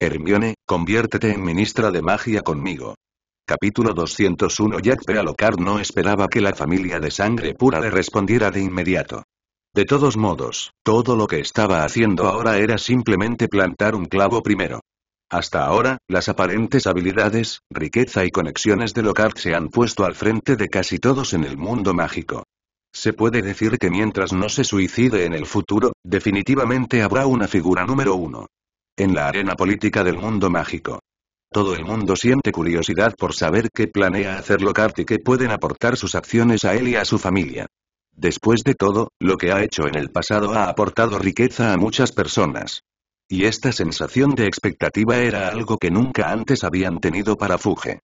Hermione, conviértete en ministra de magia conmigo. Capítulo 201 Jack Locard no esperaba que la familia de sangre pura le respondiera de inmediato. De todos modos, todo lo que estaba haciendo ahora era simplemente plantar un clavo primero. Hasta ahora, las aparentes habilidades, riqueza y conexiones de Locard se han puesto al frente de casi todos en el mundo mágico. Se puede decir que mientras no se suicide en el futuro, definitivamente habrá una figura número uno en la arena política del mundo mágico. Todo el mundo siente curiosidad por saber qué planea hacer Lockhart y qué pueden aportar sus acciones a él y a su familia. Después de todo, lo que ha hecho en el pasado ha aportado riqueza a muchas personas. Y esta sensación de expectativa era algo que nunca antes habían tenido para Fuge.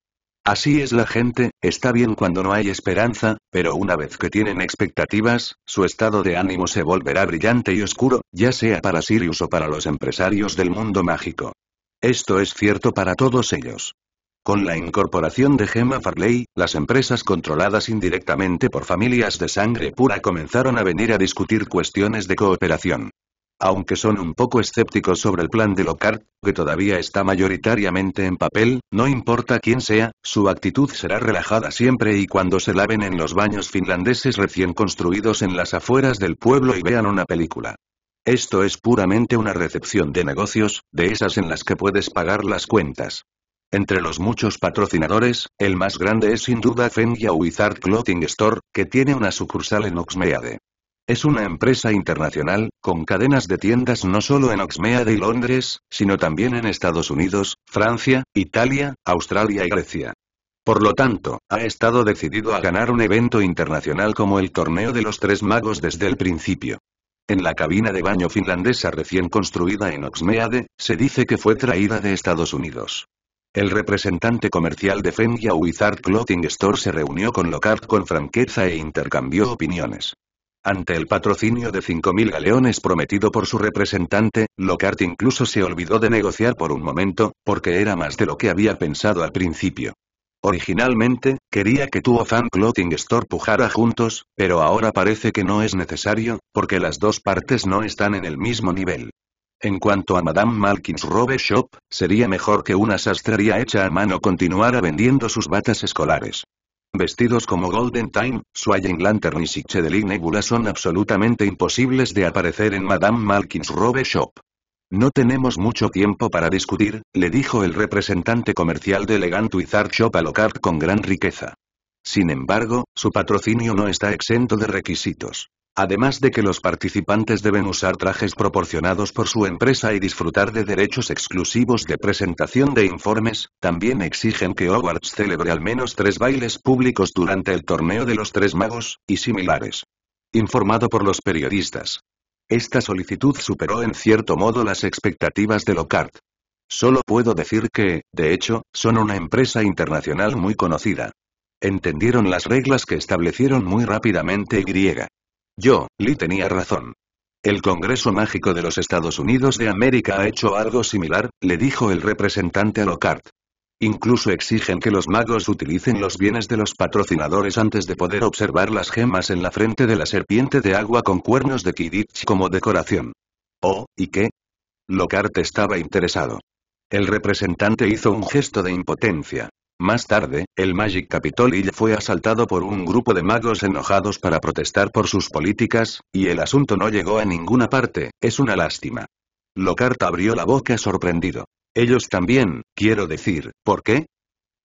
Así es la gente, está bien cuando no hay esperanza, pero una vez que tienen expectativas, su estado de ánimo se volverá brillante y oscuro, ya sea para Sirius o para los empresarios del mundo mágico. Esto es cierto para todos ellos. Con la incorporación de Gemma Farley, las empresas controladas indirectamente por familias de sangre pura comenzaron a venir a discutir cuestiones de cooperación. Aunque son un poco escépticos sobre el plan de Lockhart, que todavía está mayoritariamente en papel, no importa quién sea, su actitud será relajada siempre y cuando se laven en los baños finlandeses recién construidos en las afueras del pueblo y vean una película. Esto es puramente una recepción de negocios, de esas en las que puedes pagar las cuentas. Entre los muchos patrocinadores, el más grande es sin duda Fengya Wizard Clothing Store, que tiene una sucursal en Oxmeade. Es una empresa internacional, con cadenas de tiendas no solo en Oxmeade y Londres, sino también en Estados Unidos, Francia, Italia, Australia y Grecia. Por lo tanto, ha estado decidido a ganar un evento internacional como el Torneo de los Tres Magos desde el principio. En la cabina de baño finlandesa recién construida en Oxmeade, se dice que fue traída de Estados Unidos. El representante comercial de Fengya Wizard Clothing Store se reunió con Lockhart con franqueza e intercambió opiniones. Ante el patrocinio de 5.000 galeones prometido por su representante, Lockhart incluso se olvidó de negociar por un momento, porque era más de lo que había pensado al principio. Originalmente, quería que Tuo Fan Clothing Store pujara juntos, pero ahora parece que no es necesario, porque las dos partes no están en el mismo nivel. En cuanto a Madame Malkin's Robe Shop, sería mejor que una sastrería hecha a mano continuara vendiendo sus batas escolares. Vestidos como Golden Time, Swaying Lantern y de Nebula son absolutamente imposibles de aparecer en Madame Malkin's Robe Shop. No tenemos mucho tiempo para discutir, le dijo el representante comercial de Elegant Wizard Shop a Lockhart con gran riqueza. Sin embargo, su patrocinio no está exento de requisitos. Además de que los participantes deben usar trajes proporcionados por su empresa y disfrutar de derechos exclusivos de presentación de informes, también exigen que Hogwarts celebre al menos tres bailes públicos durante el torneo de los tres magos, y similares. Informado por los periodistas. Esta solicitud superó en cierto modo las expectativas de Lockhart. Solo puedo decir que, de hecho, son una empresa internacional muy conocida. Entendieron las reglas que establecieron muy rápidamente y yo, Lee tenía razón. El Congreso Mágico de los Estados Unidos de América ha hecho algo similar, le dijo el representante a Lockhart. Incluso exigen que los magos utilicen los bienes de los patrocinadores antes de poder observar las gemas en la frente de la serpiente de agua con cuernos de Kidich como decoración. Oh, ¿y qué? Lockhart estaba interesado. El representante hizo un gesto de impotencia. Más tarde, el Magic Capitol Hill fue asaltado por un grupo de magos enojados para protestar por sus políticas, y el asunto no llegó a ninguna parte, es una lástima. Locarta abrió la boca sorprendido. Ellos también, quiero decir, ¿por qué?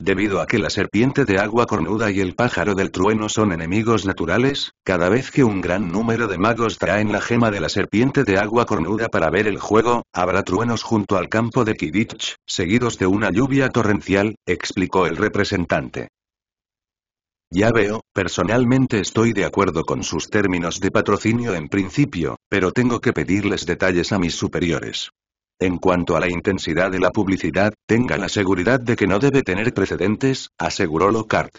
Debido a que la serpiente de agua cornuda y el pájaro del trueno son enemigos naturales, cada vez que un gran número de magos traen la gema de la serpiente de agua cornuda para ver el juego, habrá truenos junto al campo de Kidich, seguidos de una lluvia torrencial, explicó el representante. Ya veo, personalmente estoy de acuerdo con sus términos de patrocinio en principio, pero tengo que pedirles detalles a mis superiores. En cuanto a la intensidad de la publicidad, tenga la seguridad de que no debe tener precedentes, aseguró Lockhart.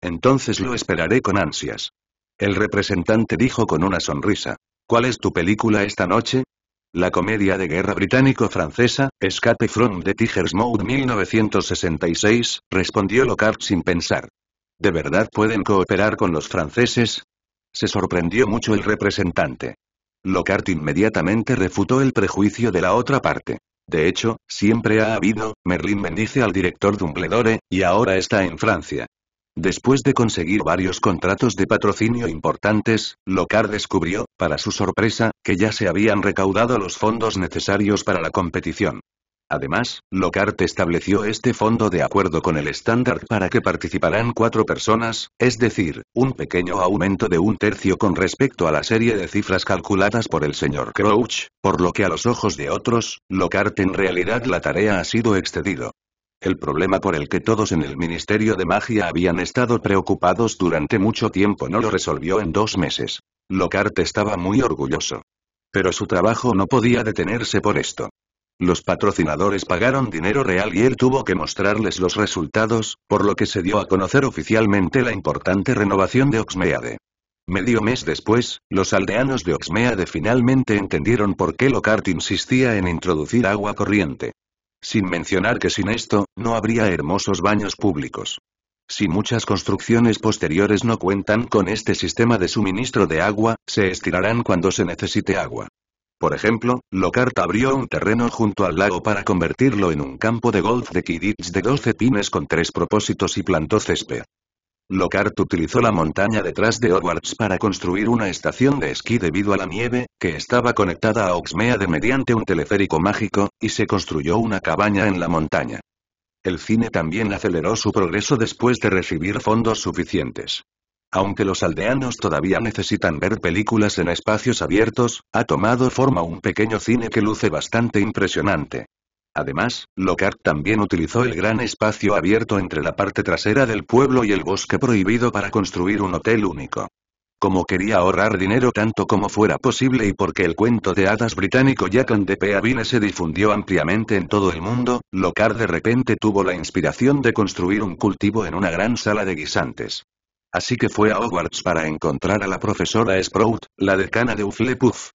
Entonces lo esperaré con ansias. El representante dijo con una sonrisa. ¿Cuál es tu película esta noche? La comedia de guerra británico-francesa, Escape from the Tiger's Mode 1966, respondió Lockhart sin pensar. ¿De verdad pueden cooperar con los franceses? Se sorprendió mucho el representante. Lockhart inmediatamente refutó el prejuicio de la otra parte. De hecho, siempre ha habido, Merlin bendice al director Dumbledore, y ahora está en Francia. Después de conseguir varios contratos de patrocinio importantes, Lockhart descubrió, para su sorpresa, que ya se habían recaudado los fondos necesarios para la competición. Además, Lockhart estableció este fondo de acuerdo con el estándar para que participaran cuatro personas, es decir, un pequeño aumento de un tercio con respecto a la serie de cifras calculadas por el señor Crouch, por lo que a los ojos de otros, Lockhart en realidad la tarea ha sido excedido. El problema por el que todos en el Ministerio de Magia habían estado preocupados durante mucho tiempo no lo resolvió en dos meses. Lockhart estaba muy orgulloso. Pero su trabajo no podía detenerse por esto. Los patrocinadores pagaron dinero real y él tuvo que mostrarles los resultados, por lo que se dio a conocer oficialmente la importante renovación de Oxmeade. Medio mes después, los aldeanos de Oxmeade finalmente entendieron por qué Lockhart insistía en introducir agua corriente. Sin mencionar que sin esto, no habría hermosos baños públicos. Si muchas construcciones posteriores no cuentan con este sistema de suministro de agua, se estirarán cuando se necesite agua. Por ejemplo, Lockhart abrió un terreno junto al lago para convertirlo en un campo de golf de Kidditch de 12 pines con tres propósitos y plantó césped. Lockhart utilizó la montaña detrás de Hogwarts para construir una estación de esquí debido a la nieve, que estaba conectada a Oxmeade mediante un teleférico mágico, y se construyó una cabaña en la montaña. El cine también aceleró su progreso después de recibir fondos suficientes. Aunque los aldeanos todavía necesitan ver películas en espacios abiertos, ha tomado forma un pequeño cine que luce bastante impresionante. Además, Locard también utilizó el gran espacio abierto entre la parte trasera del pueblo y el bosque prohibido para construir un hotel único. Como quería ahorrar dinero tanto como fuera posible y porque el cuento de hadas británico Jack and the se difundió ampliamente en todo el mundo, Locard de repente tuvo la inspiración de construir un cultivo en una gran sala de guisantes. Así que fue a Hogwarts para encontrar a la profesora Sprout, la decana de Uflepuff.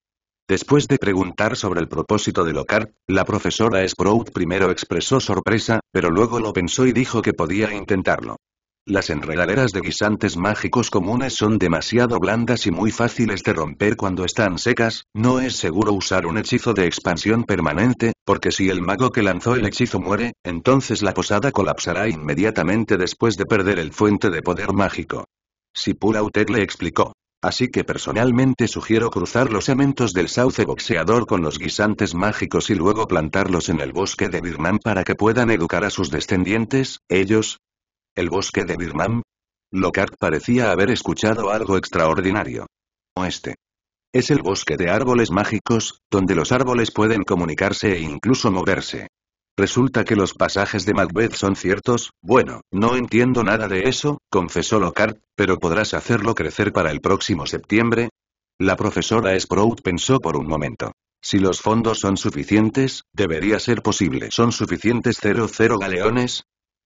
Después de preguntar sobre el propósito de Lockhart, la profesora Sprout primero expresó sorpresa, pero luego lo pensó y dijo que podía intentarlo. Las enredaderas de guisantes mágicos comunes son demasiado blandas y muy fáciles de romper cuando están secas, no es seguro usar un hechizo de expansión permanente, porque si el mago que lanzó el hechizo muere, entonces la posada colapsará inmediatamente después de perder el fuente de poder mágico. usted le explicó. Así que personalmente sugiero cruzar los cementos del sauce boxeador con los guisantes mágicos y luego plantarlos en el bosque de Birman para que puedan educar a sus descendientes, ellos, ¿El bosque de Birman? Lockhart parecía haber escuchado algo extraordinario. este. Es el bosque de árboles mágicos, donde los árboles pueden comunicarse e incluso moverse. Resulta que los pasajes de Macbeth son ciertos, bueno, no entiendo nada de eso, confesó Lockhart, pero podrás hacerlo crecer para el próximo septiembre. La profesora Sprout pensó por un momento. Si los fondos son suficientes, debería ser posible. ¿Son suficientes 00 galeones?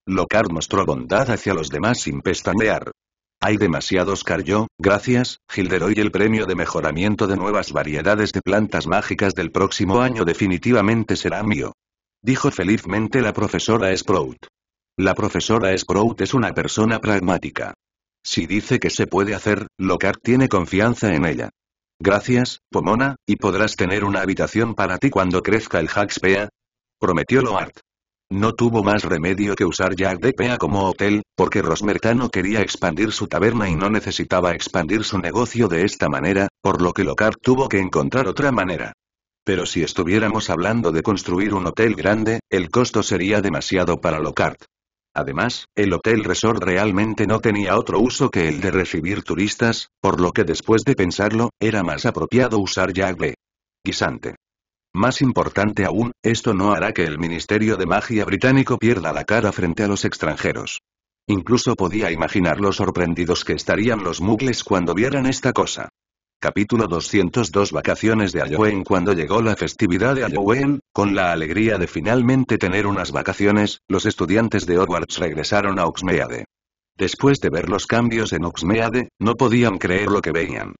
Locard mostró bondad hacia los demás sin pestanear. Hay demasiados yo gracias, Gilderoy. El premio de mejoramiento de nuevas variedades de plantas mágicas del próximo año definitivamente será mío. Dijo felizmente la profesora Sprout. La profesora Sprout es una persona pragmática. Si dice que se puede hacer, Locard tiene confianza en ella. Gracias, Pomona, y podrás tener una habitación para ti cuando crezca el Haxpea. Prometió Loart. No tuvo más remedio que usar Pea como hotel, porque Rosmertano quería expandir su taberna y no necesitaba expandir su negocio de esta manera, por lo que Locart tuvo que encontrar otra manera. Pero si estuviéramos hablando de construir un hotel grande, el costo sería demasiado para Locart. Además, el Hotel Resort realmente no tenía otro uso que el de recibir turistas, por lo que después de pensarlo, era más apropiado usar de Guisante. Más importante aún, esto no hará que el Ministerio de Magia británico pierda la cara frente a los extranjeros. Incluso podía imaginar lo sorprendidos que estarían los mugles cuando vieran esta cosa. Capítulo 202 Vacaciones de Halloween Cuando llegó la festividad de Halloween, con la alegría de finalmente tener unas vacaciones, los estudiantes de Hogwarts regresaron a Oxmeade. Después de ver los cambios en Oxmeade, no podían creer lo que veían.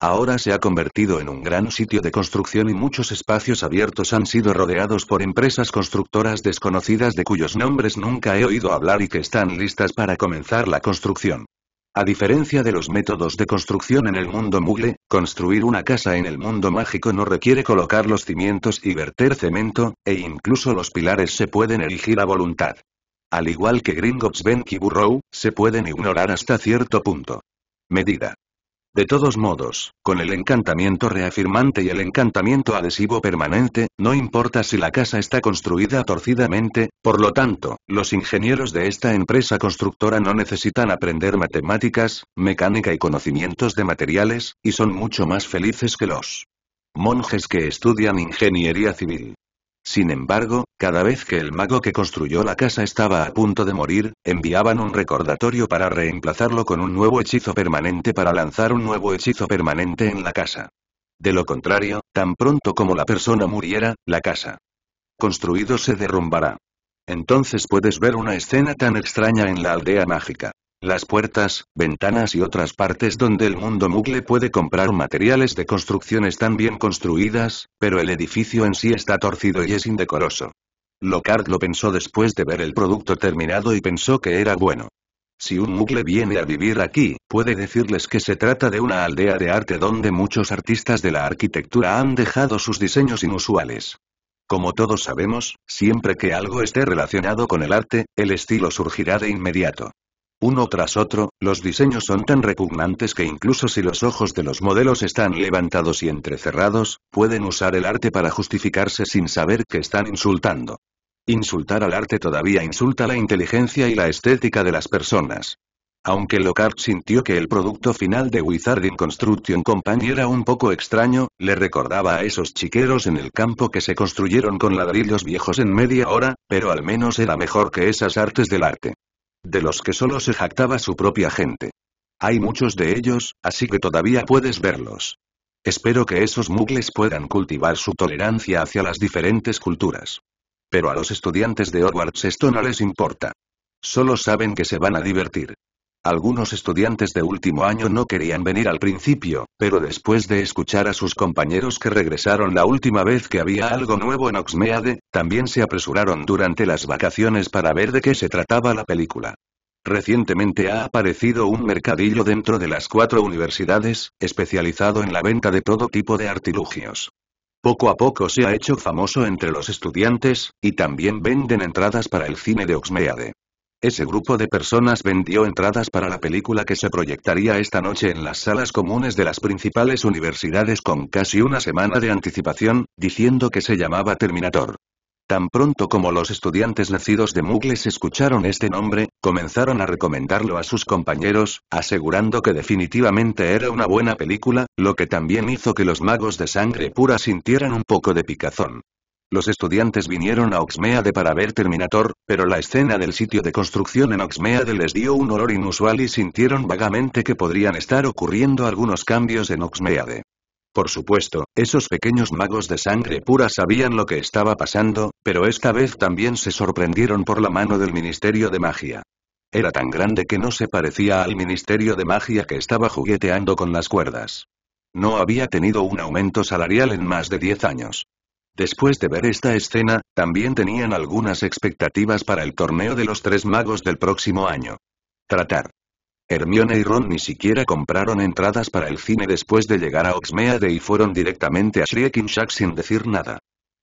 Ahora se ha convertido en un gran sitio de construcción y muchos espacios abiertos han sido rodeados por empresas constructoras desconocidas de cuyos nombres nunca he oído hablar y que están listas para comenzar la construcción. A diferencia de los métodos de construcción en el mundo mugle, construir una casa en el mundo mágico no requiere colocar los cimientos y verter cemento, e incluso los pilares se pueden erigir a voluntad. Al igual que Gringotts y Burrow, se pueden ignorar hasta cierto punto. Medida. De todos modos, con el encantamiento reafirmante y el encantamiento adhesivo permanente, no importa si la casa está construida torcidamente, por lo tanto, los ingenieros de esta empresa constructora no necesitan aprender matemáticas, mecánica y conocimientos de materiales, y son mucho más felices que los monjes que estudian ingeniería civil. Sin embargo, cada vez que el mago que construyó la casa estaba a punto de morir, enviaban un recordatorio para reemplazarlo con un nuevo hechizo permanente para lanzar un nuevo hechizo permanente en la casa. De lo contrario, tan pronto como la persona muriera, la casa construido se derrumbará. Entonces puedes ver una escena tan extraña en la aldea mágica. Las puertas, ventanas y otras partes donde el mundo mugle puede comprar materiales de construcción están bien construidas, pero el edificio en sí está torcido y es indecoroso. Lockhart lo pensó después de ver el producto terminado y pensó que era bueno. Si un mugle viene a vivir aquí, puede decirles que se trata de una aldea de arte donde muchos artistas de la arquitectura han dejado sus diseños inusuales. Como todos sabemos, siempre que algo esté relacionado con el arte, el estilo surgirá de inmediato. Uno tras otro, los diseños son tan repugnantes que incluso si los ojos de los modelos están levantados y entrecerrados, pueden usar el arte para justificarse sin saber que están insultando. Insultar al arte todavía insulta la inteligencia y la estética de las personas. Aunque Lockhart sintió que el producto final de Wizarding Construction Company era un poco extraño, le recordaba a esos chiqueros en el campo que se construyeron con ladrillos viejos en media hora, pero al menos era mejor que esas artes del arte de los que solo se jactaba su propia gente. Hay muchos de ellos, así que todavía puedes verlos. Espero que esos mugles puedan cultivar su tolerancia hacia las diferentes culturas. Pero a los estudiantes de Hogwarts esto no les importa. Solo saben que se van a divertir. Algunos estudiantes de último año no querían venir al principio, pero después de escuchar a sus compañeros que regresaron la última vez que había algo nuevo en Oxmeade, también se apresuraron durante las vacaciones para ver de qué se trataba la película. Recientemente ha aparecido un mercadillo dentro de las cuatro universidades, especializado en la venta de todo tipo de artilugios. Poco a poco se ha hecho famoso entre los estudiantes, y también venden entradas para el cine de Oxmeade. Ese grupo de personas vendió entradas para la película que se proyectaría esta noche en las salas comunes de las principales universidades con casi una semana de anticipación, diciendo que se llamaba Terminator. Tan pronto como los estudiantes nacidos de Mugles escucharon este nombre, comenzaron a recomendarlo a sus compañeros, asegurando que definitivamente era una buena película, lo que también hizo que los magos de sangre pura sintieran un poco de picazón. Los estudiantes vinieron a Oxmeade para ver Terminator, pero la escena del sitio de construcción en Oxmeade les dio un olor inusual y sintieron vagamente que podrían estar ocurriendo algunos cambios en Oxmeade. Por supuesto, esos pequeños magos de sangre pura sabían lo que estaba pasando, pero esta vez también se sorprendieron por la mano del Ministerio de Magia. Era tan grande que no se parecía al Ministerio de Magia que estaba jugueteando con las cuerdas. No había tenido un aumento salarial en más de 10 años. Después de ver esta escena, también tenían algunas expectativas para el torneo de los tres magos del próximo año. Tratar. Hermione y Ron ni siquiera compraron entradas para el cine después de llegar a Oxmeade y fueron directamente a Shrieking Shack sin decir nada.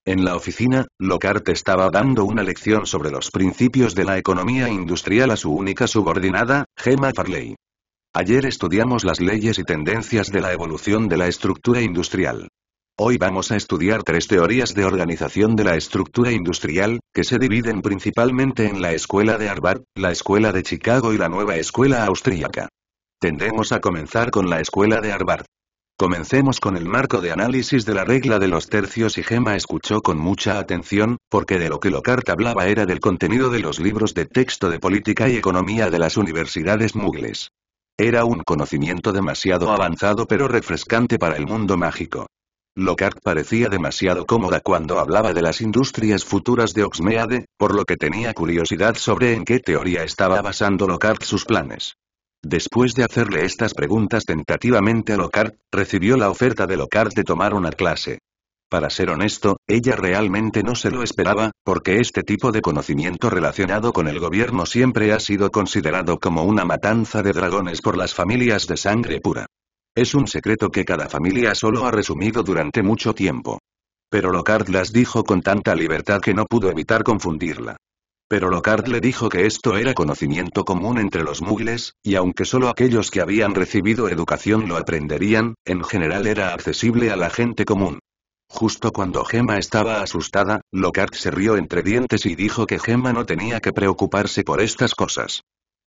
En la oficina, Lockhart estaba dando una lección sobre los principios de la economía industrial a su única subordinada, Gemma Farley. Ayer estudiamos las leyes y tendencias de la evolución de la estructura industrial. Hoy vamos a estudiar tres teorías de organización de la estructura industrial, que se dividen principalmente en la Escuela de Harvard, la Escuela de Chicago y la Nueva Escuela Austríaca. Tendemos a comenzar con la Escuela de Harvard. Comencemos con el marco de análisis de la regla de los tercios y Gemma escuchó con mucha atención, porque de lo que Lockhart hablaba era del contenido de los libros de texto de política y economía de las universidades mugles. Era un conocimiento demasiado avanzado pero refrescante para el mundo mágico. Lockhart parecía demasiado cómoda cuando hablaba de las industrias futuras de Oxmeade, por lo que tenía curiosidad sobre en qué teoría estaba basando Lockhart sus planes. Después de hacerle estas preguntas tentativamente a Lockhart, recibió la oferta de Lockhart de tomar una clase. Para ser honesto, ella realmente no se lo esperaba, porque este tipo de conocimiento relacionado con el gobierno siempre ha sido considerado como una matanza de dragones por las familias de sangre pura. Es un secreto que cada familia solo ha resumido durante mucho tiempo. Pero Locard las dijo con tanta libertad que no pudo evitar confundirla. Pero Locard le dijo que esto era conocimiento común entre los muggles, y aunque solo aquellos que habían recibido educación lo aprenderían, en general era accesible a la gente común. Justo cuando Gemma estaba asustada, Locard se rió entre dientes y dijo que Gemma no tenía que preocuparse por estas cosas.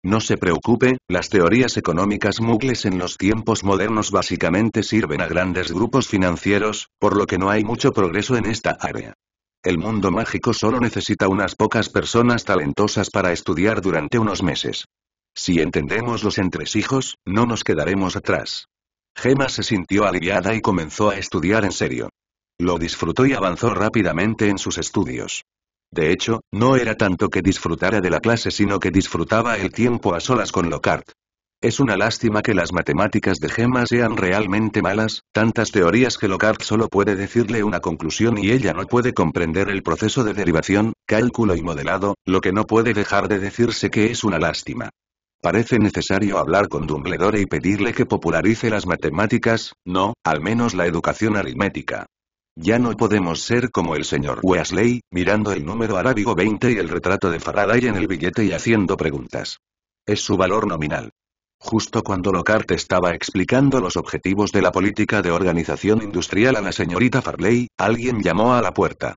No se preocupe, las teorías económicas mugles en los tiempos modernos básicamente sirven a grandes grupos financieros, por lo que no hay mucho progreso en esta área. El mundo mágico solo necesita unas pocas personas talentosas para estudiar durante unos meses. Si entendemos los entresijos, no nos quedaremos atrás. Gemma se sintió aliviada y comenzó a estudiar en serio. Lo disfrutó y avanzó rápidamente en sus estudios. De hecho, no era tanto que disfrutara de la clase sino que disfrutaba el tiempo a solas con Lockhart. Es una lástima que las matemáticas de Gemma sean realmente malas, tantas teorías que Lockhart solo puede decirle una conclusión y ella no puede comprender el proceso de derivación, cálculo y modelado, lo que no puede dejar de decirse que es una lástima. Parece necesario hablar con Dumbledore y pedirle que popularice las matemáticas, no, al menos la educación aritmética. Ya no podemos ser como el señor Wesley, mirando el número arábigo 20 y el retrato de Faraday en el billete y haciendo preguntas. Es su valor nominal. Justo cuando Lockhart estaba explicando los objetivos de la política de organización industrial a la señorita Farley, alguien llamó a la puerta.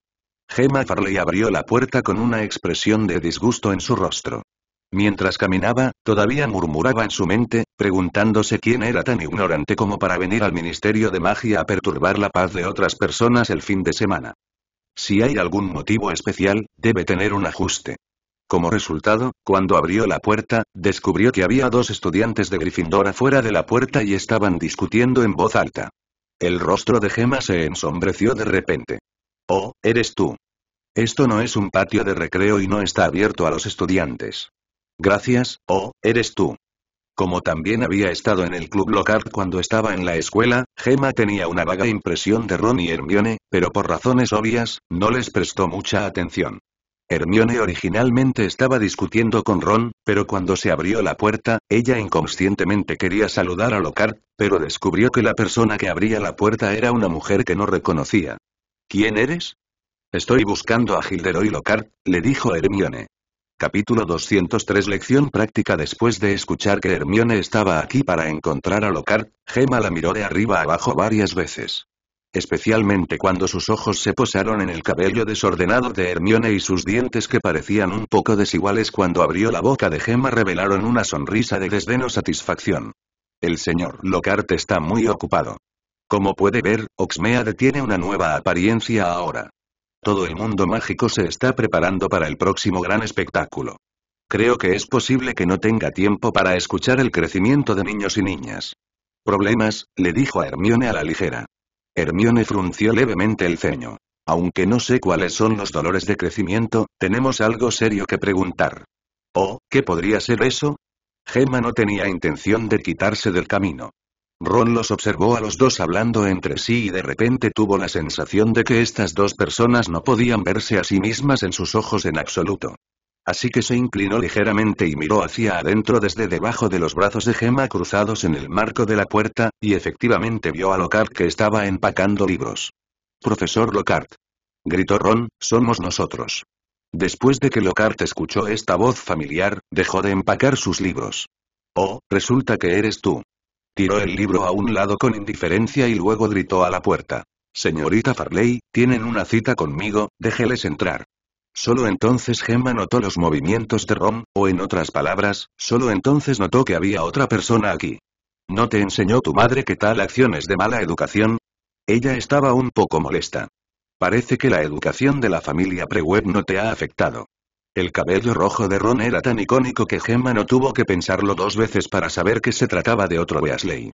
Gemma Farley abrió la puerta con una expresión de disgusto en su rostro. Mientras caminaba, todavía murmuraba en su mente, preguntándose quién era tan ignorante como para venir al Ministerio de Magia a perturbar la paz de otras personas el fin de semana. Si hay algún motivo especial, debe tener un ajuste. Como resultado, cuando abrió la puerta, descubrió que había dos estudiantes de Gryffindor afuera de la puerta y estaban discutiendo en voz alta. El rostro de Gemma se ensombreció de repente. Oh, eres tú. Esto no es un patio de recreo y no está abierto a los estudiantes. Gracias, oh, eres tú. Como también había estado en el club Lockhart cuando estaba en la escuela, Gemma tenía una vaga impresión de Ron y Hermione, pero por razones obvias, no les prestó mucha atención. Hermione originalmente estaba discutiendo con Ron, pero cuando se abrió la puerta, ella inconscientemente quería saludar a Lockhart, pero descubrió que la persona que abría la puerta era una mujer que no reconocía. ¿Quién eres? Estoy buscando a Gilderoy Lockhart, le dijo Hermione. Capítulo 203 Lección práctica Después de escuchar que Hermione estaba aquí para encontrar a Lockhart, Gemma la miró de arriba abajo varias veces. Especialmente cuando sus ojos se posaron en el cabello desordenado de Hermione y sus dientes que parecían un poco desiguales cuando abrió la boca de Gemma revelaron una sonrisa de desdén o satisfacción. El señor Lockhart está muy ocupado. Como puede ver, Oxmea tiene una nueva apariencia ahora. Todo el mundo mágico se está preparando para el próximo gran espectáculo. Creo que es posible que no tenga tiempo para escuchar el crecimiento de niños y niñas. Problemas, le dijo a Hermione a la ligera. Hermione frunció levemente el ceño. Aunque no sé cuáles son los dolores de crecimiento, tenemos algo serio que preguntar. Oh, ¿qué podría ser eso? Gemma no tenía intención de quitarse del camino. Ron los observó a los dos hablando entre sí y de repente tuvo la sensación de que estas dos personas no podían verse a sí mismas en sus ojos en absoluto. Así que se inclinó ligeramente y miró hacia adentro desde debajo de los brazos de Gemma cruzados en el marco de la puerta, y efectivamente vio a Lockhart que estaba empacando libros. Profesor Lockhart. Gritó Ron, somos nosotros. Después de que Lockhart escuchó esta voz familiar, dejó de empacar sus libros. Oh, resulta que eres tú. Tiró el libro a un lado con indiferencia y luego gritó a la puerta. Señorita Farley, tienen una cita conmigo, déjeles entrar. Solo entonces Gemma notó los movimientos de Rom, o en otras palabras, solo entonces notó que había otra persona aquí. ¿No te enseñó tu madre que tal acción es de mala educación? Ella estaba un poco molesta. Parece que la educación de la familia Preweb no te ha afectado. El cabello rojo de Ron era tan icónico que Gemma no tuvo que pensarlo dos veces para saber que se trataba de otro Weasley.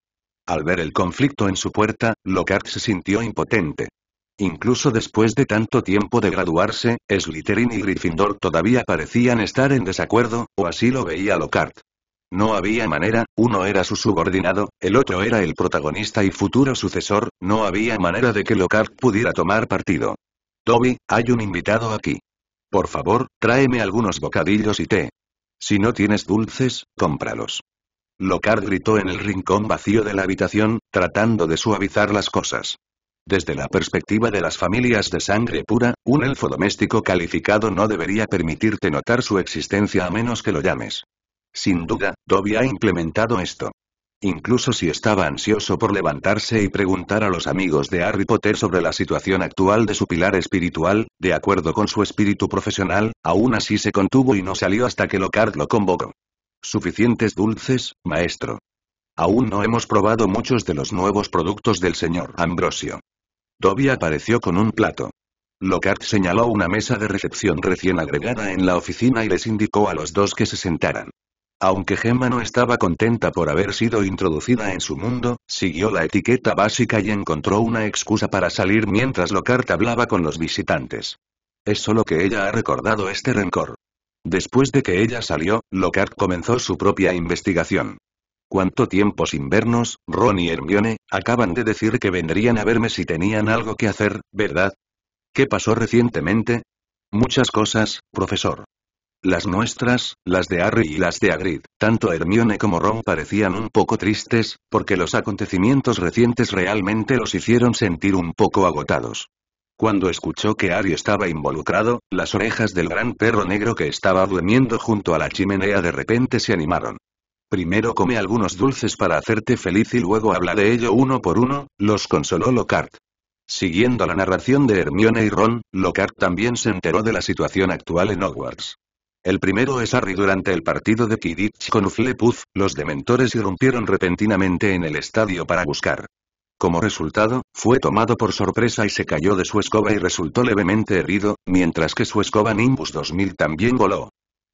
Al ver el conflicto en su puerta, Lockhart se sintió impotente. Incluso después de tanto tiempo de graduarse, Slytherin y Gryffindor todavía parecían estar en desacuerdo, o así lo veía Lockhart. No había manera, uno era su subordinado, el otro era el protagonista y futuro sucesor, no había manera de que Lockhart pudiera tomar partido. Toby, hay un invitado aquí. Por favor, tráeme algunos bocadillos y té. Si no tienes dulces, cómpralos. Locard gritó en el rincón vacío de la habitación, tratando de suavizar las cosas. Desde la perspectiva de las familias de sangre pura, un elfo doméstico calificado no debería permitirte notar su existencia a menos que lo llames. Sin duda, Dobby ha implementado esto incluso si estaba ansioso por levantarse y preguntar a los amigos de Harry Potter sobre la situación actual de su pilar espiritual, de acuerdo con su espíritu profesional, aún así se contuvo y no salió hasta que Lockhart lo convocó. Suficientes dulces, maestro. Aún no hemos probado muchos de los nuevos productos del señor Ambrosio. Dobby apareció con un plato. Lockhart señaló una mesa de recepción recién agregada en la oficina y les indicó a los dos que se sentaran. Aunque Gemma no estaba contenta por haber sido introducida en su mundo, siguió la etiqueta básica y encontró una excusa para salir mientras Lockhart hablaba con los visitantes. Es solo que ella ha recordado este rencor. Después de que ella salió, Lockhart comenzó su propia investigación. ¿Cuánto tiempo sin vernos, Ron y Hermione, acaban de decir que vendrían a verme si tenían algo que hacer, verdad? ¿Qué pasó recientemente? Muchas cosas, profesor. Las nuestras, las de Harry y las de Agrid, tanto Hermione como Ron parecían un poco tristes, porque los acontecimientos recientes realmente los hicieron sentir un poco agotados. Cuando escuchó que Harry estaba involucrado, las orejas del gran perro negro que estaba durmiendo junto a la chimenea de repente se animaron. Primero come algunos dulces para hacerte feliz y luego habla de ello uno por uno, los consoló Lockhart. Siguiendo la narración de Hermione y Ron, Lockhart también se enteró de la situación actual en Hogwarts. El primero es Harry durante el partido de Kidditch con Uflepuff, los dementores irrumpieron repentinamente en el estadio para buscar. Como resultado, fue tomado por sorpresa y se cayó de su escoba y resultó levemente herido, mientras que su escoba Nimbus 2000 también voló.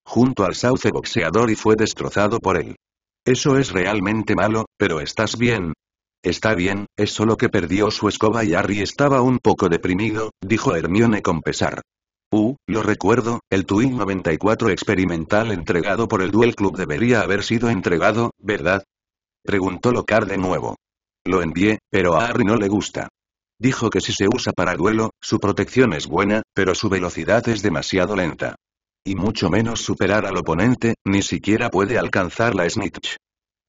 Junto al sauce boxeador y fue destrozado por él. Eso es realmente malo, pero estás bien. Está bien, es solo que perdió su escoba y Harry estaba un poco deprimido, dijo Hermione con pesar. Uh, lo recuerdo, el Twin 94 experimental entregado por el Duel Club debería haber sido entregado, ¿verdad? Preguntó Locar de nuevo. Lo envié, pero a Harry no le gusta. Dijo que si se usa para duelo, su protección es buena, pero su velocidad es demasiado lenta. Y mucho menos superar al oponente, ni siquiera puede alcanzar la Snitch.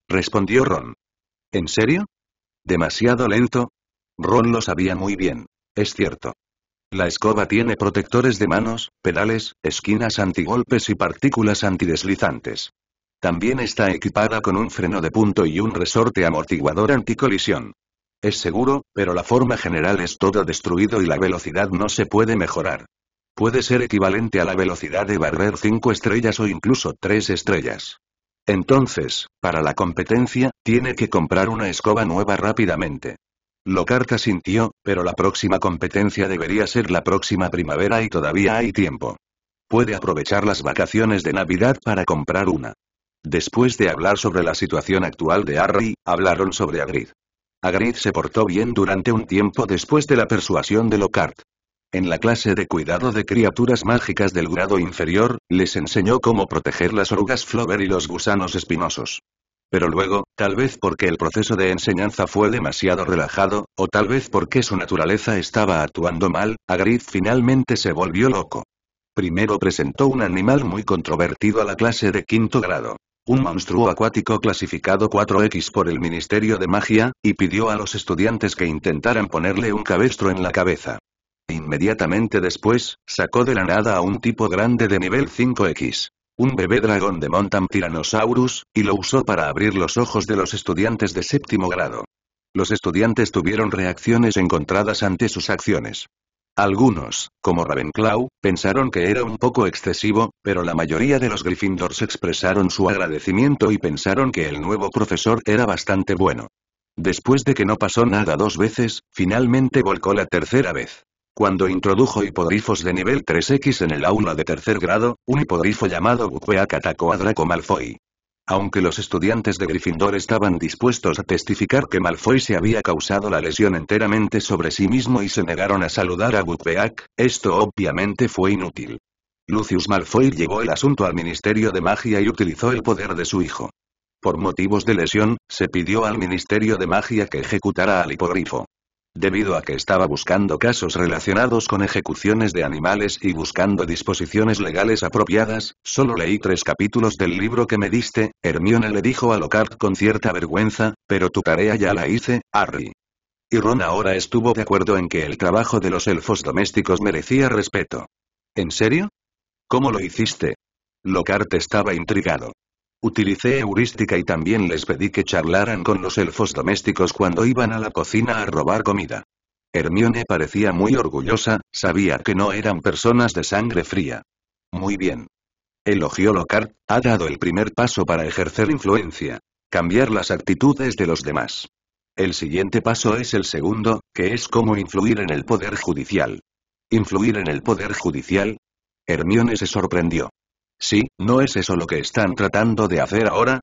Respondió Ron. ¿En serio? ¿Demasiado lento? Ron lo sabía muy bien. Es cierto. La escoba tiene protectores de manos, pedales, esquinas antigolpes y partículas antideslizantes. También está equipada con un freno de punto y un resorte amortiguador anticolisión. Es seguro, pero la forma general es todo destruido y la velocidad no se puede mejorar. Puede ser equivalente a la velocidad de barrer 5 estrellas o incluso 3 estrellas. Entonces, para la competencia, tiene que comprar una escoba nueva rápidamente. Lockhart sintió, pero la próxima competencia debería ser la próxima primavera y todavía hay tiempo. Puede aprovechar las vacaciones de Navidad para comprar una. Después de hablar sobre la situación actual de Harry, hablaron sobre Agrid. Agrid se portó bien durante un tiempo después de la persuasión de Lockhart. En la clase de cuidado de criaturas mágicas del grado inferior, les enseñó cómo proteger las orugas flover y los gusanos espinosos pero luego, tal vez porque el proceso de enseñanza fue demasiado relajado, o tal vez porque su naturaleza estaba actuando mal, Hagrid finalmente se volvió loco. Primero presentó un animal muy controvertido a la clase de quinto grado. Un monstruo acuático clasificado 4X por el Ministerio de Magia, y pidió a los estudiantes que intentaran ponerle un cabestro en la cabeza. Inmediatamente después, sacó de la nada a un tipo grande de nivel 5X un bebé dragón de Montam Tyrannosaurus, y lo usó para abrir los ojos de los estudiantes de séptimo grado. Los estudiantes tuvieron reacciones encontradas ante sus acciones. Algunos, como Ravenclaw, pensaron que era un poco excesivo, pero la mayoría de los Gryffindors expresaron su agradecimiento y pensaron que el nuevo profesor era bastante bueno. Después de que no pasó nada dos veces, finalmente volcó la tercera vez. Cuando introdujo hipogrifos de nivel 3X en el aula de tercer grado, un hipogrifo llamado Bukbeak atacó a Draco Malfoy. Aunque los estudiantes de Gryffindor estaban dispuestos a testificar que Malfoy se había causado la lesión enteramente sobre sí mismo y se negaron a saludar a Buckbeak, esto obviamente fue inútil. Lucius Malfoy llevó el asunto al Ministerio de Magia y utilizó el poder de su hijo. Por motivos de lesión, se pidió al Ministerio de Magia que ejecutara al hipogrifo. Debido a que estaba buscando casos relacionados con ejecuciones de animales y buscando disposiciones legales apropiadas, solo leí tres capítulos del libro que me diste, Hermione le dijo a Lockhart con cierta vergüenza, pero tu tarea ya la hice, Harry. Y Ron ahora estuvo de acuerdo en que el trabajo de los elfos domésticos merecía respeto. ¿En serio? ¿Cómo lo hiciste? Lockhart estaba intrigado. Utilicé heurística y también les pedí que charlaran con los elfos domésticos cuando iban a la cocina a robar comida. Hermione parecía muy orgullosa, sabía que no eran personas de sangre fría. Muy bien. Elogió Lockhart, ha dado el primer paso para ejercer influencia. Cambiar las actitudes de los demás. El siguiente paso es el segundo, que es cómo influir en el poder judicial. ¿Influir en el poder judicial? Hermione se sorprendió. Sí, ¿no es eso lo que están tratando de hacer ahora?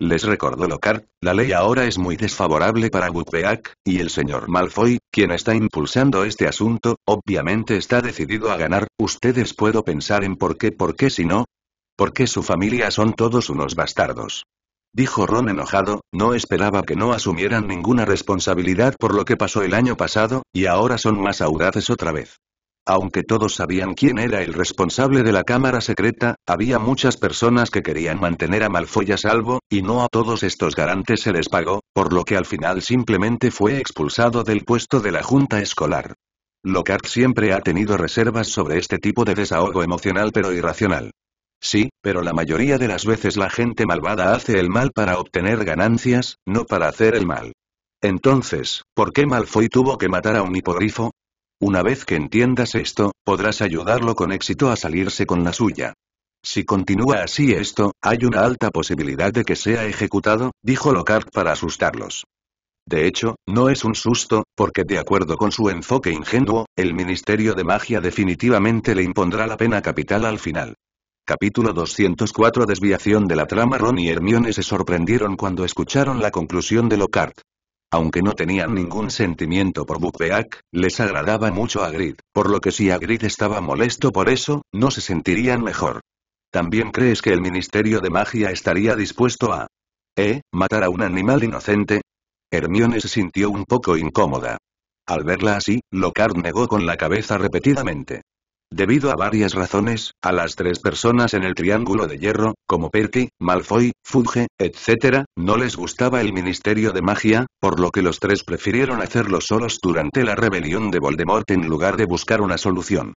Les recordó Locard, la ley ahora es muy desfavorable para Bupeak, y el señor Malfoy, quien está impulsando este asunto, obviamente está decidido a ganar, ustedes puedo pensar en por qué, por qué si no. Porque su familia son todos unos bastardos. Dijo Ron enojado, no esperaba que no asumieran ninguna responsabilidad por lo que pasó el año pasado, y ahora son más audaces otra vez. Aunque todos sabían quién era el responsable de la cámara secreta, había muchas personas que querían mantener a Malfoy a salvo, y no a todos estos garantes se les pagó, por lo que al final simplemente fue expulsado del puesto de la junta escolar. Lockhart siempre ha tenido reservas sobre este tipo de desahogo emocional pero irracional. Sí, pero la mayoría de las veces la gente malvada hace el mal para obtener ganancias, no para hacer el mal. Entonces, ¿por qué Malfoy tuvo que matar a un hipogrifo? Una vez que entiendas esto, podrás ayudarlo con éxito a salirse con la suya. Si continúa así esto, hay una alta posibilidad de que sea ejecutado, dijo Lockhart para asustarlos. De hecho, no es un susto, porque de acuerdo con su enfoque ingenuo, el Ministerio de Magia definitivamente le impondrá la pena capital al final. Capítulo 204 Desviación de la trama Ron y Hermione se sorprendieron cuando escucharon la conclusión de Lockhart. Aunque no tenían ningún sentimiento por Buckbeak, les agradaba mucho a Grid, por lo que si a Grid estaba molesto por eso, no se sentirían mejor. ¿También crees que el Ministerio de Magia estaría dispuesto a... ¿Eh? ¿Matar a un animal inocente? Hermione se sintió un poco incómoda. Al verla así, Lockhart negó con la cabeza repetidamente. Debido a varias razones, a las tres personas en el Triángulo de Hierro, como Perky, Malfoy, Fudge, etc., no les gustaba el Ministerio de Magia, por lo que los tres prefirieron hacerlo solos durante la rebelión de Voldemort en lugar de buscar una solución.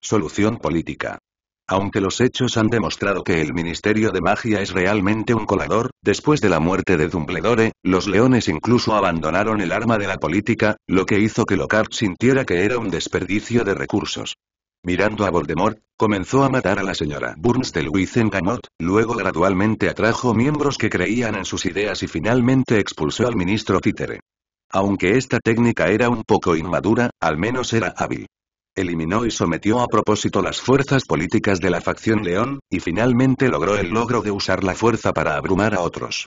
Solución política. Aunque los hechos han demostrado que el Ministerio de Magia es realmente un colador, después de la muerte de Dumbledore, los leones incluso abandonaron el arma de la política, lo que hizo que Lockhart sintiera que era un desperdicio de recursos. Mirando a Voldemort, comenzó a matar a la señora Burns de Gamot, luego gradualmente atrajo miembros que creían en sus ideas y finalmente expulsó al ministro Títere. Aunque esta técnica era un poco inmadura, al menos era hábil. Eliminó y sometió a propósito las fuerzas políticas de la facción León, y finalmente logró el logro de usar la fuerza para abrumar a otros.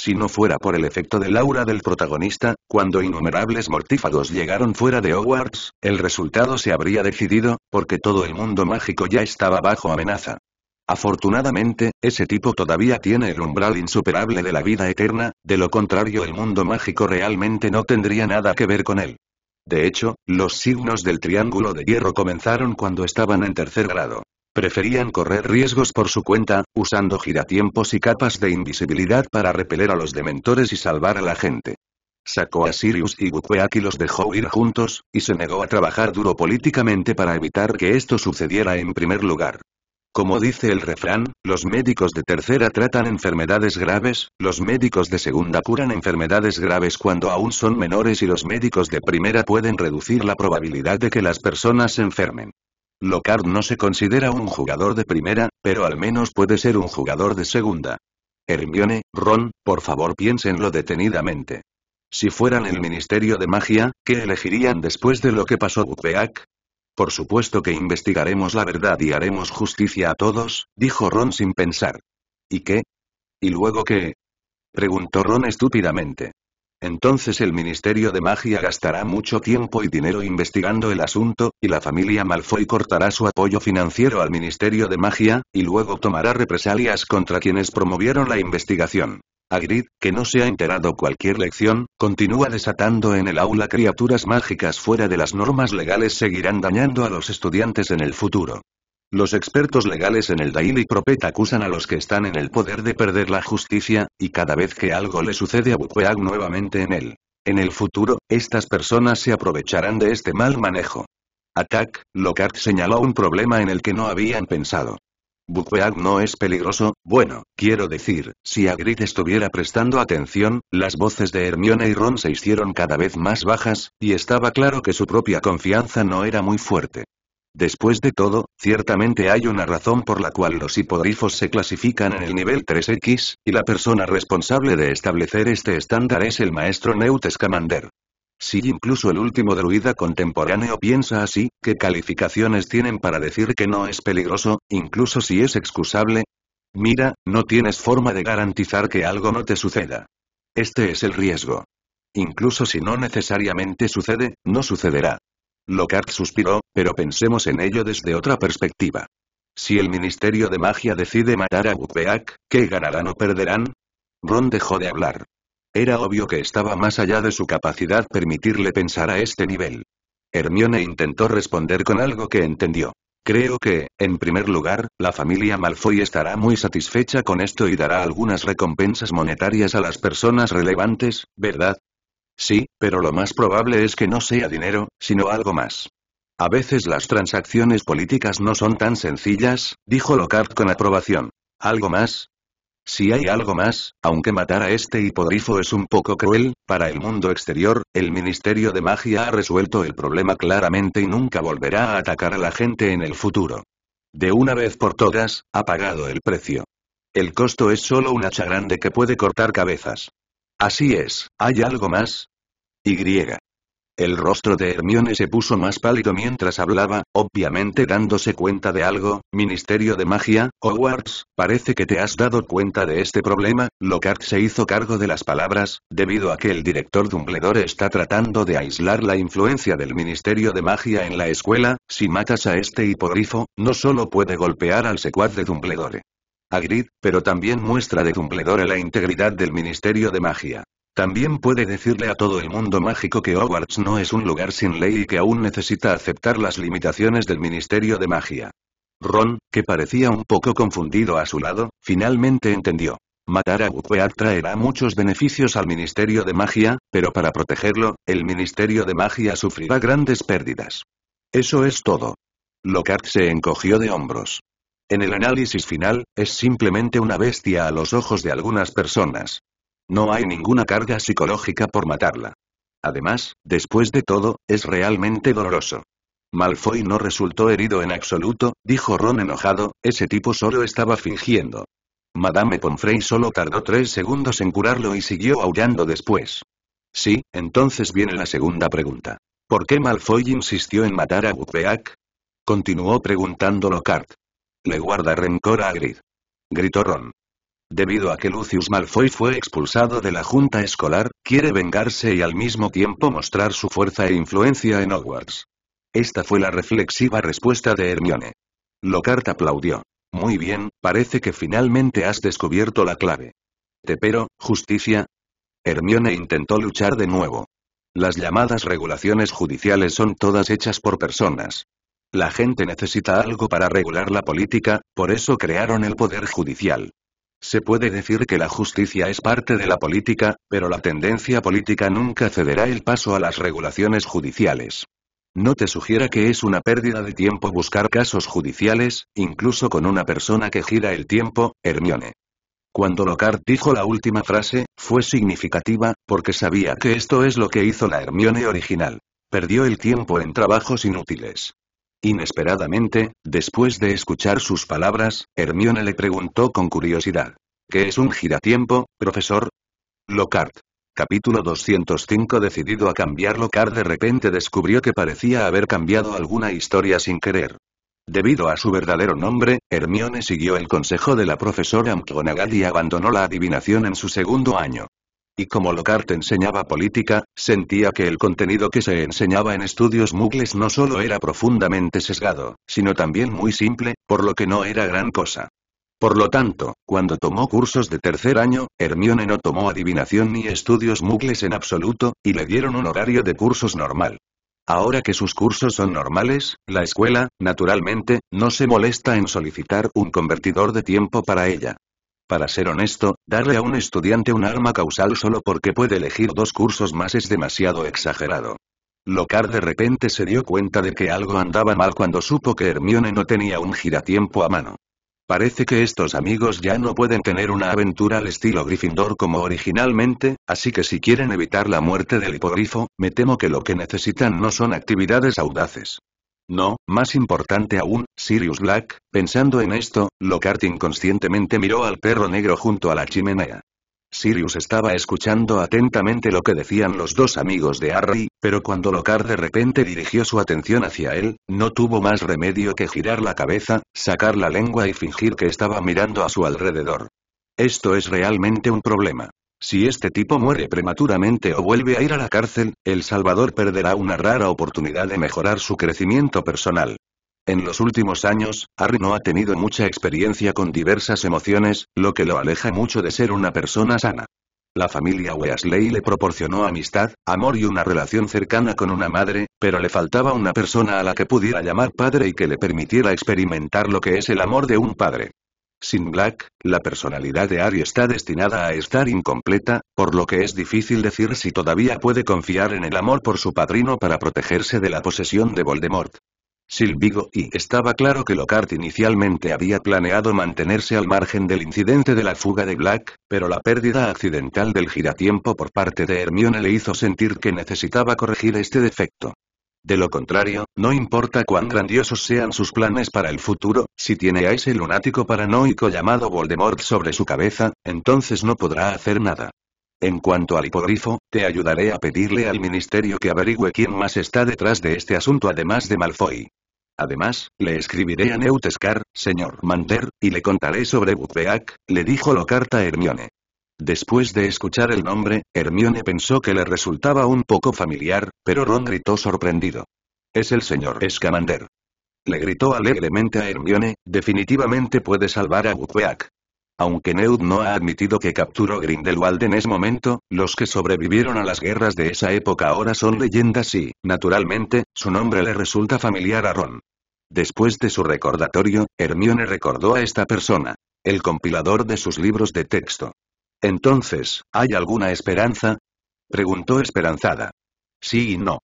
Si no fuera por el efecto del aura del protagonista, cuando innumerables mortífagos llegaron fuera de Hogwarts, el resultado se habría decidido, porque todo el mundo mágico ya estaba bajo amenaza. Afortunadamente, ese tipo todavía tiene el umbral insuperable de la vida eterna, de lo contrario el mundo mágico realmente no tendría nada que ver con él. De hecho, los signos del triángulo de hierro comenzaron cuando estaban en tercer grado preferían correr riesgos por su cuenta, usando giratiempos y capas de invisibilidad para repeler a los dementores y salvar a la gente. Sacó a Sirius y Bukweak y los dejó ir juntos, y se negó a trabajar duro políticamente para evitar que esto sucediera en primer lugar. Como dice el refrán, los médicos de tercera tratan enfermedades graves, los médicos de segunda curan enfermedades graves cuando aún son menores y los médicos de primera pueden reducir la probabilidad de que las personas se enfermen. Locard no se considera un jugador de primera, pero al menos puede ser un jugador de segunda. Hermione, Ron, por favor piénsenlo detenidamente. Si fueran el Ministerio de Magia, ¿qué elegirían después de lo que pasó Bukbeak? Por supuesto que investigaremos la verdad y haremos justicia a todos, dijo Ron sin pensar. ¿Y qué? ¿Y luego qué? preguntó Ron estúpidamente. Entonces el Ministerio de Magia gastará mucho tiempo y dinero investigando el asunto, y la familia Malfoy cortará su apoyo financiero al Ministerio de Magia, y luego tomará represalias contra quienes promovieron la investigación. Agrid, que no se ha enterado cualquier lección, continúa desatando en el aula criaturas mágicas fuera de las normas legales seguirán dañando a los estudiantes en el futuro. Los expertos legales en el Daily Prophet acusan a los que están en el poder de perder la justicia, y cada vez que algo le sucede a Buqueag nuevamente en él. En el futuro, estas personas se aprovecharán de este mal manejo. Attack, Lockhart señaló un problema en el que no habían pensado. Buqueag no es peligroso, bueno, quiero decir, si Hagrid estuviera prestando atención, las voces de Hermione y Ron se hicieron cada vez más bajas, y estaba claro que su propia confianza no era muy fuerte. Después de todo, ciertamente hay una razón por la cual los hipogrifos se clasifican en el nivel 3X, y la persona responsable de establecer este estándar es el maestro Neutes Si incluso el último druida contemporáneo piensa así, ¿qué calificaciones tienen para decir que no es peligroso, incluso si es excusable? Mira, no tienes forma de garantizar que algo no te suceda. Este es el riesgo. Incluso si no necesariamente sucede, no sucederá. Lockhart suspiró, pero pensemos en ello desde otra perspectiva. Si el Ministerio de Magia decide matar a Woodbeak, ¿qué ganarán o perderán? Ron dejó de hablar. Era obvio que estaba más allá de su capacidad permitirle pensar a este nivel. Hermione intentó responder con algo que entendió. Creo que, en primer lugar, la familia Malfoy estará muy satisfecha con esto y dará algunas recompensas monetarias a las personas relevantes, ¿verdad? Sí, pero lo más probable es que no sea dinero, sino algo más. A veces las transacciones políticas no son tan sencillas, dijo Lockhart con aprobación. ¿Algo más? Si hay algo más, aunque matar a este hipogrifo es un poco cruel, para el mundo exterior, el Ministerio de Magia ha resuelto el problema claramente y nunca volverá a atacar a la gente en el futuro. De una vez por todas, ha pagado el precio. El costo es solo un hacha grande que puede cortar cabezas. Así es, ¿hay algo más? Y. El rostro de Hermione se puso más pálido mientras hablaba, obviamente dándose cuenta de algo, Ministerio de Magia, Hogwarts, parece que te has dado cuenta de este problema, Lockhart se hizo cargo de las palabras, debido a que el director Dumbledore está tratando de aislar la influencia del Ministerio de Magia en la escuela, si matas a este hipogrifo, no solo puede golpear al secuaz de Dumbledore. Agrid, pero también muestra de Dumbledore la integridad del Ministerio de Magia. También puede decirle a todo el mundo mágico que Hogwarts no es un lugar sin ley y que aún necesita aceptar las limitaciones del Ministerio de Magia. Ron, que parecía un poco confundido a su lado, finalmente entendió. Matar a Wukweat traerá muchos beneficios al Ministerio de Magia, pero para protegerlo, el Ministerio de Magia sufrirá grandes pérdidas. Eso es todo. Lockhart se encogió de hombros. En el análisis final, es simplemente una bestia a los ojos de algunas personas. No hay ninguna carga psicológica por matarla. Además, después de todo, es realmente doloroso. Malfoy no resultó herido en absoluto, dijo Ron enojado, ese tipo solo estaba fingiendo. Madame Pomfrey solo tardó tres segundos en curarlo y siguió aullando después. Sí, entonces viene la segunda pregunta. ¿Por qué Malfoy insistió en matar a Bukbeak? Continuó preguntando Lockhart. Le guarda rencor a Grid. Gritó Ron. Debido a que Lucius Malfoy fue expulsado de la junta escolar, quiere vengarse y al mismo tiempo mostrar su fuerza e influencia en Hogwarts. Esta fue la reflexiva respuesta de Hermione. Lockhart aplaudió. Muy bien, parece que finalmente has descubierto la clave. Te pero, justicia. Hermione intentó luchar de nuevo. Las llamadas regulaciones judiciales son todas hechas por personas. La gente necesita algo para regular la política, por eso crearon el poder judicial. Se puede decir que la justicia es parte de la política, pero la tendencia política nunca cederá el paso a las regulaciones judiciales. No te sugiera que es una pérdida de tiempo buscar casos judiciales, incluso con una persona que gira el tiempo, Hermione. Cuando Lockhart dijo la última frase, fue significativa, porque sabía que esto es lo que hizo la Hermione original. Perdió el tiempo en trabajos inútiles. Inesperadamente, después de escuchar sus palabras, Hermione le preguntó con curiosidad. ¿Qué es un giratiempo, profesor? Lockhart. Capítulo 205 Decidido a cambiar locard de repente descubrió que parecía haber cambiado alguna historia sin querer. Debido a su verdadero nombre, Hermione siguió el consejo de la profesora McGonagall y abandonó la adivinación en su segundo año. Y como Lockhart enseñaba política, sentía que el contenido que se enseñaba en estudios muggles no solo era profundamente sesgado, sino también muy simple, por lo que no era gran cosa. Por lo tanto, cuando tomó cursos de tercer año, Hermione no tomó adivinación ni estudios muggles en absoluto, y le dieron un horario de cursos normal. Ahora que sus cursos son normales, la escuela, naturalmente, no se molesta en solicitar un convertidor de tiempo para ella. Para ser honesto, darle a un estudiante un arma causal solo porque puede elegir dos cursos más es demasiado exagerado. Locar de repente se dio cuenta de que algo andaba mal cuando supo que Hermione no tenía un giratiempo a mano. Parece que estos amigos ya no pueden tener una aventura al estilo Gryffindor como originalmente, así que si quieren evitar la muerte del hipogrifo, me temo que lo que necesitan no son actividades audaces. No, más importante aún, Sirius Black, pensando en esto, Lockhart inconscientemente miró al perro negro junto a la chimenea. Sirius estaba escuchando atentamente lo que decían los dos amigos de Harry, pero cuando Lockhart de repente dirigió su atención hacia él, no tuvo más remedio que girar la cabeza, sacar la lengua y fingir que estaba mirando a su alrededor. Esto es realmente un problema. Si este tipo muere prematuramente o vuelve a ir a la cárcel, El Salvador perderá una rara oportunidad de mejorar su crecimiento personal. En los últimos años, Harry no ha tenido mucha experiencia con diversas emociones, lo que lo aleja mucho de ser una persona sana. La familia Weasley le proporcionó amistad, amor y una relación cercana con una madre, pero le faltaba una persona a la que pudiera llamar padre y que le permitiera experimentar lo que es el amor de un padre. Sin Black, la personalidad de Ari está destinada a estar incompleta, por lo que es difícil decir si todavía puede confiar en el amor por su padrino para protegerse de la posesión de Voldemort. Silvigo y estaba claro que Lockhart inicialmente había planeado mantenerse al margen del incidente de la fuga de Black, pero la pérdida accidental del giratiempo por parte de Hermione le hizo sentir que necesitaba corregir este defecto. De lo contrario, no importa cuán grandiosos sean sus planes para el futuro, si tiene a ese lunático paranoico llamado Voldemort sobre su cabeza, entonces no podrá hacer nada. En cuanto al hipogrifo, te ayudaré a pedirle al ministerio que averigüe quién más está detrás de este asunto además de Malfoy. Además, le escribiré a Neutescar, señor Mander, y le contaré sobre Bukbeak, le dijo Locarta Hermione. Después de escuchar el nombre, Hermione pensó que le resultaba un poco familiar, pero Ron gritó sorprendido. Es el señor Escamander". Le gritó alegremente a Hermione, definitivamente puede salvar a Wukweak. Aunque Neud no ha admitido que capturó Grindelwald en ese momento, los que sobrevivieron a las guerras de esa época ahora son leyendas y, naturalmente, su nombre le resulta familiar a Ron. Después de su recordatorio, Hermione recordó a esta persona. El compilador de sus libros de texto. Entonces, ¿hay alguna esperanza? Preguntó esperanzada. Sí y no.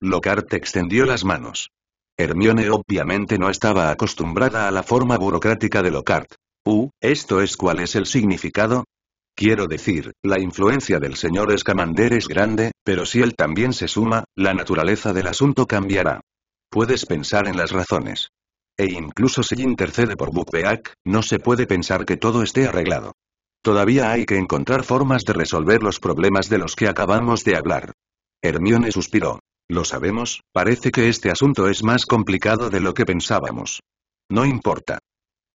Lockhart extendió las manos. Hermione obviamente no estaba acostumbrada a la forma burocrática de Lockhart. Uh, ¿esto es cuál es el significado? Quiero decir, la influencia del señor Escamander es grande, pero si él también se suma, la naturaleza del asunto cambiará. Puedes pensar en las razones. E incluso si intercede por Bukbeak, no se puede pensar que todo esté arreglado. Todavía hay que encontrar formas de resolver los problemas de los que acabamos de hablar. Hermione suspiró. Lo sabemos, parece que este asunto es más complicado de lo que pensábamos. No importa.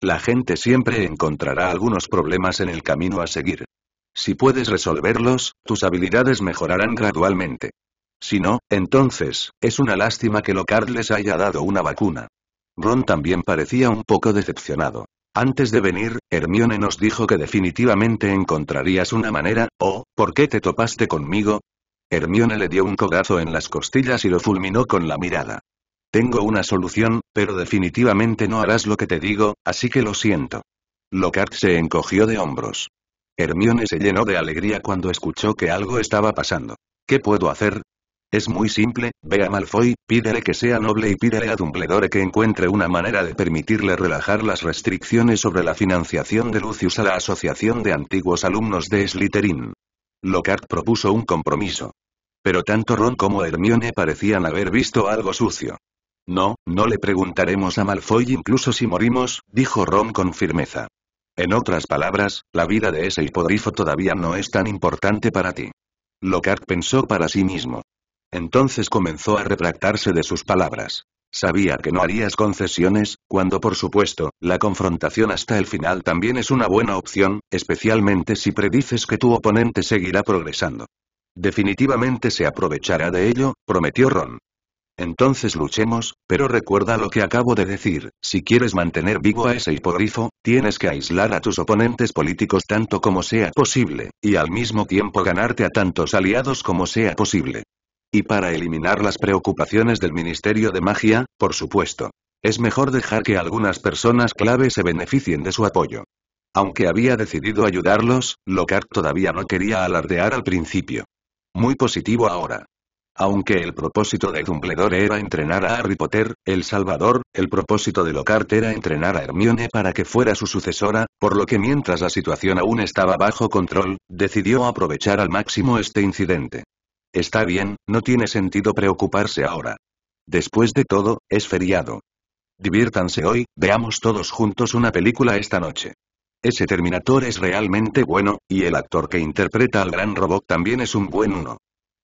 La gente siempre encontrará algunos problemas en el camino a seguir. Si puedes resolverlos, tus habilidades mejorarán gradualmente. Si no, entonces, es una lástima que Locard les haya dado una vacuna. Ron también parecía un poco decepcionado. Antes de venir, Hermione nos dijo que definitivamente encontrarías una manera, o, ¿por qué te topaste conmigo? Hermione le dio un codazo en las costillas y lo fulminó con la mirada. Tengo una solución, pero definitivamente no harás lo que te digo, así que lo siento. Lockhart se encogió de hombros. Hermione se llenó de alegría cuando escuchó que algo estaba pasando. ¿Qué puedo hacer? Es muy simple, ve a Malfoy, pídele que sea noble y pídele a Dumbledore que encuentre una manera de permitirle relajar las restricciones sobre la financiación de Lucius a la Asociación de Antiguos Alumnos de Slytherin. Lockhart propuso un compromiso. Pero tanto Ron como Hermione parecían haber visto algo sucio. No, no le preguntaremos a Malfoy incluso si morimos, dijo Ron con firmeza. En otras palabras, la vida de ese hipodrifo todavía no es tan importante para ti. Lockhart pensó para sí mismo. Entonces comenzó a retractarse de sus palabras. Sabía que no harías concesiones, cuando por supuesto, la confrontación hasta el final también es una buena opción, especialmente si predices que tu oponente seguirá progresando. Definitivamente se aprovechará de ello, prometió Ron. Entonces luchemos, pero recuerda lo que acabo de decir, si quieres mantener vivo a ese hipogrifo, tienes que aislar a tus oponentes políticos tanto como sea posible, y al mismo tiempo ganarte a tantos aliados como sea posible. Y para eliminar las preocupaciones del Ministerio de Magia, por supuesto. Es mejor dejar que algunas personas clave se beneficien de su apoyo. Aunque había decidido ayudarlos, Lockhart todavía no quería alardear al principio. Muy positivo ahora. Aunque el propósito de Dumbledore era entrenar a Harry Potter, el Salvador, el propósito de Lockhart era entrenar a Hermione para que fuera su sucesora, por lo que mientras la situación aún estaba bajo control, decidió aprovechar al máximo este incidente. Está bien, no tiene sentido preocuparse ahora. Después de todo, es feriado. Diviértanse hoy, veamos todos juntos una película esta noche. Ese Terminator es realmente bueno, y el actor que interpreta al gran robot también es un buen uno.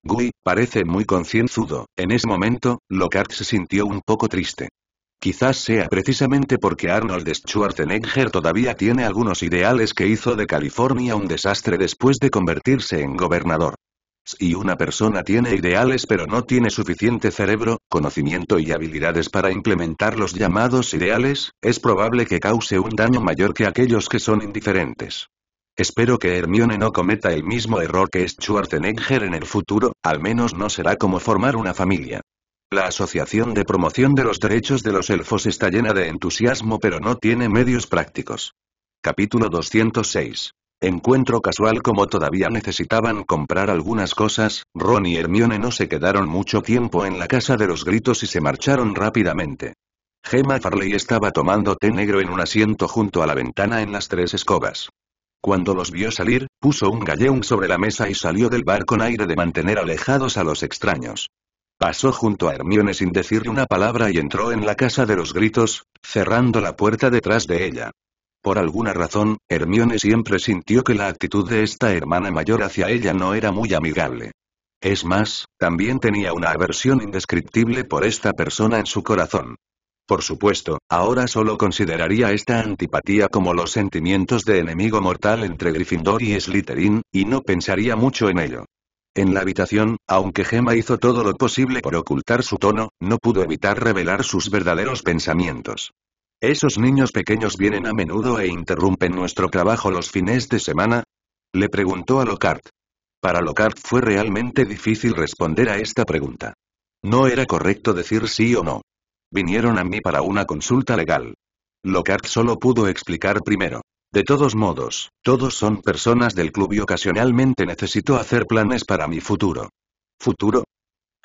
Gui, parece muy concienzudo, en ese momento, Lockhart se sintió un poco triste. Quizás sea precisamente porque Arnold Schwarzenegger todavía tiene algunos ideales que hizo de California un desastre después de convertirse en gobernador. Si una persona tiene ideales pero no tiene suficiente cerebro, conocimiento y habilidades para implementar los llamados ideales, es probable que cause un daño mayor que aquellos que son indiferentes. Espero que Hermione no cometa el mismo error que Schwarzenegger en el futuro, al menos no será como formar una familia. La Asociación de Promoción de los Derechos de los Elfos está llena de entusiasmo pero no tiene medios prácticos. Capítulo 206 Encuentro casual como todavía necesitaban comprar algunas cosas, Ron y Hermione no se quedaron mucho tiempo en la casa de los gritos y se marcharon rápidamente. Gemma Farley estaba tomando té negro en un asiento junto a la ventana en las tres escobas. Cuando los vio salir, puso un galleón sobre la mesa y salió del bar con aire de mantener alejados a los extraños. Pasó junto a Hermione sin decirle una palabra y entró en la casa de los gritos, cerrando la puerta detrás de ella. Por alguna razón, Hermione siempre sintió que la actitud de esta hermana mayor hacia ella no era muy amigable. Es más, también tenía una aversión indescriptible por esta persona en su corazón. Por supuesto, ahora solo consideraría esta antipatía como los sentimientos de enemigo mortal entre Gryffindor y Slytherin, y no pensaría mucho en ello. En la habitación, aunque Gemma hizo todo lo posible por ocultar su tono, no pudo evitar revelar sus verdaderos pensamientos. ¿Esos niños pequeños vienen a menudo e interrumpen nuestro trabajo los fines de semana? Le preguntó a Lockhart. Para Lockhart fue realmente difícil responder a esta pregunta. No era correcto decir sí o no. Vinieron a mí para una consulta legal. Lockhart solo pudo explicar primero. De todos modos, todos son personas del club y ocasionalmente necesito hacer planes para mi futuro. ¿Futuro?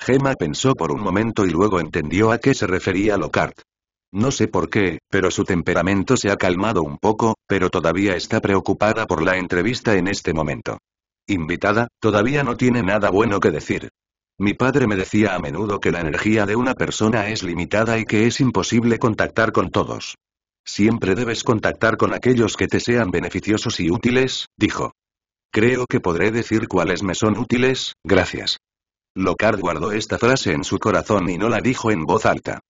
Gemma pensó por un momento y luego entendió a qué se refería Lockhart. No sé por qué, pero su temperamento se ha calmado un poco, pero todavía está preocupada por la entrevista en este momento. Invitada, todavía no tiene nada bueno que decir. Mi padre me decía a menudo que la energía de una persona es limitada y que es imposible contactar con todos. Siempre debes contactar con aquellos que te sean beneficiosos y útiles, dijo. Creo que podré decir cuáles me son útiles, gracias. Locard guardó esta frase en su corazón y no la dijo en voz alta.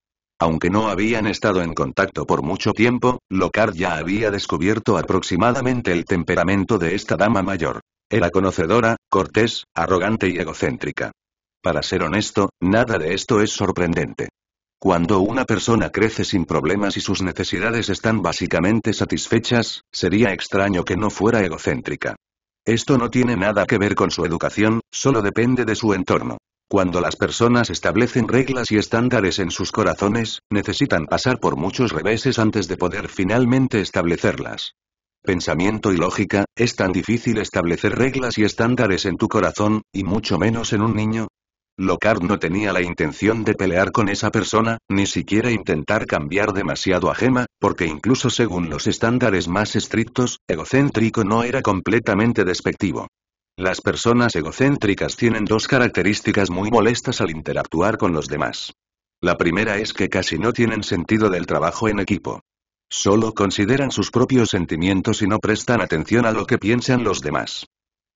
Aunque no habían estado en contacto por mucho tiempo, Locard ya había descubierto aproximadamente el temperamento de esta dama mayor. Era conocedora, cortés, arrogante y egocéntrica. Para ser honesto, nada de esto es sorprendente. Cuando una persona crece sin problemas y sus necesidades están básicamente satisfechas, sería extraño que no fuera egocéntrica. Esto no tiene nada que ver con su educación, solo depende de su entorno. Cuando las personas establecen reglas y estándares en sus corazones, necesitan pasar por muchos reveses antes de poder finalmente establecerlas. Pensamiento y lógica, ¿es tan difícil establecer reglas y estándares en tu corazón, y mucho menos en un niño? Locard no tenía la intención de pelear con esa persona, ni siquiera intentar cambiar demasiado a Gemma, porque incluso según los estándares más estrictos, egocéntrico no era completamente despectivo. Las personas egocéntricas tienen dos características muy molestas al interactuar con los demás. La primera es que casi no tienen sentido del trabajo en equipo. Solo consideran sus propios sentimientos y no prestan atención a lo que piensan los demás.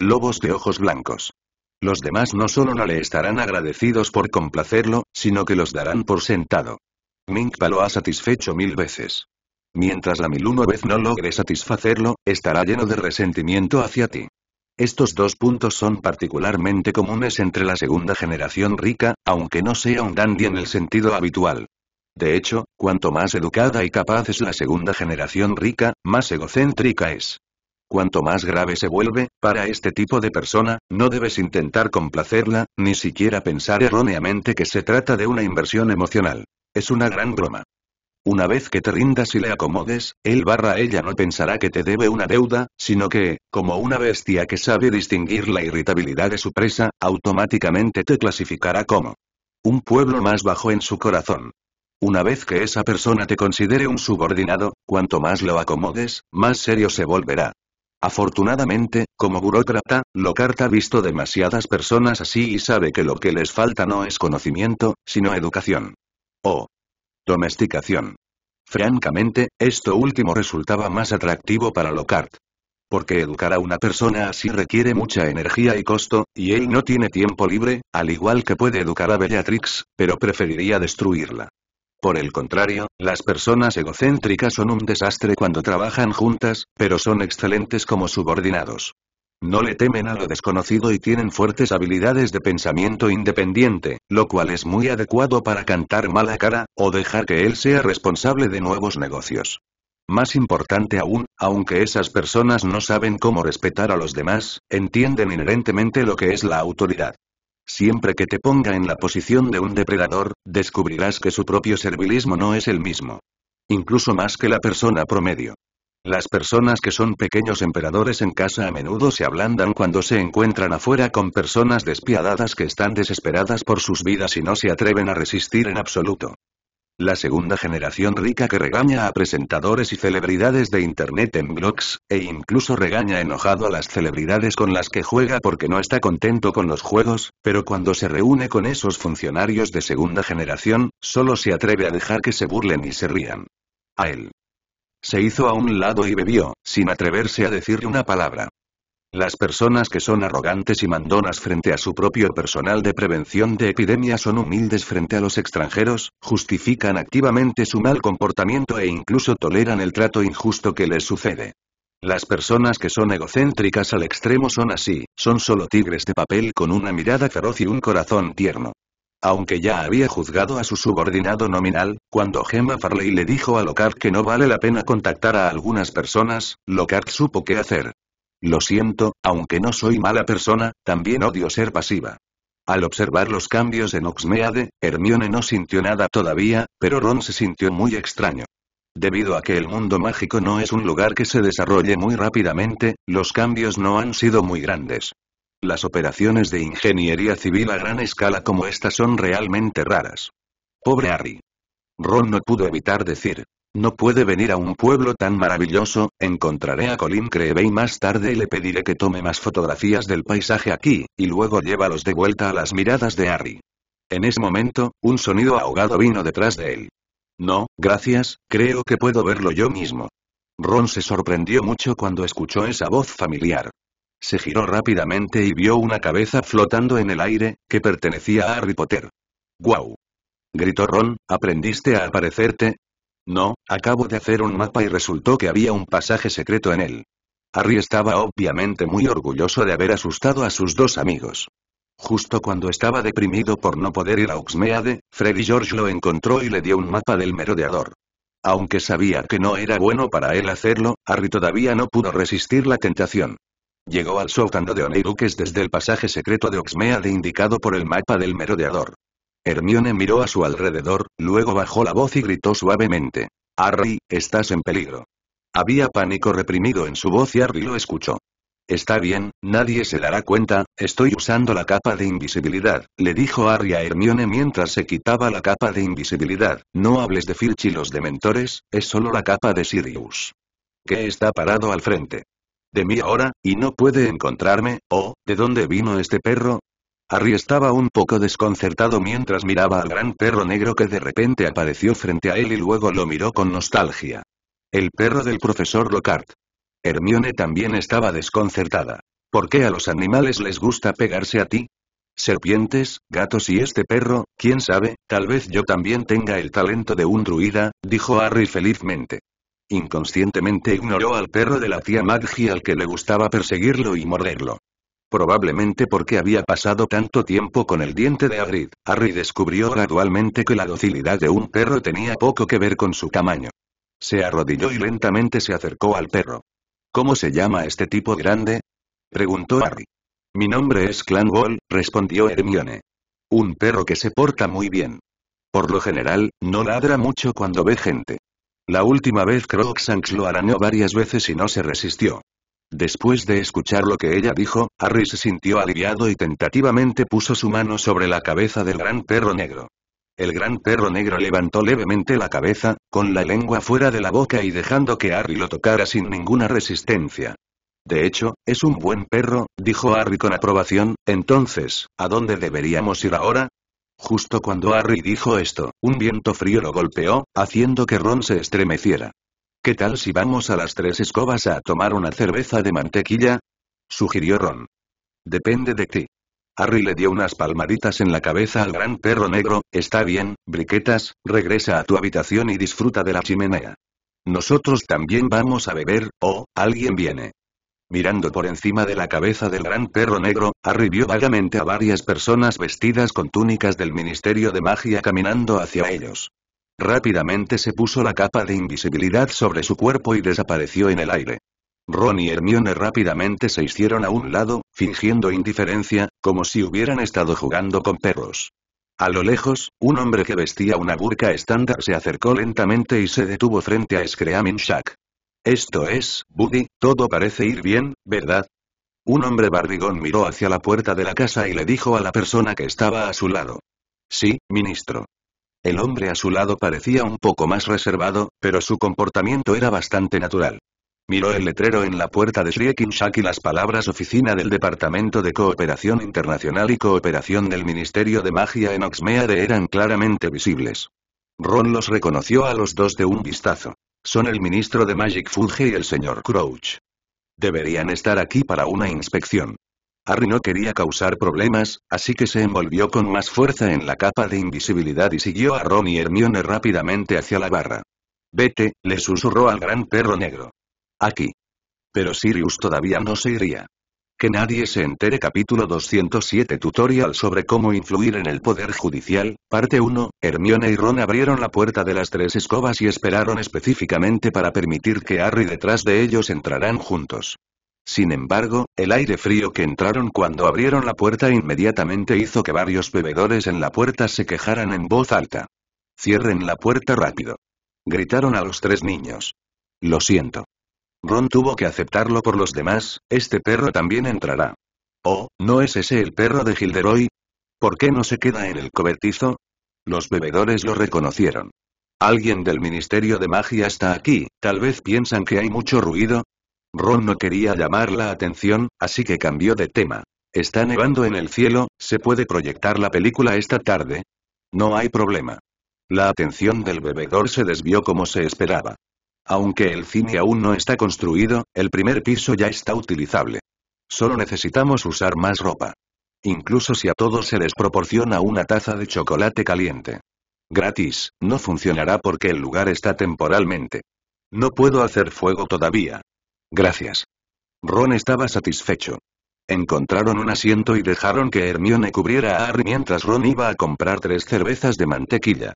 Lobos de ojos blancos. Los demás no solo no le estarán agradecidos por complacerlo, sino que los darán por sentado. Minkpa lo ha satisfecho mil veces. Mientras la mil una vez no logre satisfacerlo, estará lleno de resentimiento hacia ti. Estos dos puntos son particularmente comunes entre la segunda generación rica, aunque no sea un dandy en el sentido habitual. De hecho, cuanto más educada y capaz es la segunda generación rica, más egocéntrica es. Cuanto más grave se vuelve, para este tipo de persona, no debes intentar complacerla, ni siquiera pensar erróneamente que se trata de una inversión emocional. Es una gran broma. Una vez que te rindas y le acomodes, él barra ella no pensará que te debe una deuda, sino que, como una bestia que sabe distinguir la irritabilidad de su presa, automáticamente te clasificará como un pueblo más bajo en su corazón. Una vez que esa persona te considere un subordinado, cuanto más lo acomodes, más serio se volverá. Afortunadamente, como burócrata, locarta ha visto demasiadas personas así y sabe que lo que les falta no es conocimiento, sino educación. Oh. Domesticación. Francamente, esto último resultaba más atractivo para Lockhart. Porque educar a una persona así requiere mucha energía y costo, y él no tiene tiempo libre, al igual que puede educar a Bellatrix, pero preferiría destruirla. Por el contrario, las personas egocéntricas son un desastre cuando trabajan juntas, pero son excelentes como subordinados. No le temen a lo desconocido y tienen fuertes habilidades de pensamiento independiente, lo cual es muy adecuado para cantar mala cara, o dejar que él sea responsable de nuevos negocios. Más importante aún, aunque esas personas no saben cómo respetar a los demás, entienden inherentemente lo que es la autoridad. Siempre que te ponga en la posición de un depredador, descubrirás que su propio servilismo no es el mismo. Incluso más que la persona promedio. Las personas que son pequeños emperadores en casa a menudo se ablandan cuando se encuentran afuera con personas despiadadas que están desesperadas por sus vidas y no se atreven a resistir en absoluto. La segunda generación rica que regaña a presentadores y celebridades de Internet en blogs, e incluso regaña enojado a las celebridades con las que juega porque no está contento con los juegos, pero cuando se reúne con esos funcionarios de segunda generación, solo se atreve a dejar que se burlen y se rían. A él, se hizo a un lado y bebió, sin atreverse a decir una palabra. Las personas que son arrogantes y mandonas frente a su propio personal de prevención de epidemia son humildes frente a los extranjeros, justifican activamente su mal comportamiento e incluso toleran el trato injusto que les sucede. Las personas que son egocéntricas al extremo son así, son solo tigres de papel con una mirada feroz y un corazón tierno aunque ya había juzgado a su subordinado nominal, cuando Gemma Farley le dijo a Lockhart que no vale la pena contactar a algunas personas, Lockhart supo qué hacer. Lo siento, aunque no soy mala persona, también odio ser pasiva. Al observar los cambios en Oxmeade, Hermione no sintió nada todavía, pero Ron se sintió muy extraño. Debido a que el mundo mágico no es un lugar que se desarrolle muy rápidamente, los cambios no han sido muy grandes. Las operaciones de ingeniería civil a gran escala como esta son realmente raras. Pobre Harry. Ron no pudo evitar decir. No puede venir a un pueblo tan maravilloso, encontraré a Colin Creevey más tarde y le pediré que tome más fotografías del paisaje aquí, y luego llévalos de vuelta a las miradas de Harry. En ese momento, un sonido ahogado vino detrás de él. No, gracias, creo que puedo verlo yo mismo. Ron se sorprendió mucho cuando escuchó esa voz familiar. Se giró rápidamente y vio una cabeza flotando en el aire, que pertenecía a Harry Potter. ¡Guau! Gritó Ron, ¿aprendiste a aparecerte? No, acabo de hacer un mapa y resultó que había un pasaje secreto en él. Harry estaba obviamente muy orgulloso de haber asustado a sus dos amigos. Justo cuando estaba deprimido por no poder ir a Uxmeade, Freddy George lo encontró y le dio un mapa del merodeador. Aunque sabía que no era bueno para él hacerlo, Harry todavía no pudo resistir la tentación. Llegó al sótano de Oneirukes desde el pasaje secreto de Oxmeade indicado por el mapa del merodeador. Hermione miró a su alrededor, luego bajó la voz y gritó suavemente. Harry, estás en peligro. Había pánico reprimido en su voz y Harry lo escuchó. Está bien, nadie se dará cuenta, estoy usando la capa de invisibilidad, le dijo Harry a Hermione mientras se quitaba la capa de invisibilidad. No hables de Filch y los dementores, es solo la capa de Sirius. ¿Qué está parado al frente? de mí ahora, y no puede encontrarme, oh, ¿de dónde vino este perro? Harry estaba un poco desconcertado mientras miraba al gran perro negro que de repente apareció frente a él y luego lo miró con nostalgia. El perro del profesor Lockhart. Hermione también estaba desconcertada. ¿Por qué a los animales les gusta pegarse a ti? Serpientes, gatos y este perro, quién sabe, tal vez yo también tenga el talento de un druida, dijo Harry felizmente. Inconscientemente ignoró al perro de la tía magia al que le gustaba perseguirlo y morderlo. Probablemente porque había pasado tanto tiempo con el diente de Abrid. Harry descubrió gradualmente que la docilidad de un perro tenía poco que ver con su tamaño. Se arrodilló y lentamente se acercó al perro. ¿Cómo se llama este tipo grande? preguntó Harry. Mi nombre es wall respondió Hermione. Un perro que se porta muy bien. Por lo general, no ladra mucho cuando ve gente. La última vez Crookshanks lo arañó varias veces y no se resistió. Después de escuchar lo que ella dijo, Harry se sintió aliviado y tentativamente puso su mano sobre la cabeza del gran perro negro. El gran perro negro levantó levemente la cabeza, con la lengua fuera de la boca y dejando que Harry lo tocara sin ninguna resistencia. De hecho, es un buen perro, dijo Harry con aprobación, entonces, ¿a dónde deberíamos ir ahora? Justo cuando Harry dijo esto, un viento frío lo golpeó, haciendo que Ron se estremeciera. ¿Qué tal si vamos a las tres escobas a tomar una cerveza de mantequilla? sugirió Ron. Depende de ti. Harry le dio unas palmaditas en la cabeza al gran perro negro, está bien, briquetas, regresa a tu habitación y disfruta de la chimenea. Nosotros también vamos a beber, o, oh, alguien viene. Mirando por encima de la cabeza del gran perro negro, arribió vagamente a varias personas vestidas con túnicas del Ministerio de Magia caminando hacia ellos. Rápidamente se puso la capa de invisibilidad sobre su cuerpo y desapareció en el aire. Ron y Hermione rápidamente se hicieron a un lado, fingiendo indiferencia, como si hubieran estado jugando con perros. A lo lejos, un hombre que vestía una burka estándar se acercó lentamente y se detuvo frente a Screaming Shack. Esto es, Buddy, todo parece ir bien, ¿verdad? Un hombre barrigón miró hacia la puerta de la casa y le dijo a la persona que estaba a su lado. Sí, ministro. El hombre a su lado parecía un poco más reservado, pero su comportamiento era bastante natural. Miró el letrero en la puerta de Shriekinshak y las palabras Oficina del Departamento de Cooperación Internacional y Cooperación del Ministerio de Magia en Oxmeade eran claramente visibles. Ron los reconoció a los dos de un vistazo. Son el ministro de Magic Funge y el señor Crouch. Deberían estar aquí para una inspección. Harry no quería causar problemas, así que se envolvió con más fuerza en la capa de invisibilidad y siguió a Ron y Hermione rápidamente hacia la barra. Vete, le susurró al gran perro negro. Aquí. Pero Sirius todavía no se iría que nadie se entere capítulo 207 tutorial sobre cómo influir en el poder judicial, parte 1, Hermione y Ron abrieron la puerta de las tres escobas y esperaron específicamente para permitir que Harry detrás de ellos entraran juntos. Sin embargo, el aire frío que entraron cuando abrieron la puerta inmediatamente hizo que varios bebedores en la puerta se quejaran en voz alta. Cierren la puerta rápido. Gritaron a los tres niños. Lo siento. Ron tuvo que aceptarlo por los demás, este perro también entrará. Oh, ¿no es ese el perro de Gilderoy? ¿Por qué no se queda en el cobertizo? Los bebedores lo reconocieron. Alguien del Ministerio de Magia está aquí, tal vez piensan que hay mucho ruido. Ron no quería llamar la atención, así que cambió de tema. Está nevando en el cielo, ¿se puede proyectar la película esta tarde? No hay problema. La atención del bebedor se desvió como se esperaba. Aunque el cine aún no está construido, el primer piso ya está utilizable. Solo necesitamos usar más ropa. Incluso si a todos se les proporciona una taza de chocolate caliente. Gratis, no funcionará porque el lugar está temporalmente. No puedo hacer fuego todavía. Gracias. Ron estaba satisfecho. Encontraron un asiento y dejaron que Hermione cubriera a Harry mientras Ron iba a comprar tres cervezas de mantequilla.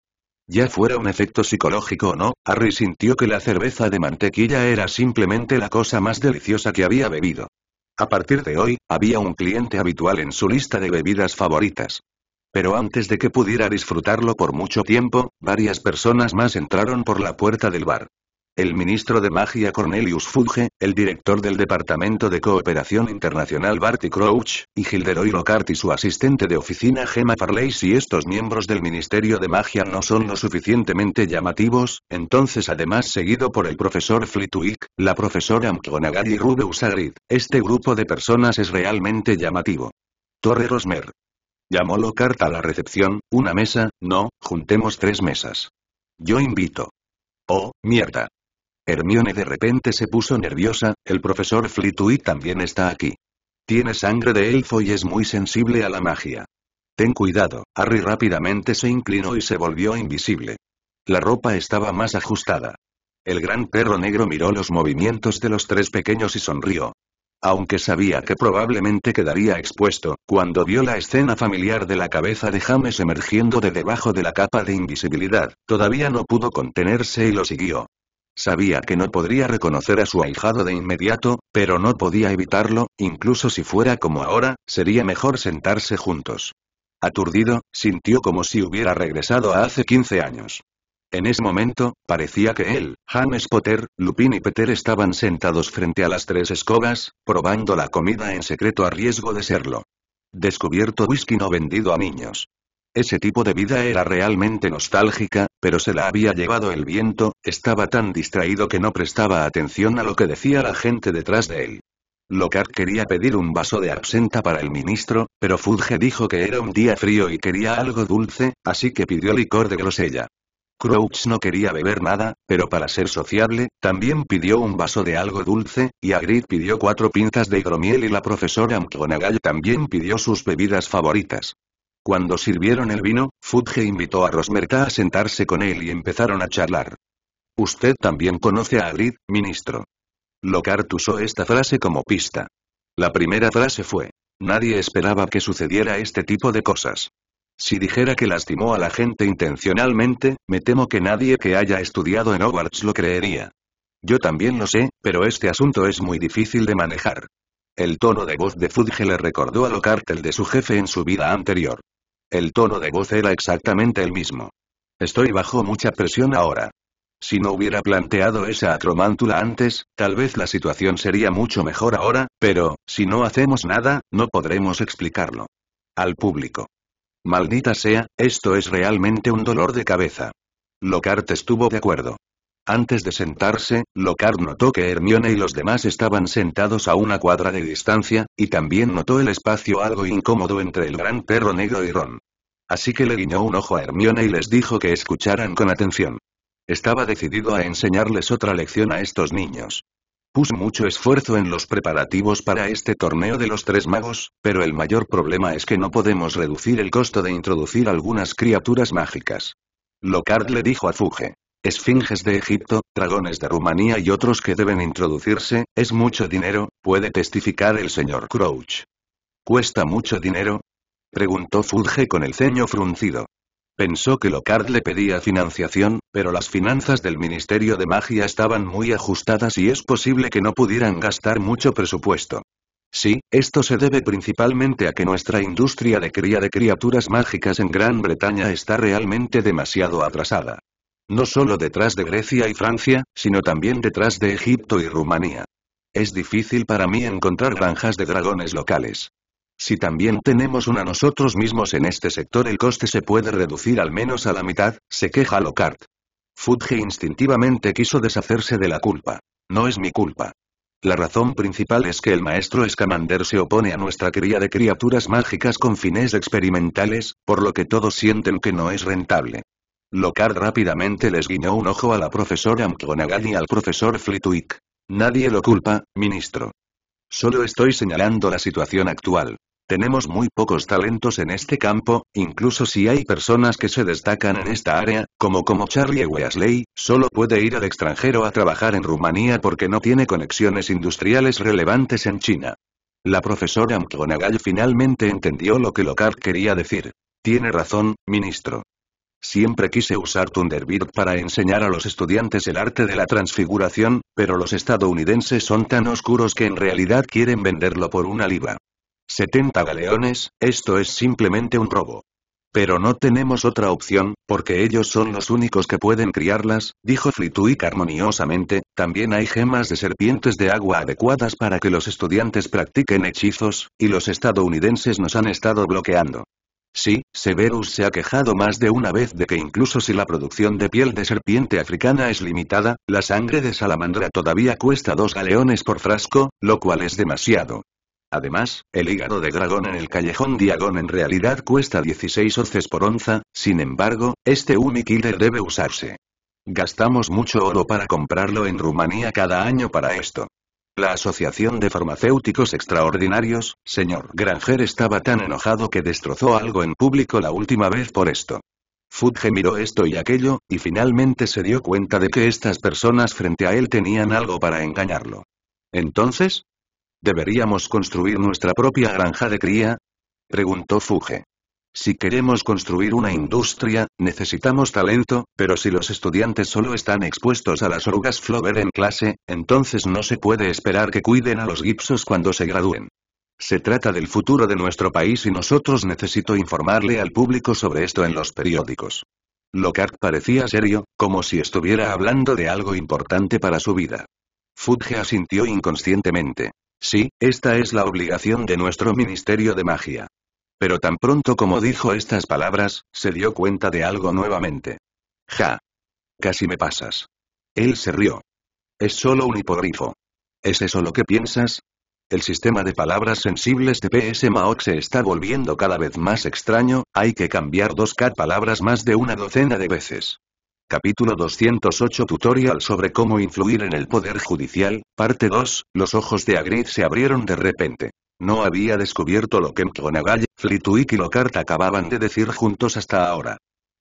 Ya fuera un efecto psicológico o no, Harry sintió que la cerveza de mantequilla era simplemente la cosa más deliciosa que había bebido. A partir de hoy, había un cliente habitual en su lista de bebidas favoritas. Pero antes de que pudiera disfrutarlo por mucho tiempo, varias personas más entraron por la puerta del bar el ministro de magia Cornelius Fudge, el director del Departamento de Cooperación Internacional Barty Crouch, y Gilderoy Locart y su asistente de oficina Gemma Farley si estos miembros del Ministerio de Magia no son lo suficientemente llamativos, entonces además seguido por el profesor Flitwick, la profesora McGonagall y Rubeus Hagrid, este grupo de personas es realmente llamativo. Torre Rosmer. Llamó Locart a la recepción, una mesa, no, juntemos tres mesas. Yo invito. Oh, mierda. Hermione de repente se puso nerviosa, el profesor Flitwick también está aquí. Tiene sangre de elfo y es muy sensible a la magia. Ten cuidado, Harry rápidamente se inclinó y se volvió invisible. La ropa estaba más ajustada. El gran perro negro miró los movimientos de los tres pequeños y sonrió. Aunque sabía que probablemente quedaría expuesto, cuando vio la escena familiar de la cabeza de James emergiendo de debajo de la capa de invisibilidad, todavía no pudo contenerse y lo siguió. Sabía que no podría reconocer a su ahijado de inmediato, pero no podía evitarlo, incluso si fuera como ahora, sería mejor sentarse juntos. Aturdido, sintió como si hubiera regresado a hace 15 años. En ese momento, parecía que él, James Potter, Lupin y Peter estaban sentados frente a las tres escobas, probando la comida en secreto a riesgo de serlo. Descubierto whisky no vendido a niños. Ese tipo de vida era realmente nostálgica, pero se la había llevado el viento, estaba tan distraído que no prestaba atención a lo que decía la gente detrás de él. Lockhart quería pedir un vaso de absenta para el ministro, pero Fudge dijo que era un día frío y quería algo dulce, así que pidió licor de grosella. Crouch no quería beber nada, pero para ser sociable, también pidió un vaso de algo dulce, y Agrid pidió cuatro pinzas de hidromiel y la profesora McGonagall también pidió sus bebidas favoritas. Cuando sirvieron el vino, Fudge invitó a Rosmerta a sentarse con él y empezaron a charlar. Usted también conoce a Adrid, ministro. Lockhart usó esta frase como pista. La primera frase fue, nadie esperaba que sucediera este tipo de cosas. Si dijera que lastimó a la gente intencionalmente, me temo que nadie que haya estudiado en Hogwarts lo creería. Yo también lo sé, pero este asunto es muy difícil de manejar. El tono de voz de Fudge le recordó a Lockhart el de su jefe en su vida anterior. El tono de voz era exactamente el mismo. Estoy bajo mucha presión ahora. Si no hubiera planteado esa acromántula antes, tal vez la situación sería mucho mejor ahora, pero, si no hacemos nada, no podremos explicarlo. Al público. Maldita sea, esto es realmente un dolor de cabeza. Locarte estuvo de acuerdo. Antes de sentarse, Lockhart notó que Hermione y los demás estaban sentados a una cuadra de distancia, y también notó el espacio algo incómodo entre el gran perro negro y Ron. Así que le guiñó un ojo a Hermione y les dijo que escucharan con atención. Estaba decidido a enseñarles otra lección a estos niños. Puso mucho esfuerzo en los preparativos para este torneo de los tres magos, pero el mayor problema es que no podemos reducir el costo de introducir algunas criaturas mágicas. Lockhart le dijo a Fuge esfinges de Egipto, dragones de Rumanía y otros que deben introducirse, es mucho dinero, puede testificar el señor Crouch. ¿Cuesta mucho dinero? Preguntó Fulge con el ceño fruncido. Pensó que Lockhart le pedía financiación, pero las finanzas del Ministerio de Magia estaban muy ajustadas y es posible que no pudieran gastar mucho presupuesto. Sí, esto se debe principalmente a que nuestra industria de cría de criaturas mágicas en Gran Bretaña está realmente demasiado atrasada. No solo detrás de Grecia y Francia, sino también detrás de Egipto y Rumanía. Es difícil para mí encontrar granjas de dragones locales. Si también tenemos una nosotros mismos en este sector el coste se puede reducir al menos a la mitad, se queja Lockhart. Fudge instintivamente quiso deshacerse de la culpa. No es mi culpa. La razón principal es que el maestro Escamander se opone a nuestra cría de criaturas mágicas con fines experimentales, por lo que todos sienten que no es rentable. Locard rápidamente les guiñó un ojo a la profesora McGonagall y al profesor Flitwick. Nadie lo culpa, ministro. Solo estoy señalando la situación actual. Tenemos muy pocos talentos en este campo, incluso si hay personas que se destacan en esta área, como como Charlie Wesley, solo puede ir al extranjero a trabajar en Rumanía porque no tiene conexiones industriales relevantes en China. La profesora McGonagall finalmente entendió lo que Locard quería decir. Tiene razón, ministro. Siempre quise usar Thunderbird para enseñar a los estudiantes el arte de la transfiguración, pero los estadounidenses son tan oscuros que en realidad quieren venderlo por una libra. 70 galeones, esto es simplemente un robo. Pero no tenemos otra opción, porque ellos son los únicos que pueden criarlas, dijo Flitwick armoniosamente, también hay gemas de serpientes de agua adecuadas para que los estudiantes practiquen hechizos, y los estadounidenses nos han estado bloqueando. Sí, Severus se ha quejado más de una vez de que incluso si la producción de piel de serpiente africana es limitada, la sangre de salamandra todavía cuesta dos galeones por frasco, lo cual es demasiado. Además, el hígado de dragón en el callejón Diagón en realidad cuesta 16 hoces por onza, sin embargo, este Killer debe usarse. Gastamos mucho oro para comprarlo en Rumanía cada año para esto. La Asociación de Farmacéuticos Extraordinarios, señor Granger estaba tan enojado que destrozó algo en público la última vez por esto. Fudge miró esto y aquello, y finalmente se dio cuenta de que estas personas frente a él tenían algo para engañarlo. Entonces, ¿Deberíamos construir nuestra propia granja de cría? Preguntó Fuge. Si queremos construir una industria, necesitamos talento, pero si los estudiantes solo están expuestos a las orugas flover en clase, entonces no se puede esperar que cuiden a los gipsos cuando se gradúen. Se trata del futuro de nuestro país y nosotros necesito informarle al público sobre esto en los periódicos. Lockhart parecía serio, como si estuviera hablando de algo importante para su vida. Fudge asintió inconscientemente. Sí, esta es la obligación de nuestro Ministerio de Magia. Pero tan pronto como dijo estas palabras, se dio cuenta de algo nuevamente. Ja. Casi me pasas. Él se rió. Es solo un hipogrifo. ¿Es eso lo que piensas? El sistema de palabras sensibles de PS Maok se está volviendo cada vez más extraño, hay que cambiar dos cat palabras más de una docena de veces. Capítulo 208 Tutorial sobre cómo influir en el Poder Judicial, parte 2, los ojos de Agrid se abrieron de repente. No había descubierto lo que McGonagall, Flitwick y Locart acababan de decir juntos hasta ahora.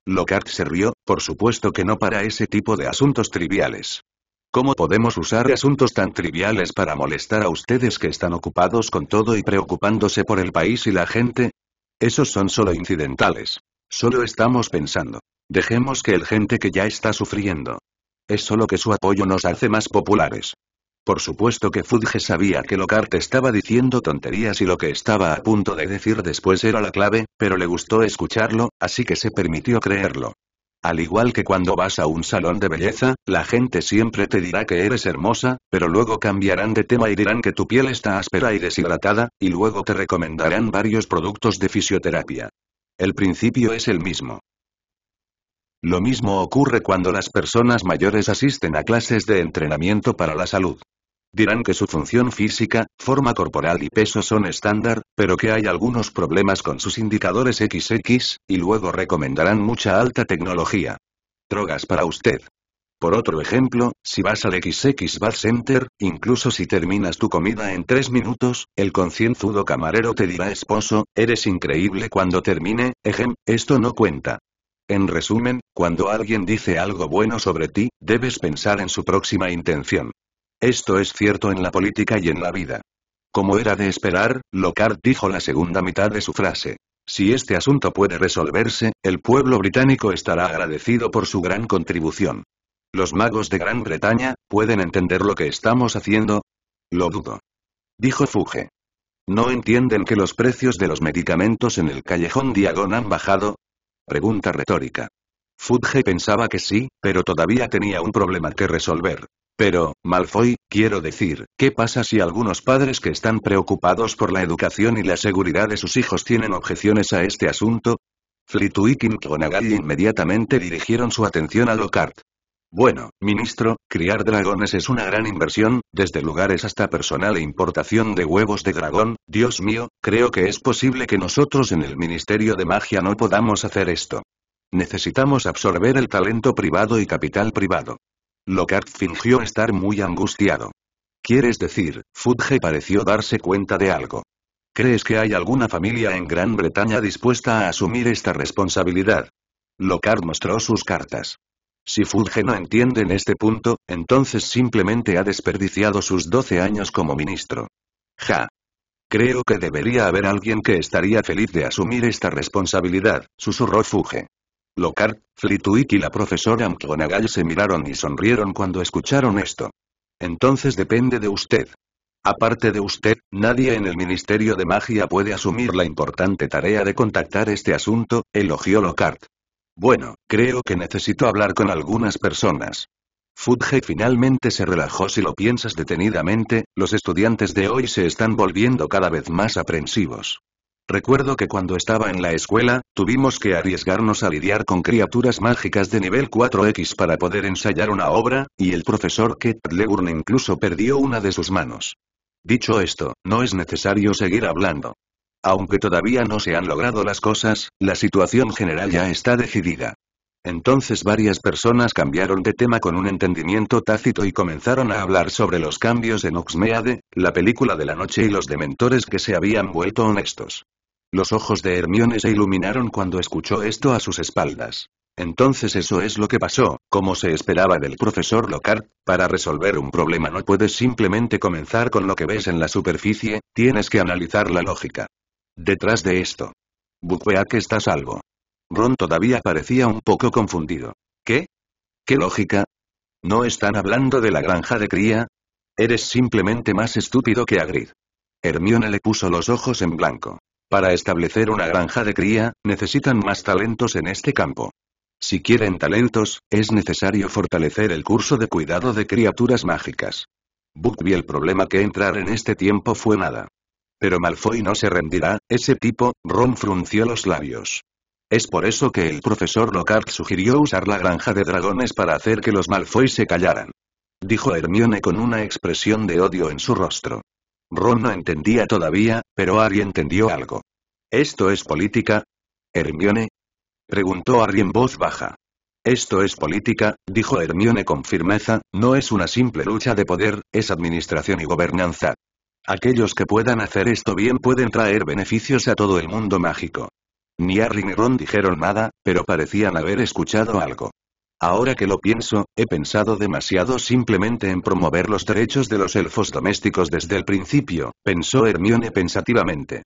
Locart se rió, por supuesto que no para ese tipo de asuntos triviales. ¿Cómo podemos usar asuntos tan triviales para molestar a ustedes que están ocupados con todo y preocupándose por el país y la gente? Esos son solo incidentales. Solo estamos pensando. Dejemos que el gente que ya está sufriendo. Es solo que su apoyo nos hace más populares. Por supuesto que Fudge sabía que Lockhart estaba diciendo tonterías y lo que estaba a punto de decir después era la clave, pero le gustó escucharlo, así que se permitió creerlo. Al igual que cuando vas a un salón de belleza, la gente siempre te dirá que eres hermosa, pero luego cambiarán de tema y dirán que tu piel está áspera y deshidratada, y luego te recomendarán varios productos de fisioterapia. El principio es el mismo. Lo mismo ocurre cuando las personas mayores asisten a clases de entrenamiento para la salud. Dirán que su función física, forma corporal y peso son estándar, pero que hay algunos problemas con sus indicadores XX, y luego recomendarán mucha alta tecnología. Drogas para usted. Por otro ejemplo, si vas al XX Bar Center, incluso si terminas tu comida en tres minutos, el concienzudo camarero te dirá esposo, eres increíble cuando termine, ejem, esto no cuenta. En resumen, cuando alguien dice algo bueno sobre ti, debes pensar en su próxima intención. Esto es cierto en la política y en la vida. Como era de esperar, Lockhart dijo la segunda mitad de su frase. Si este asunto puede resolverse, el pueblo británico estará agradecido por su gran contribución. ¿Los magos de Gran Bretaña pueden entender lo que estamos haciendo? Lo dudo. Dijo Fuge. ¿No entienden que los precios de los medicamentos en el callejón Diagon han bajado? Pregunta retórica. Fuge pensaba que sí, pero todavía tenía un problema que resolver. Pero, Malfoy, quiero decir, ¿qué pasa si algunos padres que están preocupados por la educación y la seguridad de sus hijos tienen objeciones a este asunto? Flitwick y McGonagall inmediatamente dirigieron su atención a Lockhart. Bueno, ministro, criar dragones es una gran inversión, desde lugares hasta personal e importación de huevos de dragón, Dios mío, creo que es posible que nosotros en el Ministerio de Magia no podamos hacer esto. Necesitamos absorber el talento privado y capital privado. Lockhart fingió estar muy angustiado. Quieres decir, Fudge pareció darse cuenta de algo. ¿Crees que hay alguna familia en Gran Bretaña dispuesta a asumir esta responsabilidad? Lockhart mostró sus cartas. Si Fudge no entiende en este punto, entonces simplemente ha desperdiciado sus 12 años como ministro. Ja. Creo que debería haber alguien que estaría feliz de asumir esta responsabilidad, susurró Fudge. Lockhart, Flitwick y la profesora McGonagall se miraron y sonrieron cuando escucharon esto. Entonces depende de usted. Aparte de usted, nadie en el Ministerio de Magia puede asumir la importante tarea de contactar este asunto, elogió Lockhart. Bueno, creo que necesito hablar con algunas personas. Fudge finalmente se relajó si lo piensas detenidamente, los estudiantes de hoy se están volviendo cada vez más aprensivos. Recuerdo que cuando estaba en la escuela, tuvimos que arriesgarnos a lidiar con criaturas mágicas de nivel 4X para poder ensayar una obra, y el profesor Legurn incluso perdió una de sus manos. Dicho esto, no es necesario seguir hablando. Aunque todavía no se han logrado las cosas, la situación general ya está decidida. Entonces varias personas cambiaron de tema con un entendimiento tácito y comenzaron a hablar sobre los cambios en Oxmeade, la película de la noche y los dementores que se habían vuelto honestos. Los ojos de Hermione se iluminaron cuando escuchó esto a sus espaldas. Entonces eso es lo que pasó, como se esperaba del profesor Lockhart, para resolver un problema no puedes simplemente comenzar con lo que ves en la superficie, tienes que analizar la lógica. Detrás de esto. que está salvo. Ron todavía parecía un poco confundido. ¿Qué? ¿Qué lógica? ¿No están hablando de la granja de cría? Eres simplemente más estúpido que Agrid. Hermione le puso los ojos en blanco. Para establecer una granja de cría, necesitan más talentos en este campo. Si quieren talentos, es necesario fortalecer el curso de cuidado de criaturas mágicas. vi el problema que entrar en este tiempo fue nada. Pero Malfoy no se rendirá, ese tipo, Ron frunció los labios. Es por eso que el profesor Lockhart sugirió usar la granja de dragones para hacer que los Malfoy se callaran. Dijo Hermione con una expresión de odio en su rostro. Ron no entendía todavía, pero Harry entendió algo. ¿Esto es política? Hermione. Preguntó Harry en voz baja. Esto es política, dijo Hermione con firmeza, no es una simple lucha de poder, es administración y gobernanza. Aquellos que puedan hacer esto bien pueden traer beneficios a todo el mundo mágico. Ni Harry ni Ron dijeron nada, pero parecían haber escuchado algo. Ahora que lo pienso, he pensado demasiado simplemente en promover los derechos de los elfos domésticos desde el principio, pensó Hermione pensativamente.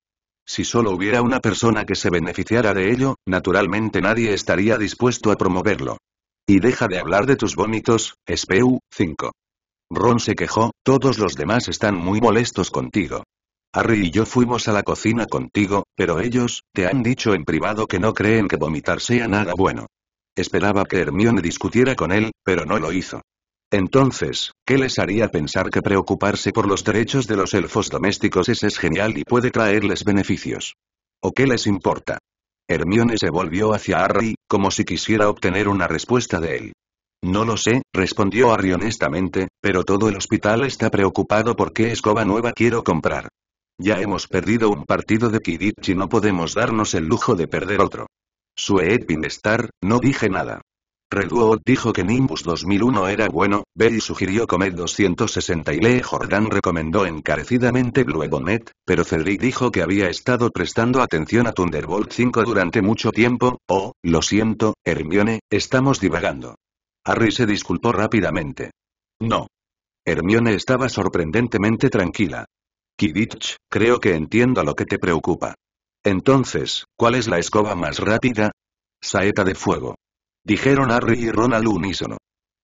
Si solo hubiera una persona que se beneficiara de ello, naturalmente nadie estaría dispuesto a promoverlo. Y deja de hablar de tus vómitos, Speu, 5. Ron se quejó, todos los demás están muy molestos contigo. Harry y yo fuimos a la cocina contigo, pero ellos, te han dicho en privado que no creen que vomitar sea nada bueno. Esperaba que Hermione discutiera con él, pero no lo hizo. Entonces, ¿qué les haría pensar que preocuparse por los derechos de los elfos domésticos es, genial y puede traerles beneficios? ¿O qué les importa? Hermione se volvió hacia Harry, como si quisiera obtener una respuesta de él. No lo sé, respondió Harry honestamente, pero todo el hospital está preocupado por qué escoba nueva quiero comprar. Ya hemos perdido un partido de Quidditch y no podemos darnos el lujo de perder otro. Sue Star, no dije nada. Redwood dijo que Nimbus 2001 era bueno, Bell sugirió Comet 260 y Lee Jordan recomendó encarecidamente Blue Bonnet, pero Cedric dijo que había estado prestando atención a Thunderbolt 5 durante mucho tiempo, oh, lo siento, Hermione, estamos divagando. Harry se disculpó rápidamente. No. Hermione estaba sorprendentemente tranquila. Kidich, creo que entiendo lo que te preocupa. Entonces, ¿cuál es la escoba más rápida? Saeta de fuego. Dijeron Harry y Ron al unísono.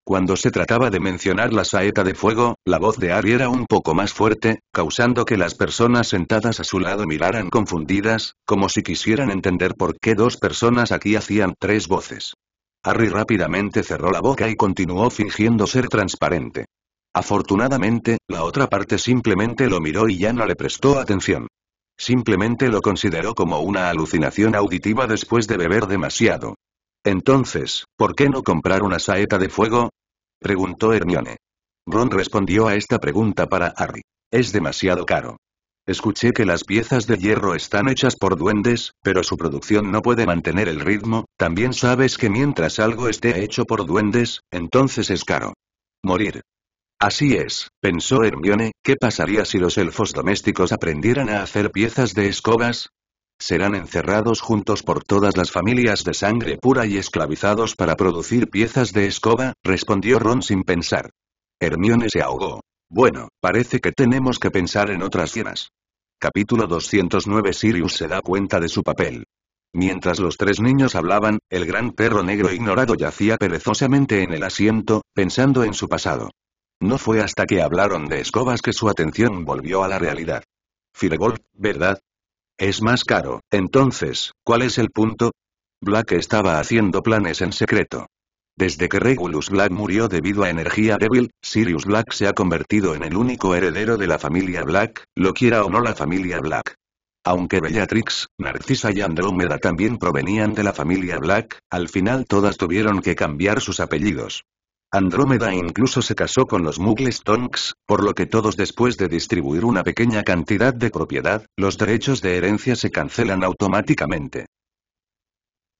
Cuando se trataba de mencionar la saeta de fuego, la voz de Harry era un poco más fuerte, causando que las personas sentadas a su lado miraran confundidas, como si quisieran entender por qué dos personas aquí hacían tres voces. Harry rápidamente cerró la boca y continuó fingiendo ser transparente. Afortunadamente, la otra parte simplemente lo miró y ya no le prestó atención. Simplemente lo consideró como una alucinación auditiva después de beber demasiado. Entonces, ¿por qué no comprar una saeta de fuego? preguntó Hermione. Ron respondió a esta pregunta para Harry. Es demasiado caro. Escuché que las piezas de hierro están hechas por duendes, pero su producción no puede mantener el ritmo, también sabes que mientras algo esté hecho por duendes, entonces es caro. Morir. Así es, pensó Hermione, ¿qué pasaría si los elfos domésticos aprendieran a hacer piezas de escobas? Serán encerrados juntos por todas las familias de sangre pura y esclavizados para producir piezas de escoba, respondió Ron sin pensar. Hermione se ahogó. Bueno, parece que tenemos que pensar en otras cenas. Capítulo 209 Sirius se da cuenta de su papel. Mientras los tres niños hablaban, el gran perro negro ignorado yacía perezosamente en el asiento, pensando en su pasado. No fue hasta que hablaron de escobas que su atención volvió a la realidad. Firebolt, ¿verdad? Es más caro, entonces, ¿cuál es el punto? Black estaba haciendo planes en secreto. Desde que Regulus Black murió debido a energía débil, Sirius Black se ha convertido en el único heredero de la familia Black, lo quiera o no la familia Black. Aunque Bellatrix, Narcisa y Andrómeda también provenían de la familia Black, al final todas tuvieron que cambiar sus apellidos. Andrómeda incluso se casó con los Mugles Tonks, por lo que todos después de distribuir una pequeña cantidad de propiedad, los derechos de herencia se cancelan automáticamente.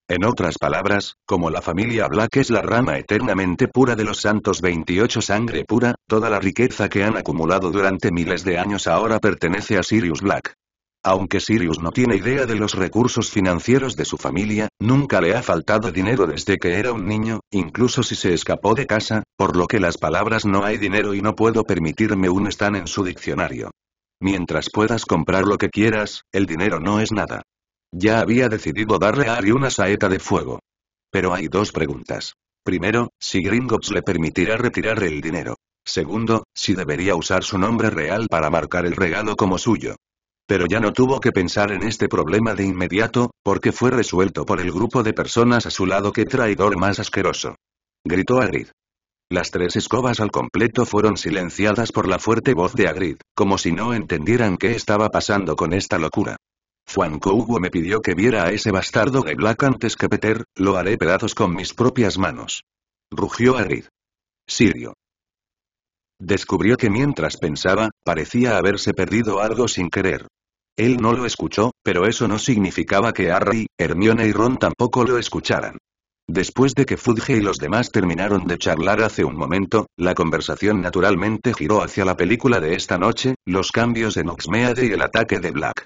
En otras palabras, como la familia Black es la rama eternamente pura de los santos 28 sangre pura, toda la riqueza que han acumulado durante miles de años ahora pertenece a Sirius Black. Aunque Sirius no tiene idea de los recursos financieros de su familia, nunca le ha faltado dinero desde que era un niño, incluso si se escapó de casa, por lo que las palabras no hay dinero y no puedo permitirme un están en su diccionario. Mientras puedas comprar lo que quieras, el dinero no es nada. Ya había decidido darle a Ari una saeta de fuego. Pero hay dos preguntas. Primero, si Gringotts le permitirá retirar el dinero. Segundo, si debería usar su nombre real para marcar el regalo como suyo. Pero ya no tuvo que pensar en este problema de inmediato, porque fue resuelto por el grupo de personas a su lado que traidor más asqueroso. Gritó Agrid. Las tres escobas al completo fueron silenciadas por la fuerte voz de Agrid, como si no entendieran qué estaba pasando con esta locura. Juan Hugo me pidió que viera a ese bastardo de Black antes que Peter, lo haré pedazos con mis propias manos. Rugió Agrid. Sirio. Descubrió que mientras pensaba, parecía haberse perdido algo sin querer. Él no lo escuchó, pero eso no significaba que Harry, Hermione y Ron tampoco lo escucharan. Después de que Fudge y los demás terminaron de charlar hace un momento, la conversación naturalmente giró hacia la película de esta noche, los cambios en Oxmeade y el ataque de Black.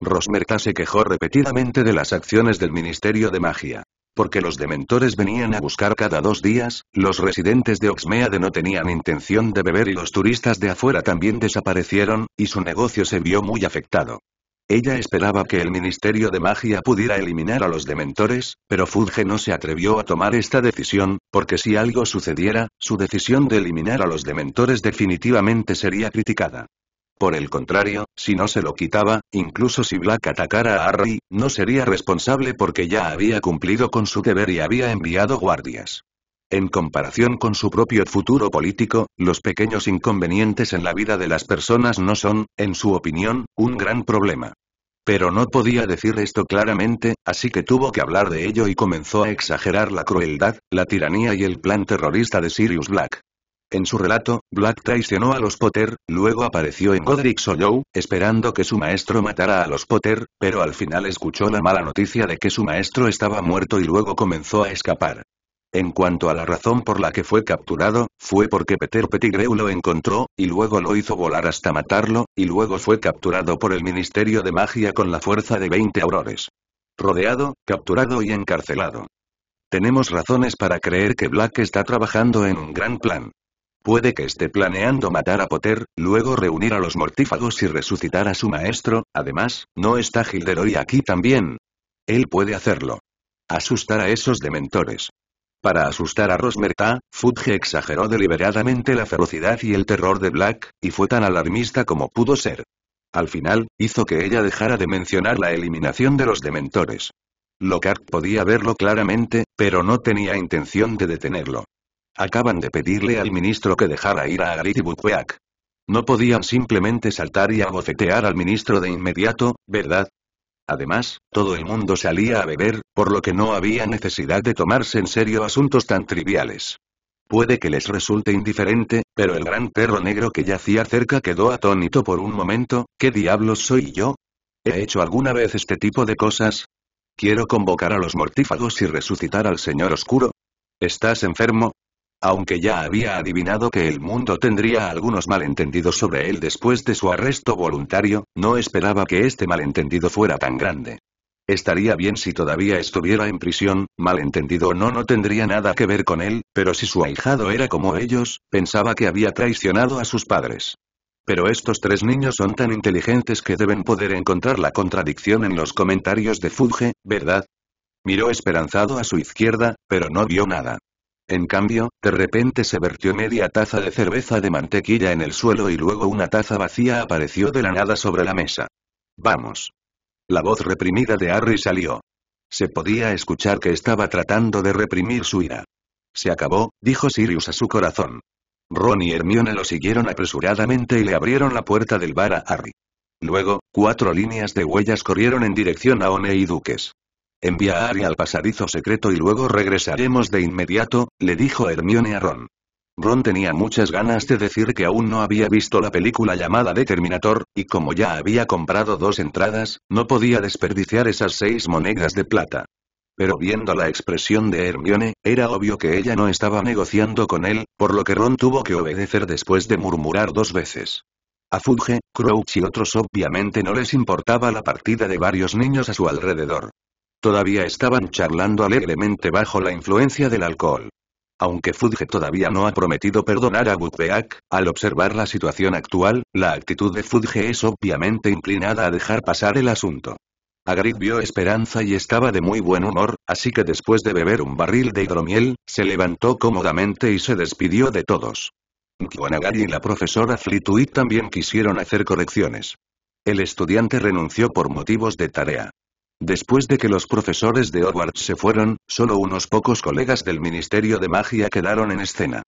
Rosmerta se quejó repetidamente de las acciones del Ministerio de Magia. Porque los dementores venían a buscar cada dos días, los residentes de Oxmeade no tenían intención de beber y los turistas de afuera también desaparecieron, y su negocio se vio muy afectado. Ella esperaba que el Ministerio de Magia pudiera eliminar a los dementores, pero Fudge no se atrevió a tomar esta decisión, porque si algo sucediera, su decisión de eliminar a los dementores definitivamente sería criticada. Por el contrario, si no se lo quitaba, incluso si Black atacara a Harry, no sería responsable porque ya había cumplido con su deber y había enviado guardias. En comparación con su propio futuro político, los pequeños inconvenientes en la vida de las personas no son, en su opinión, un gran problema. Pero no podía decir esto claramente, así que tuvo que hablar de ello y comenzó a exagerar la crueldad, la tiranía y el plan terrorista de Sirius Black. En su relato, Black traicionó a los Potter, luego apareció en Godric's Hollow, esperando que su maestro matara a los Potter, pero al final escuchó la mala noticia de que su maestro estaba muerto y luego comenzó a escapar. En cuanto a la razón por la que fue capturado, fue porque Peter Pettigrew lo encontró, y luego lo hizo volar hasta matarlo, y luego fue capturado por el Ministerio de Magia con la fuerza de 20 aurores. Rodeado, capturado y encarcelado. Tenemos razones para creer que Black está trabajando en un gran plan. Puede que esté planeando matar a Potter, luego reunir a los mortífagos y resucitar a su maestro, además, ¿no está Gilderoy aquí también? Él puede hacerlo. Asustar a esos dementores. Para asustar a Rosmerta, Fudge exageró deliberadamente la ferocidad y el terror de Black, y fue tan alarmista como pudo ser. Al final, hizo que ella dejara de mencionar la eliminación de los dementores. Lockhart podía verlo claramente, pero no tenía intención de detenerlo. Acaban de pedirle al ministro que dejara ir a Agarit No podían simplemente saltar y abofetear al ministro de inmediato, ¿verdad? Además, todo el mundo salía a beber, por lo que no había necesidad de tomarse en serio asuntos tan triviales. Puede que les resulte indiferente, pero el gran perro negro que yacía cerca quedó atónito por un momento, ¿qué diablos soy yo? ¿He hecho alguna vez este tipo de cosas? ¿Quiero convocar a los mortífagos y resucitar al señor oscuro? ¿Estás enfermo? Aunque ya había adivinado que el mundo tendría algunos malentendidos sobre él después de su arresto voluntario, no esperaba que este malentendido fuera tan grande. Estaría bien si todavía estuviera en prisión, malentendido o no no tendría nada que ver con él, pero si su ahijado era como ellos, pensaba que había traicionado a sus padres. Pero estos tres niños son tan inteligentes que deben poder encontrar la contradicción en los comentarios de Fudge, ¿verdad? Miró esperanzado a su izquierda, pero no vio nada. En cambio, de repente se vertió media taza de cerveza de mantequilla en el suelo y luego una taza vacía apareció de la nada sobre la mesa. Vamos. La voz reprimida de Harry salió. Se podía escuchar que estaba tratando de reprimir su ira. Se acabó, dijo Sirius a su corazón. Ron y Hermione lo siguieron apresuradamente y le abrieron la puerta del bar a Harry. Luego, cuatro líneas de huellas corrieron en dirección a One y Duques. Envía a Ari al pasadizo secreto y luego regresaremos de inmediato, le dijo Hermione a Ron. Ron tenía muchas ganas de decir que aún no había visto la película llamada The Terminator, y como ya había comprado dos entradas, no podía desperdiciar esas seis monedas de plata. Pero viendo la expresión de Hermione, era obvio que ella no estaba negociando con él, por lo que Ron tuvo que obedecer después de murmurar dos veces. A Fudge, Crouch y otros obviamente no les importaba la partida de varios niños a su alrededor. Todavía estaban charlando alegremente bajo la influencia del alcohol. Aunque Fudge todavía no ha prometido perdonar a Bukbeak, al observar la situación actual, la actitud de Fudge es obviamente inclinada a dejar pasar el asunto. Agrid vio esperanza y estaba de muy buen humor, así que después de beber un barril de hidromiel, se levantó cómodamente y se despidió de todos. Kiwanagari y la profesora Flituit también quisieron hacer correcciones. El estudiante renunció por motivos de tarea. Después de que los profesores de Hogwarts se fueron, solo unos pocos colegas del Ministerio de Magia quedaron en escena.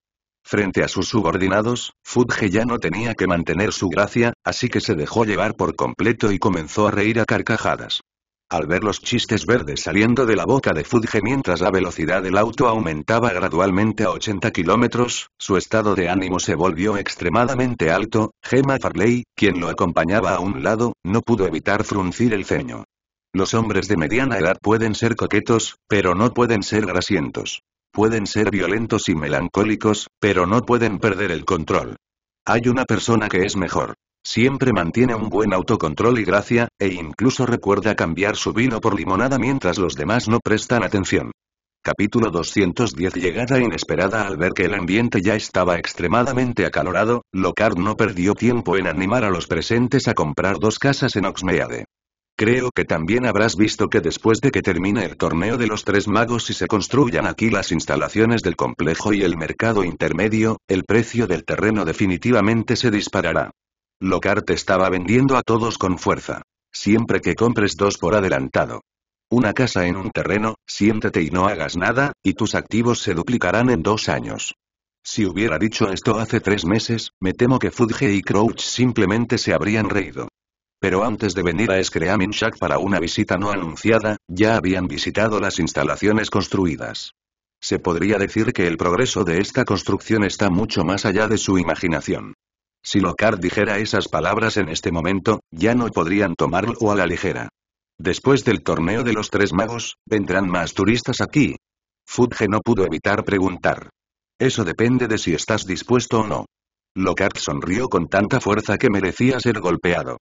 Frente a sus subordinados, Fudge ya no tenía que mantener su gracia, así que se dejó llevar por completo y comenzó a reír a carcajadas. Al ver los chistes verdes saliendo de la boca de Fudge mientras la velocidad del auto aumentaba gradualmente a 80 kilómetros, su estado de ánimo se volvió extremadamente alto, Gemma Farley, quien lo acompañaba a un lado, no pudo evitar fruncir el ceño. Los hombres de mediana edad pueden ser coquetos, pero no pueden ser grasientos. Pueden ser violentos y melancólicos, pero no pueden perder el control. Hay una persona que es mejor. Siempre mantiene un buen autocontrol y gracia, e incluso recuerda cambiar su vino por limonada mientras los demás no prestan atención. Capítulo 210 Llegada inesperada Al ver que el ambiente ya estaba extremadamente acalorado, Locard no perdió tiempo en animar a los presentes a comprar dos casas en Oxmeade. Creo que también habrás visto que después de que termine el torneo de los tres magos y se construyan aquí las instalaciones del complejo y el mercado intermedio, el precio del terreno definitivamente se disparará. te estaba vendiendo a todos con fuerza. Siempre que compres dos por adelantado. Una casa en un terreno, siéntate y no hagas nada, y tus activos se duplicarán en dos años. Si hubiera dicho esto hace tres meses, me temo que Fudge y Crouch simplemente se habrían reído. Pero antes de venir a Skreaminshak para una visita no anunciada, ya habían visitado las instalaciones construidas. Se podría decir que el progreso de esta construcción está mucho más allá de su imaginación. Si Locard dijera esas palabras en este momento, ya no podrían tomarlo a la ligera. Después del torneo de los tres magos, vendrán más turistas aquí. Fudge no pudo evitar preguntar. Eso depende de si estás dispuesto o no. Lockhart sonrió con tanta fuerza que merecía ser golpeado.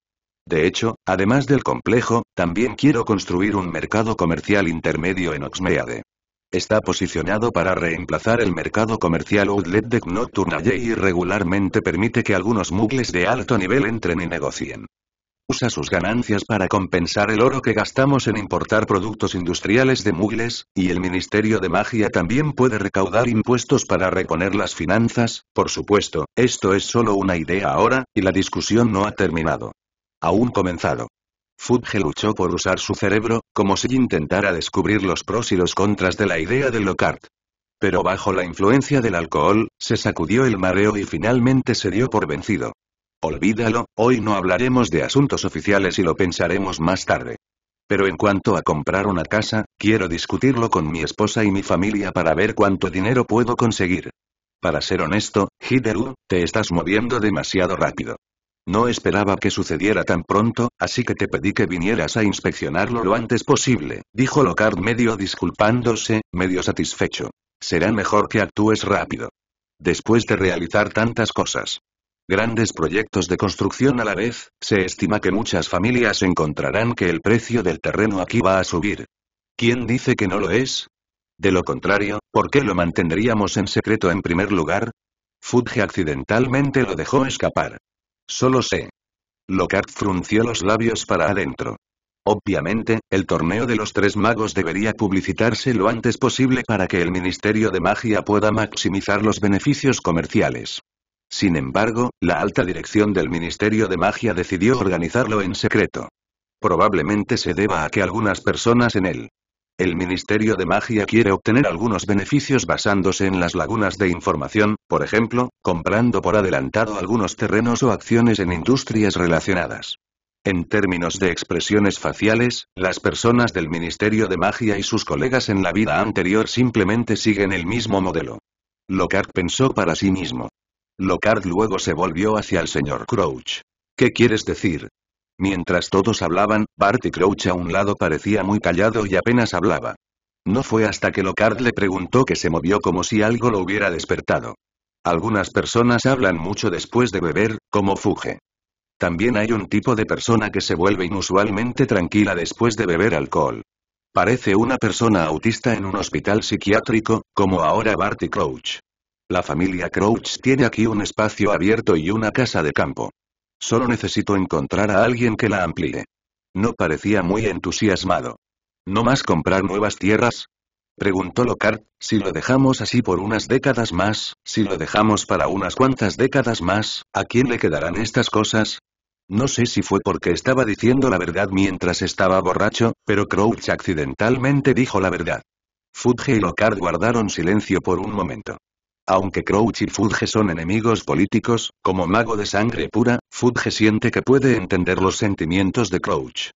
De hecho, además del complejo, también quiero construir un mercado comercial intermedio en Oxmeade. Está posicionado para reemplazar el mercado comercial outlet de Knoturnay y regularmente permite que algunos mugles de alto nivel entren y negocien. Usa sus ganancias para compensar el oro que gastamos en importar productos industriales de mugles, y el Ministerio de Magia también puede recaudar impuestos para reponer las finanzas, por supuesto, esto es solo una idea ahora, y la discusión no ha terminado aún comenzado. Fudge luchó por usar su cerebro, como si intentara descubrir los pros y los contras de la idea de Lockhart. Pero bajo la influencia del alcohol, se sacudió el mareo y finalmente se dio por vencido. Olvídalo, hoy no hablaremos de asuntos oficiales y lo pensaremos más tarde. Pero en cuanto a comprar una casa, quiero discutirlo con mi esposa y mi familia para ver cuánto dinero puedo conseguir. Para ser honesto, Hideru, te estás moviendo demasiado rápido. No esperaba que sucediera tan pronto, así que te pedí que vinieras a inspeccionarlo lo antes posible, dijo Locard medio disculpándose, medio satisfecho. Será mejor que actúes rápido. Después de realizar tantas cosas, grandes proyectos de construcción a la vez, se estima que muchas familias encontrarán que el precio del terreno aquí va a subir. ¿Quién dice que no lo es? De lo contrario, ¿por qué lo mantendríamos en secreto en primer lugar? Fudge accidentalmente lo dejó escapar. Solo sé. Lockhart frunció los labios para adentro. Obviamente, el torneo de los tres magos debería publicitarse lo antes posible para que el Ministerio de Magia pueda maximizar los beneficios comerciales. Sin embargo, la alta dirección del Ministerio de Magia decidió organizarlo en secreto. Probablemente se deba a que algunas personas en él el Ministerio de Magia quiere obtener algunos beneficios basándose en las lagunas de información, por ejemplo, comprando por adelantado algunos terrenos o acciones en industrias relacionadas. En términos de expresiones faciales, las personas del Ministerio de Magia y sus colegas en la vida anterior simplemente siguen el mismo modelo. Lockhart pensó para sí mismo. Lockhart luego se volvió hacia el señor Crouch. ¿Qué quieres decir? Mientras todos hablaban, Barty Crouch a un lado parecía muy callado y apenas hablaba. No fue hasta que Lockhart le preguntó que se movió como si algo lo hubiera despertado. Algunas personas hablan mucho después de beber, como Fuge. También hay un tipo de persona que se vuelve inusualmente tranquila después de beber alcohol. Parece una persona autista en un hospital psiquiátrico, como ahora Barty Crouch. La familia Crouch tiene aquí un espacio abierto y una casa de campo. Solo necesito encontrar a alguien que la amplíe. No parecía muy entusiasmado. ¿No más comprar nuevas tierras? Preguntó Locard, si lo dejamos así por unas décadas más, si lo dejamos para unas cuantas décadas más, ¿a quién le quedarán estas cosas? No sé si fue porque estaba diciendo la verdad mientras estaba borracho, pero Crouch accidentalmente dijo la verdad. Fudge y Locard guardaron silencio por un momento. Aunque Crouch y Fudge son enemigos políticos, como mago de sangre pura, Fudge siente que puede entender los sentimientos de Crouch.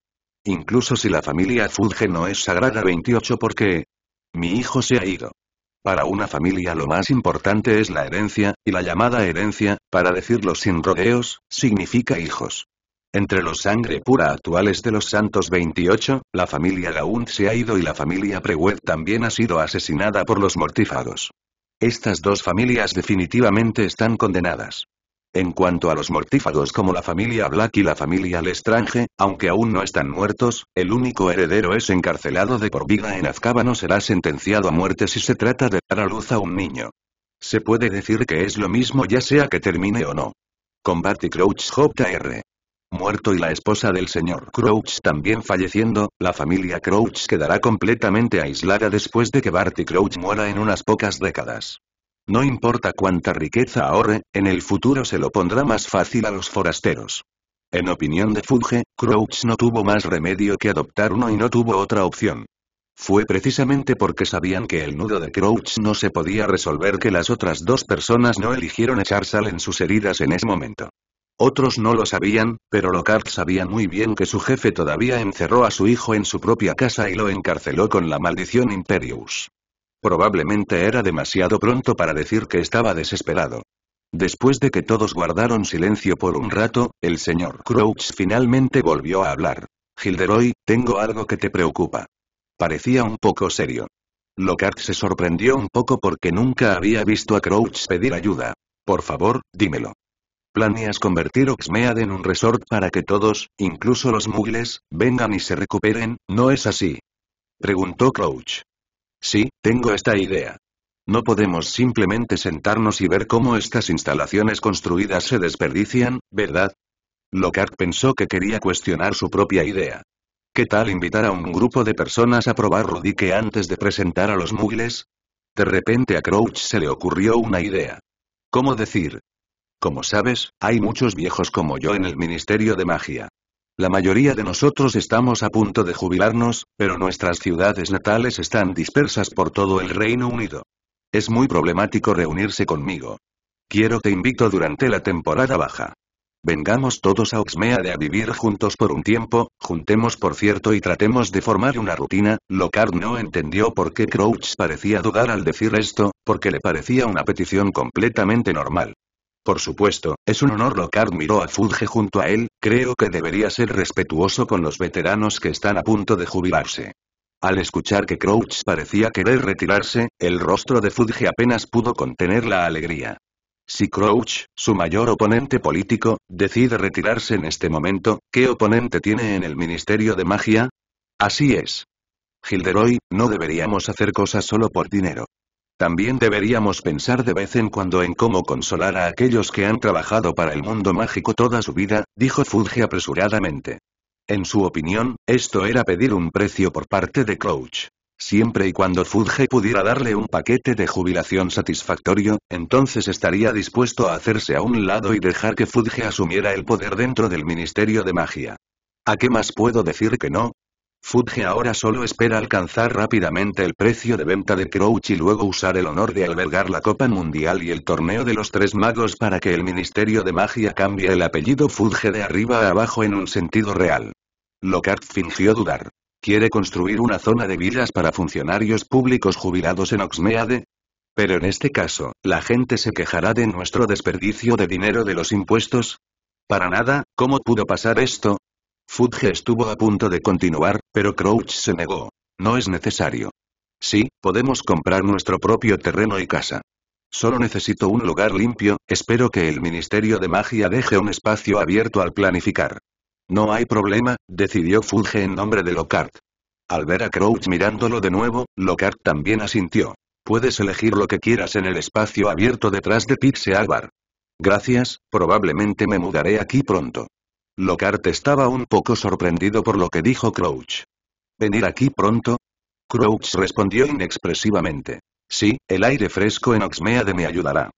Incluso si la familia Fudge no es sagrada 28 porque... Mi hijo se ha ido. Para una familia lo más importante es la herencia, y la llamada herencia, para decirlo sin rodeos, significa hijos. Entre los sangre pura actuales de los Santos 28, la familia Gaunt se ha ido y la familia Prewed también ha sido asesinada por los mortífagos. Estas dos familias definitivamente están condenadas. En cuanto a los mortífagos como la familia Black y la familia Lestrange, aunque aún no están muertos, el único heredero es encarcelado de por vida en Azkaban no será sentenciado a muerte si se trata de dar a luz a un niño. Se puede decir que es lo mismo ya sea que termine o no. Combate Crouch Jr muerto y la esposa del señor Crouch también falleciendo, la familia Crouch quedará completamente aislada después de que Barty Crouch muera en unas pocas décadas. No importa cuánta riqueza ahorre, en el futuro se lo pondrá más fácil a los forasteros. En opinión de Fudge, Crouch no tuvo más remedio que adoptar uno y no tuvo otra opción. Fue precisamente porque sabían que el nudo de Crouch no se podía resolver que las otras dos personas no eligieron echar sal en sus heridas en ese momento. Otros no lo sabían, pero Lockhart sabía muy bien que su jefe todavía encerró a su hijo en su propia casa y lo encarceló con la maldición Imperius. Probablemente era demasiado pronto para decir que estaba desesperado. Después de que todos guardaron silencio por un rato, el señor Crouch finalmente volvió a hablar. Gilderoy, tengo algo que te preocupa. Parecía un poco serio. Lockhart se sorprendió un poco porque nunca había visto a Crouch pedir ayuda. Por favor, dímelo. ¿Planeas convertir Oxmead en un resort para que todos, incluso los muggles, vengan y se recuperen, no es así? Preguntó Crouch. Sí, tengo esta idea. No podemos simplemente sentarnos y ver cómo estas instalaciones construidas se desperdician, ¿verdad? Lockhart pensó que quería cuestionar su propia idea. ¿Qué tal invitar a un grupo de personas a probar Rudique antes de presentar a los muggles? De repente a Crouch se le ocurrió una idea. ¿Cómo decir, como sabes, hay muchos viejos como yo en el Ministerio de Magia. La mayoría de nosotros estamos a punto de jubilarnos, pero nuestras ciudades natales están dispersas por todo el Reino Unido. Es muy problemático reunirse conmigo. Quiero que invito durante la temporada baja. Vengamos todos a Oxmeade a vivir juntos por un tiempo, juntemos por cierto y tratemos de formar una rutina. Lockhart no entendió por qué Crouch parecía dudar al decir esto, porque le parecía una petición completamente normal. Por supuesto, es un honor Lockhart miró a Fudge junto a él, creo que debería ser respetuoso con los veteranos que están a punto de jubilarse. Al escuchar que Crouch parecía querer retirarse, el rostro de Fudge apenas pudo contener la alegría. Si Crouch, su mayor oponente político, decide retirarse en este momento, ¿qué oponente tiene en el Ministerio de Magia? Así es. Gilderoy, no deberíamos hacer cosas solo por dinero. También deberíamos pensar de vez en cuando en cómo consolar a aquellos que han trabajado para el mundo mágico toda su vida, dijo Fulge apresuradamente. En su opinión, esto era pedir un precio por parte de Crouch. Siempre y cuando Fudge pudiera darle un paquete de jubilación satisfactorio, entonces estaría dispuesto a hacerse a un lado y dejar que Fudge asumiera el poder dentro del Ministerio de Magia. ¿A qué más puedo decir que no? Fudge ahora solo espera alcanzar rápidamente el precio de venta de Crouch y luego usar el honor de albergar la Copa Mundial y el Torneo de los Tres Magos para que el Ministerio de Magia cambie el apellido Fudge de arriba a abajo en un sentido real. Lockhart fingió dudar. ¿Quiere construir una zona de villas para funcionarios públicos jubilados en Oxmeade? Pero en este caso, la gente se quejará de nuestro desperdicio de dinero de los impuestos. Para nada, ¿cómo pudo pasar esto? Fudge estuvo a punto de continuar, pero Crouch se negó. No es necesario. Sí, podemos comprar nuestro propio terreno y casa. Solo necesito un lugar limpio, espero que el Ministerio de Magia deje un espacio abierto al planificar. No hay problema, decidió Fudge en nombre de Lockhart. Al ver a Crouch mirándolo de nuevo, Lockhart también asintió. Puedes elegir lo que quieras en el espacio abierto detrás de Pixie Alvar. Gracias, probablemente me mudaré aquí pronto. Lockhart estaba un poco sorprendido por lo que dijo Crouch. ¿Venir aquí pronto? Crouch respondió inexpresivamente. Sí, el aire fresco en Oxmeade me ayudará.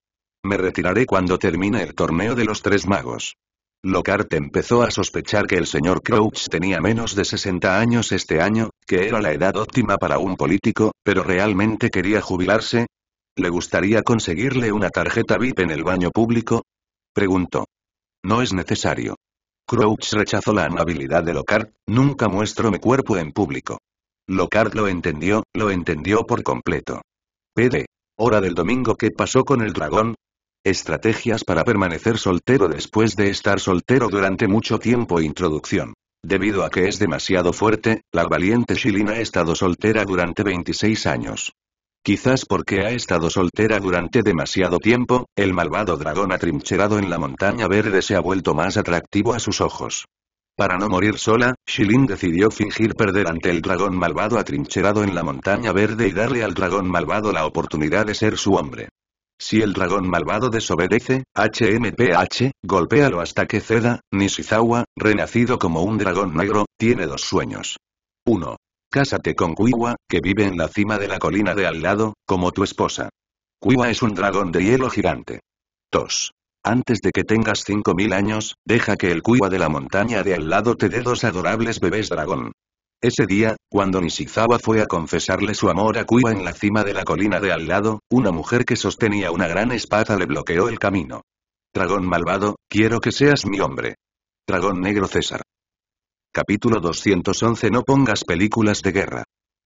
Me retiraré cuando termine el torneo de los tres magos. Lockhart empezó a sospechar que el señor Crouch tenía menos de 60 años este año, que era la edad óptima para un político, pero realmente quería jubilarse. ¿Le gustaría conseguirle una tarjeta VIP en el baño público? Preguntó. No es necesario. Crouch rechazó la amabilidad de Lockhart, nunca muestro mi cuerpo en público. Lockhart lo entendió, lo entendió por completo. PD. Hora del domingo ¿Qué pasó con el dragón? Estrategias para permanecer soltero después de estar soltero durante mucho tiempo Introducción. Debido a que es demasiado fuerte, la valiente Shilin ha estado soltera durante 26 años. Quizás porque ha estado soltera durante demasiado tiempo, el malvado dragón atrincherado en la montaña verde se ha vuelto más atractivo a sus ojos. Para no morir sola, Shilin decidió fingir perder ante el dragón malvado atrincherado en la montaña verde y darle al dragón malvado la oportunidad de ser su hombre. Si el dragón malvado desobedece, HMPH, golpéalo hasta que ceda, Nishizawa, renacido como un dragón negro, tiene dos sueños. 1. Cásate con Kuiwa, que vive en la cima de la colina de al lado, como tu esposa. Kuiwa es un dragón de hielo gigante. 2. Antes de que tengas 5.000 años, deja que el Kuiwa de la montaña de al lado te dé dos adorables bebés dragón. Ese día, cuando Nishizawa fue a confesarle su amor a Kuiwa en la cima de la colina de al lado, una mujer que sostenía una gran espada le bloqueó el camino. Dragón malvado, quiero que seas mi hombre. Dragón negro César. Capítulo 211 No pongas películas de guerra.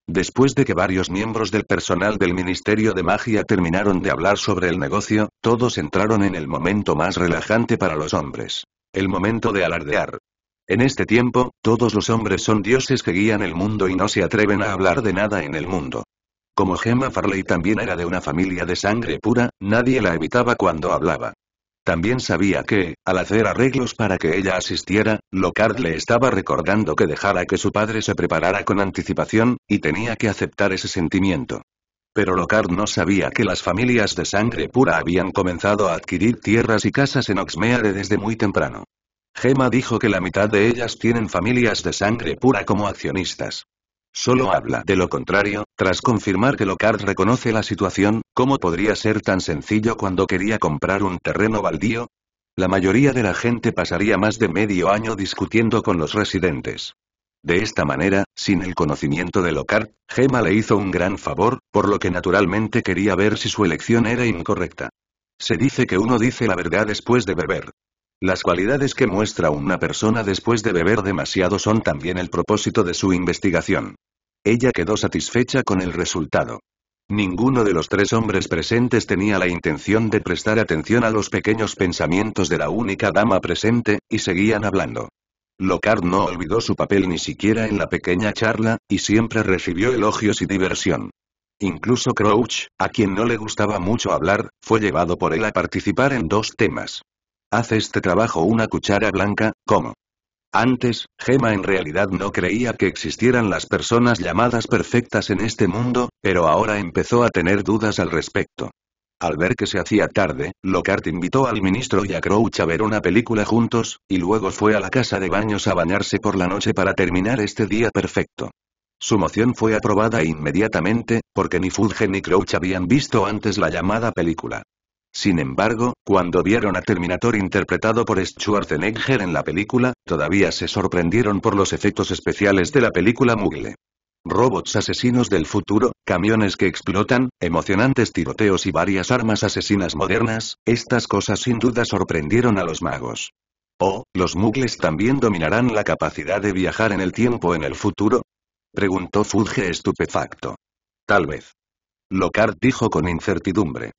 Después de que varios miembros del personal del Ministerio de Magia terminaron de hablar sobre el negocio, todos entraron en el momento más relajante para los hombres. El momento de alardear. En este tiempo, todos los hombres son dioses que guían el mundo y no se atreven a hablar de nada en el mundo. Como Gemma Farley también era de una familia de sangre pura, nadie la evitaba cuando hablaba. También sabía que, al hacer arreglos para que ella asistiera, Locard le estaba recordando que dejara que su padre se preparara con anticipación, y tenía que aceptar ese sentimiento. Pero Locard no sabía que las familias de sangre pura habían comenzado a adquirir tierras y casas en Oxmeade desde muy temprano. Gemma dijo que la mitad de ellas tienen familias de sangre pura como accionistas. Solo habla de lo contrario, tras confirmar que Locard reconoce la situación, ¿Cómo podría ser tan sencillo cuando quería comprar un terreno baldío? La mayoría de la gente pasaría más de medio año discutiendo con los residentes. De esta manera, sin el conocimiento de Locard, Gemma le hizo un gran favor, por lo que naturalmente quería ver si su elección era incorrecta. Se dice que uno dice la verdad después de beber. Las cualidades que muestra una persona después de beber demasiado son también el propósito de su investigación. Ella quedó satisfecha con el resultado. Ninguno de los tres hombres presentes tenía la intención de prestar atención a los pequeños pensamientos de la única dama presente, y seguían hablando. Locard no olvidó su papel ni siquiera en la pequeña charla, y siempre recibió elogios y diversión. Incluso Crouch, a quien no le gustaba mucho hablar, fue llevado por él a participar en dos temas. «Hace este trabajo una cuchara blanca, ¿cómo?». Antes, Gemma en realidad no creía que existieran las personas llamadas perfectas en este mundo, pero ahora empezó a tener dudas al respecto. Al ver que se hacía tarde, Lockhart invitó al ministro y a Crouch a ver una película juntos, y luego fue a la casa de baños a bañarse por la noche para terminar este día perfecto. Su moción fue aprobada inmediatamente, porque ni Fudge ni Crouch habían visto antes la llamada película. Sin embargo, cuando vieron a Terminator interpretado por Schwarzenegger en la película, todavía se sorprendieron por los efectos especiales de la película Mugle. Robots asesinos del futuro, camiones que explotan, emocionantes tiroteos y varias armas asesinas modernas, estas cosas sin duda sorprendieron a los magos. ¿O, oh, los mugles también dominarán la capacidad de viajar en el tiempo en el futuro? Preguntó Fulge estupefacto. Tal vez. Lockhart dijo con incertidumbre.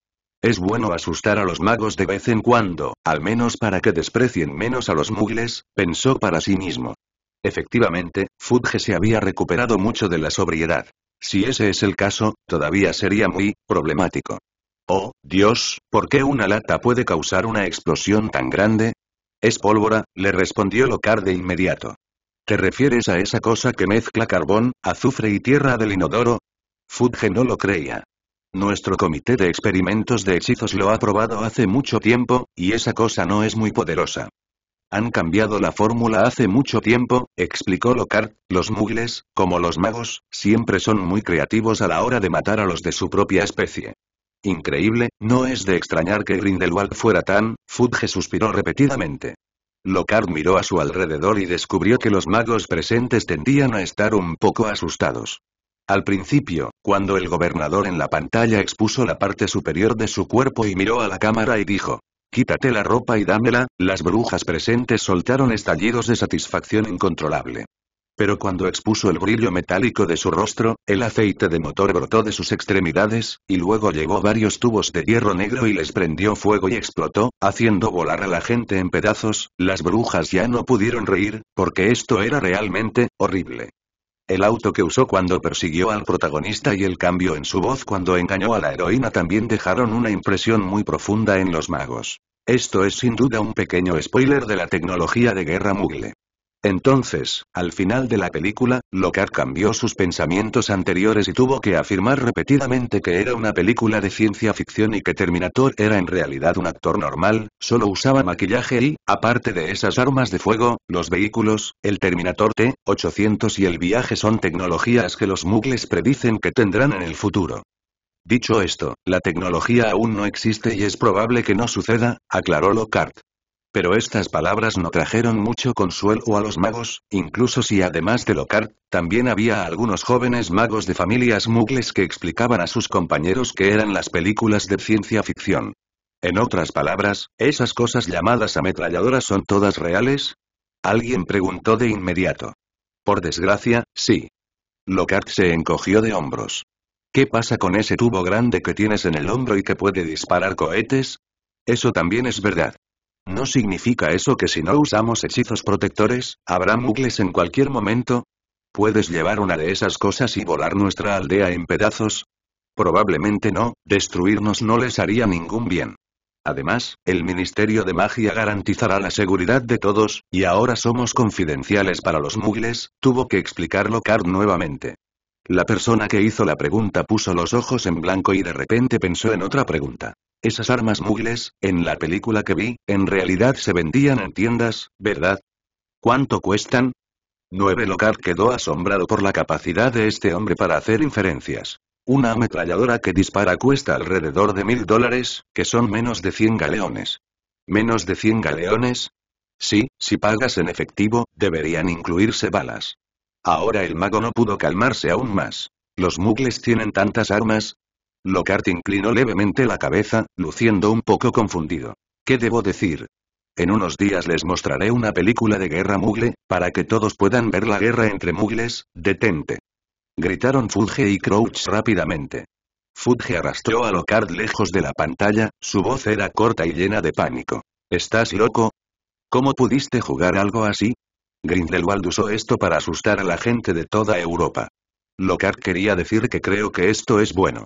Es bueno asustar a los magos de vez en cuando, al menos para que desprecien menos a los mugles, pensó para sí mismo. Efectivamente, Fudge se había recuperado mucho de la sobriedad. Si ese es el caso, todavía sería muy problemático. Oh, Dios, ¿por qué una lata puede causar una explosión tan grande? Es pólvora, le respondió Locar de inmediato. ¿Te refieres a esa cosa que mezcla carbón, azufre y tierra del inodoro? Fudge no lo creía. Nuestro comité de experimentos de hechizos lo ha probado hace mucho tiempo, y esa cosa no es muy poderosa. Han cambiado la fórmula hace mucho tiempo, explicó Locard. los mugles, como los magos, siempre son muy creativos a la hora de matar a los de su propia especie. Increíble, no es de extrañar que Grindelwald fuera tan, Fudge suspiró repetidamente. Locard miró a su alrededor y descubrió que los magos presentes tendían a estar un poco asustados. Al principio, cuando el gobernador en la pantalla expuso la parte superior de su cuerpo y miró a la cámara y dijo, Quítate la ropa y dámela, las brujas presentes soltaron estallidos de satisfacción incontrolable. Pero cuando expuso el brillo metálico de su rostro, el aceite de motor brotó de sus extremidades, y luego llegó varios tubos de hierro negro y les prendió fuego y explotó, haciendo volar a la gente en pedazos, las brujas ya no pudieron reír, porque esto era realmente, horrible. El auto que usó cuando persiguió al protagonista y el cambio en su voz cuando engañó a la heroína también dejaron una impresión muy profunda en los magos. Esto es sin duda un pequeño spoiler de la tecnología de guerra Mugle. Entonces, al final de la película, Lockhart cambió sus pensamientos anteriores y tuvo que afirmar repetidamente que era una película de ciencia ficción y que Terminator era en realidad un actor normal, solo usaba maquillaje y, aparte de esas armas de fuego, los vehículos, el Terminator T-800 y el viaje son tecnologías que los mucles predicen que tendrán en el futuro. Dicho esto, la tecnología aún no existe y es probable que no suceda, aclaró Lockhart. Pero estas palabras no trajeron mucho consuelo a los magos, incluso si además de Lockhart, también había algunos jóvenes magos de familias mugles que explicaban a sus compañeros que eran las películas de ciencia ficción. En otras palabras, ¿esas cosas llamadas ametralladoras son todas reales? Alguien preguntó de inmediato. Por desgracia, sí. Lockhart se encogió de hombros. ¿Qué pasa con ese tubo grande que tienes en el hombro y que puede disparar cohetes? Eso también es verdad. ¿No significa eso que si no usamos hechizos protectores, habrá mugles en cualquier momento? ¿Puedes llevar una de esas cosas y volar nuestra aldea en pedazos? Probablemente no, destruirnos no les haría ningún bien. Además, el Ministerio de Magia garantizará la seguridad de todos, y ahora somos confidenciales para los mugles, tuvo que explicarlo Card nuevamente. La persona que hizo la pregunta puso los ojos en blanco y de repente pensó en otra pregunta. Esas armas mugles, en la película que vi, en realidad se vendían en tiendas, ¿verdad? ¿Cuánto cuestan? 9 Locard quedó asombrado por la capacidad de este hombre para hacer inferencias. Una ametralladora que dispara cuesta alrededor de mil dólares, que son menos de 100 galeones. ¿Menos de 100 galeones? Sí, si pagas en efectivo, deberían incluirse balas. Ahora el mago no pudo calmarse aún más. ¿Los mugles tienen tantas armas? Lockhart inclinó levemente la cabeza, luciendo un poco confundido. ¿Qué debo decir? En unos días les mostraré una película de guerra mugle, para que todos puedan ver la guerra entre mugles, detente. Gritaron Fudge y Crouch rápidamente. Fudge arrastró a Lockhart lejos de la pantalla, su voz era corta y llena de pánico. ¿Estás loco? ¿Cómo pudiste jugar algo así? Grindelwald usó esto para asustar a la gente de toda Europa. Lockhart quería decir que creo que esto es bueno.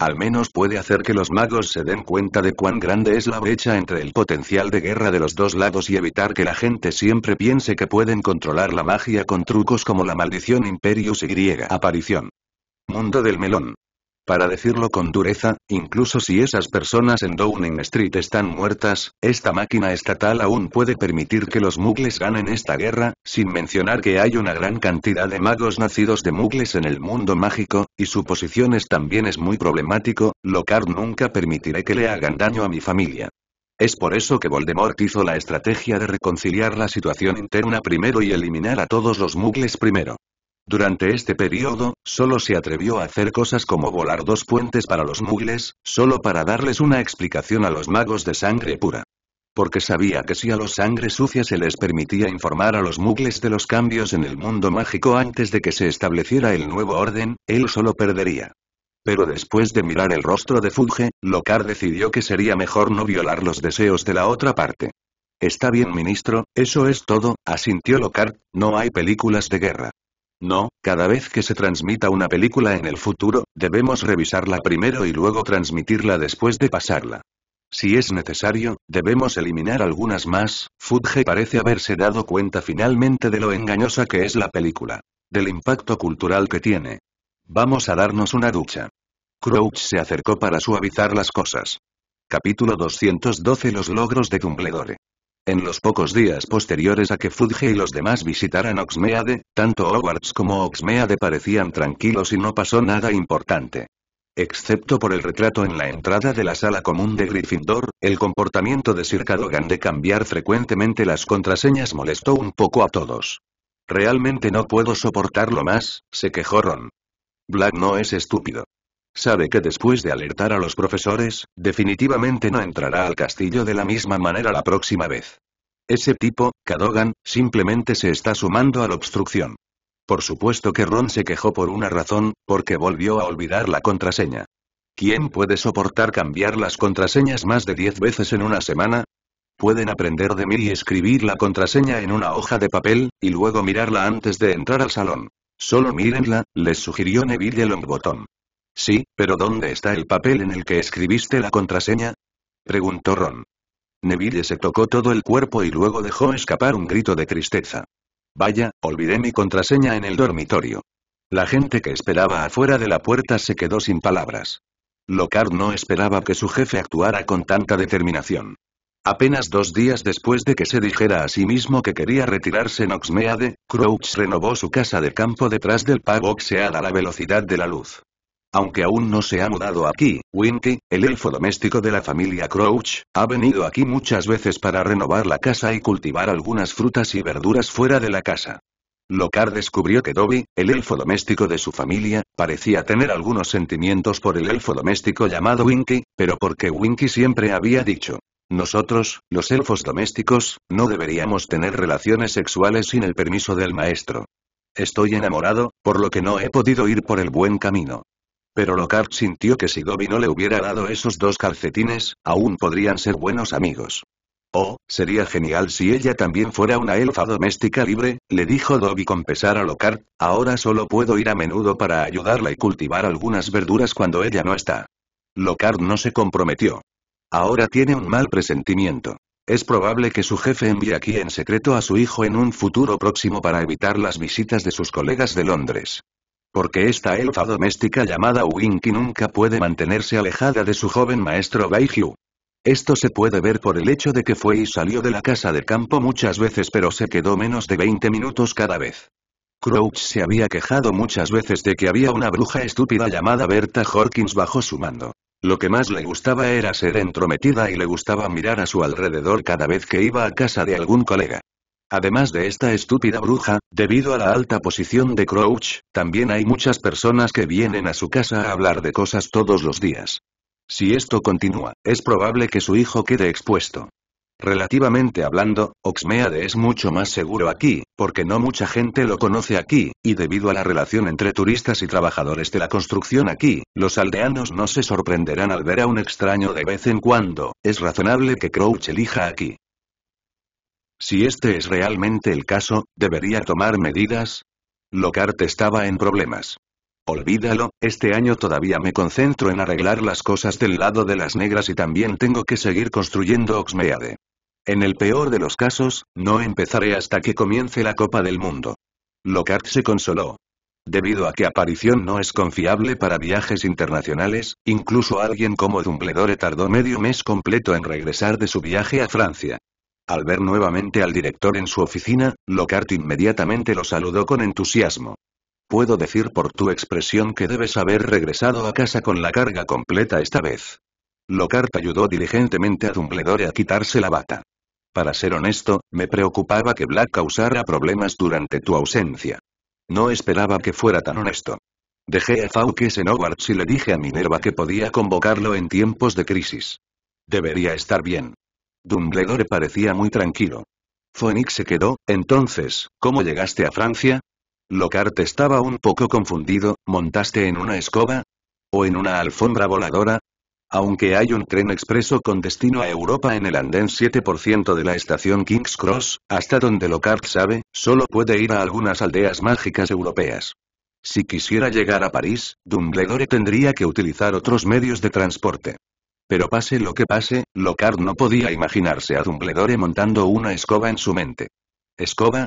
Al menos puede hacer que los magos se den cuenta de cuán grande es la brecha entre el potencial de guerra de los dos lados y evitar que la gente siempre piense que pueden controlar la magia con trucos como la maldición Imperius y griega aparición. Mundo del melón para decirlo con dureza, incluso si esas personas en Downing Street están muertas, esta máquina estatal aún puede permitir que los mugles ganen esta guerra, sin mencionar que hay una gran cantidad de magos nacidos de mugles en el mundo mágico, y su posición es también es muy problemático, Lockhart nunca permitiré que le hagan daño a mi familia. Es por eso que Voldemort hizo la estrategia de reconciliar la situación interna primero y eliminar a todos los mugles primero. Durante este periodo, solo se atrevió a hacer cosas como volar dos puentes para los mugles, solo para darles una explicación a los magos de sangre pura. Porque sabía que si a los sangre sucia se les permitía informar a los mugles de los cambios en el mundo mágico antes de que se estableciera el nuevo orden, él solo perdería. Pero después de mirar el rostro de Fuge, Locar decidió que sería mejor no violar los deseos de la otra parte. Está bien ministro, eso es todo, asintió Locar. no hay películas de guerra. No, cada vez que se transmita una película en el futuro, debemos revisarla primero y luego transmitirla después de pasarla. Si es necesario, debemos eliminar algunas más. Fudge parece haberse dado cuenta finalmente de lo engañosa que es la película. Del impacto cultural que tiene. Vamos a darnos una ducha. Crouch se acercó para suavizar las cosas. Capítulo 212 Los logros de Dumbledore. En los pocos días posteriores a que Fudge y los demás visitaran Oxmeade, tanto Hogwarts como Oxmeade parecían tranquilos y no pasó nada importante. Excepto por el retrato en la entrada de la sala común de Gryffindor, el comportamiento de Sir Cadogan de cambiar frecuentemente las contraseñas molestó un poco a todos. Realmente no puedo soportarlo más, se quejó Ron. Black no es estúpido sabe que después de alertar a los profesores, definitivamente no entrará al castillo de la misma manera la próxima vez. Ese tipo, Cadogan, simplemente se está sumando a la obstrucción. Por supuesto que Ron se quejó por una razón, porque volvió a olvidar la contraseña. ¿Quién puede soportar cambiar las contraseñas más de 10 veces en una semana? Pueden aprender de mí y escribir la contraseña en una hoja de papel, y luego mirarla antes de entrar al salón. Solo mírenla, les sugirió Neville Longbottom. Sí, pero ¿dónde está el papel en el que escribiste la contraseña? Preguntó Ron. Neville se tocó todo el cuerpo y luego dejó escapar un grito de tristeza. Vaya, olvidé mi contraseña en el dormitorio. La gente que esperaba afuera de la puerta se quedó sin palabras. Lockhart no esperaba que su jefe actuara con tanta determinación. Apenas dos días después de que se dijera a sí mismo que quería retirarse en Oxmeade, Crouch renovó su casa de campo detrás del pago a la velocidad de la luz. Aunque aún no se ha mudado aquí, Winky, el elfo doméstico de la familia Crouch, ha venido aquí muchas veces para renovar la casa y cultivar algunas frutas y verduras fuera de la casa. Locar descubrió que Dobby, el elfo doméstico de su familia, parecía tener algunos sentimientos por el elfo doméstico llamado Winky, pero porque Winky siempre había dicho, nosotros, los elfos domésticos, no deberíamos tener relaciones sexuales sin el permiso del maestro. Estoy enamorado, por lo que no he podido ir por el buen camino. Pero Lockhart sintió que si Dobby no le hubiera dado esos dos calcetines, aún podrían ser buenos amigos. Oh, sería genial si ella también fuera una elfa doméstica libre, le dijo Dobby con pesar a locard ahora solo puedo ir a menudo para ayudarla y cultivar algunas verduras cuando ella no está. Locard no se comprometió. Ahora tiene un mal presentimiento. Es probable que su jefe envíe aquí en secreto a su hijo en un futuro próximo para evitar las visitas de sus colegas de Londres. Porque esta elfa doméstica llamada Winky nunca puede mantenerse alejada de su joven maestro Baihyu. Esto se puede ver por el hecho de que fue y salió de la casa de campo muchas veces pero se quedó menos de 20 minutos cada vez. Crouch se había quejado muchas veces de que había una bruja estúpida llamada Berta Hawkins bajo su mando. Lo que más le gustaba era ser entrometida y le gustaba mirar a su alrededor cada vez que iba a casa de algún colega. Además de esta estúpida bruja, debido a la alta posición de Crouch, también hay muchas personas que vienen a su casa a hablar de cosas todos los días. Si esto continúa, es probable que su hijo quede expuesto. Relativamente hablando, Oxmeade es mucho más seguro aquí, porque no mucha gente lo conoce aquí, y debido a la relación entre turistas y trabajadores de la construcción aquí, los aldeanos no se sorprenderán al ver a un extraño de vez en cuando, es razonable que Crouch elija aquí. Si este es realmente el caso, ¿debería tomar medidas? Lockhart estaba en problemas. Olvídalo, este año todavía me concentro en arreglar las cosas del lado de las negras y también tengo que seguir construyendo Oxmeade. En el peor de los casos, no empezaré hasta que comience la Copa del Mundo. Lockhart se consoló. Debido a que Aparición no es confiable para viajes internacionales, incluso alguien como Dumbledore tardó medio mes completo en regresar de su viaje a Francia. Al ver nuevamente al director en su oficina, Lockhart inmediatamente lo saludó con entusiasmo. Puedo decir por tu expresión que debes haber regresado a casa con la carga completa esta vez. Lockhart ayudó diligentemente a Dumbledore a quitarse la bata. Para ser honesto, me preocupaba que Black causara problemas durante tu ausencia. No esperaba que fuera tan honesto. Dejé a Fawkes en Hogwarts y le dije a Minerva que podía convocarlo en tiempos de crisis. Debería estar bien. Dumbledore parecía muy tranquilo. Phoenix se quedó, entonces, ¿cómo llegaste a Francia? Lockhart estaba un poco confundido, ¿montaste en una escoba? ¿O en una alfombra voladora? Aunque hay un tren expreso con destino a Europa en el andén 7% de la estación King's Cross, hasta donde Lockhart sabe, solo puede ir a algunas aldeas mágicas europeas. Si quisiera llegar a París, Dumbledore tendría que utilizar otros medios de transporte. Pero pase lo que pase, Lockhart no podía imaginarse a Dumbledore montando una escoba en su mente. ¿Escoba?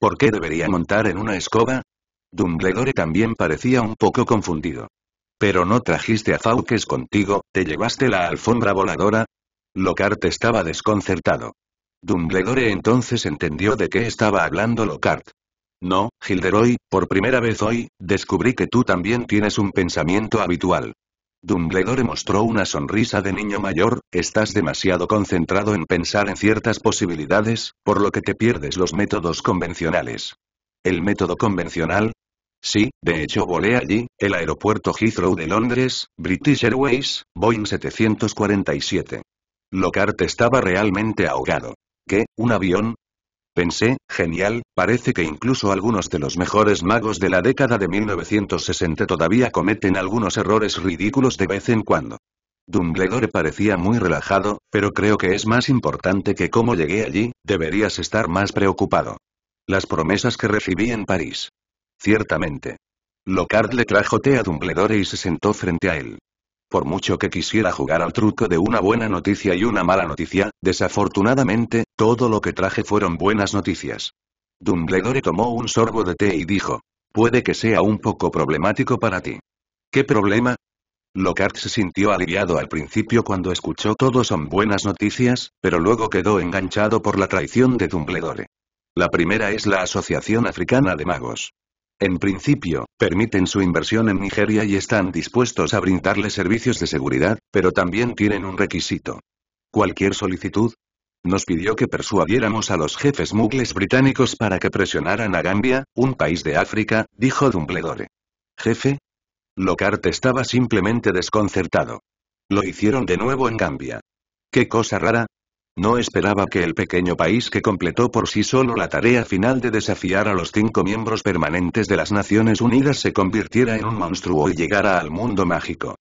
¿Por qué debería montar en una escoba? Dumbledore también parecía un poco confundido. Pero no trajiste a Fawkes contigo, te llevaste la alfombra voladora. Lockhart estaba desconcertado. Dumbledore entonces entendió de qué estaba hablando Lockhart. No, Gilderoy, por primera vez hoy, descubrí que tú también tienes un pensamiento habitual. Dumbledore mostró una sonrisa de niño mayor, estás demasiado concentrado en pensar en ciertas posibilidades, por lo que te pierdes los métodos convencionales. ¿El método convencional? Sí, de hecho volé allí, el aeropuerto Heathrow de Londres, British Airways, Boeing 747. Lockhart estaba realmente ahogado. ¿Qué? ¿Un avión? Pensé, genial, parece que incluso algunos de los mejores magos de la década de 1960 todavía cometen algunos errores ridículos de vez en cuando. Dumbledore parecía muy relajado, pero creo que es más importante que cómo llegué allí, deberías estar más preocupado. Las promesas que recibí en París. Ciertamente. Locard le trajo té a Dumbledore y se sentó frente a él. Por mucho que quisiera jugar al truco de una buena noticia y una mala noticia, desafortunadamente, todo lo que traje fueron buenas noticias. Dumbledore tomó un sorbo de té y dijo. Puede que sea un poco problemático para ti. ¿Qué problema? Lockhart se sintió aliviado al principio cuando escuchó todo son buenas noticias, pero luego quedó enganchado por la traición de Dumbledore. La primera es la Asociación Africana de Magos en principio, permiten su inversión en Nigeria y están dispuestos a brindarle servicios de seguridad, pero también tienen un requisito. Cualquier solicitud, nos pidió que persuadiéramos a los jefes mugles británicos para que presionaran a Gambia, un país de África, dijo Dumbledore. Jefe? Lockhart estaba simplemente desconcertado. Lo hicieron de nuevo en Gambia. Qué cosa rara, no esperaba que el pequeño país que completó por sí solo la tarea final de desafiar a los cinco miembros permanentes de las Naciones Unidas se convirtiera en un monstruo y llegara al mundo mágico.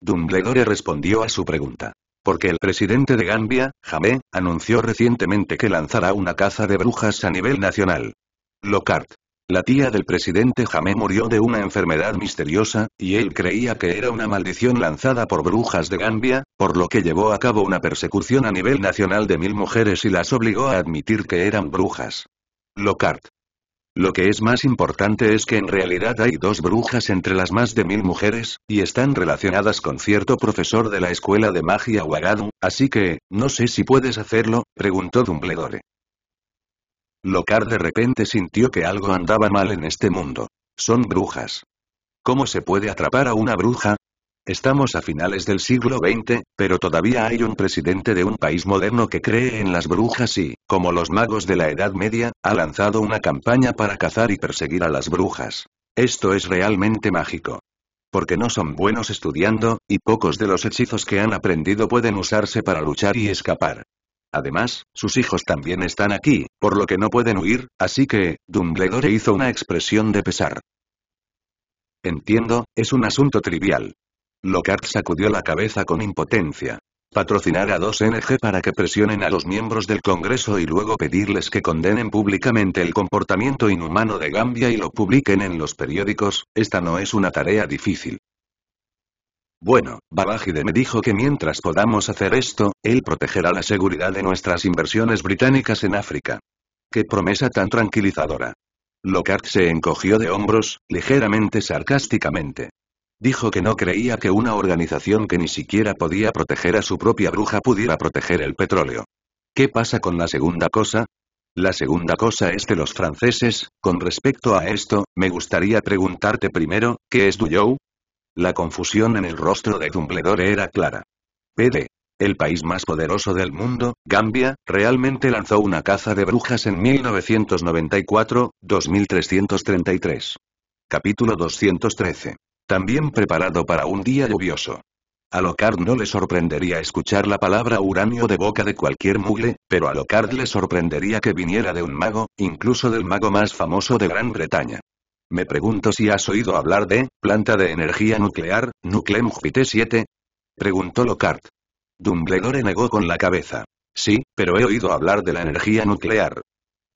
Dumbledore respondió a su pregunta. Porque el presidente de Gambia, Jamé, anunció recientemente que lanzará una caza de brujas a nivel nacional. Lockhart, la tía del presidente Jamé murió de una enfermedad misteriosa, y él creía que era una maldición lanzada por brujas de Gambia, por lo que llevó a cabo una persecución a nivel nacional de mil mujeres y las obligó a admitir que eran brujas. Locard. Lo que es más importante es que en realidad hay dos brujas entre las más de mil mujeres, y están relacionadas con cierto profesor de la escuela de magia Wagadu, así que, no sé si puedes hacerlo, preguntó Dumbledore. Locar de repente sintió que algo andaba mal en este mundo. Son brujas. ¿Cómo se puede atrapar a una bruja? Estamos a finales del siglo XX, pero todavía hay un presidente de un país moderno que cree en las brujas y, como los magos de la Edad Media, ha lanzado una campaña para cazar y perseguir a las brujas. Esto es realmente mágico. Porque no son buenos estudiando, y pocos de los hechizos que han aprendido pueden usarse para luchar y escapar. Además, sus hijos también están aquí, por lo que no pueden huir, así que, Dumbledore hizo una expresión de pesar. Entiendo, es un asunto trivial. Lockhart sacudió la cabeza con impotencia. Patrocinar a dos NG para que presionen a los miembros del Congreso y luego pedirles que condenen públicamente el comportamiento inhumano de Gambia y lo publiquen en los periódicos, esta no es una tarea difícil. Bueno, Babajide me dijo que mientras podamos hacer esto, él protegerá la seguridad de nuestras inversiones británicas en África. ¡Qué promesa tan tranquilizadora! Lockhart se encogió de hombros, ligeramente sarcásticamente. Dijo que no creía que una organización que ni siquiera podía proteger a su propia bruja pudiera proteger el petróleo. ¿Qué pasa con la segunda cosa? La segunda cosa es que los franceses, con respecto a esto, me gustaría preguntarte primero, ¿qué es Duyou? La confusión en el rostro de Dumbledore era clara. PD. El país más poderoso del mundo, Gambia, realmente lanzó una caza de brujas en 1994, 2333. Capítulo 213. También preparado para un día lluvioso. A Locard no le sorprendería escuchar la palabra uranio de boca de cualquier mugle, pero a Locard le sorprendería que viniera de un mago, incluso del mago más famoso de Gran Bretaña. Me pregunto si has oído hablar de, planta de energía nuclear, Nucleum t 7? Preguntó Lockhart. Dumbledore negó con la cabeza. Sí, pero he oído hablar de la energía nuclear.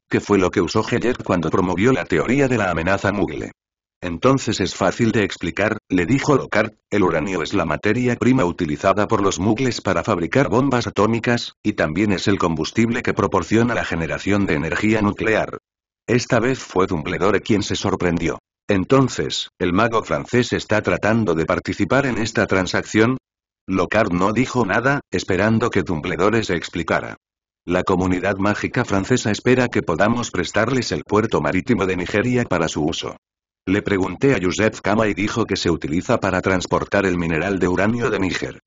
¿Qué fue lo que usó Heyer cuando promovió la teoría de la amenaza Mugle. Entonces es fácil de explicar, le dijo Lockhart, el uranio es la materia prima utilizada por los mugles para fabricar bombas atómicas, y también es el combustible que proporciona la generación de energía nuclear. Esta vez fue Dumbledore quien se sorprendió. Entonces, ¿el mago francés está tratando de participar en esta transacción? Locard no dijo nada, esperando que Dumbledore se explicara. La comunidad mágica francesa espera que podamos prestarles el puerto marítimo de Nigeria para su uso. Le pregunté a Joseph Kama y dijo que se utiliza para transportar el mineral de uranio de Níger.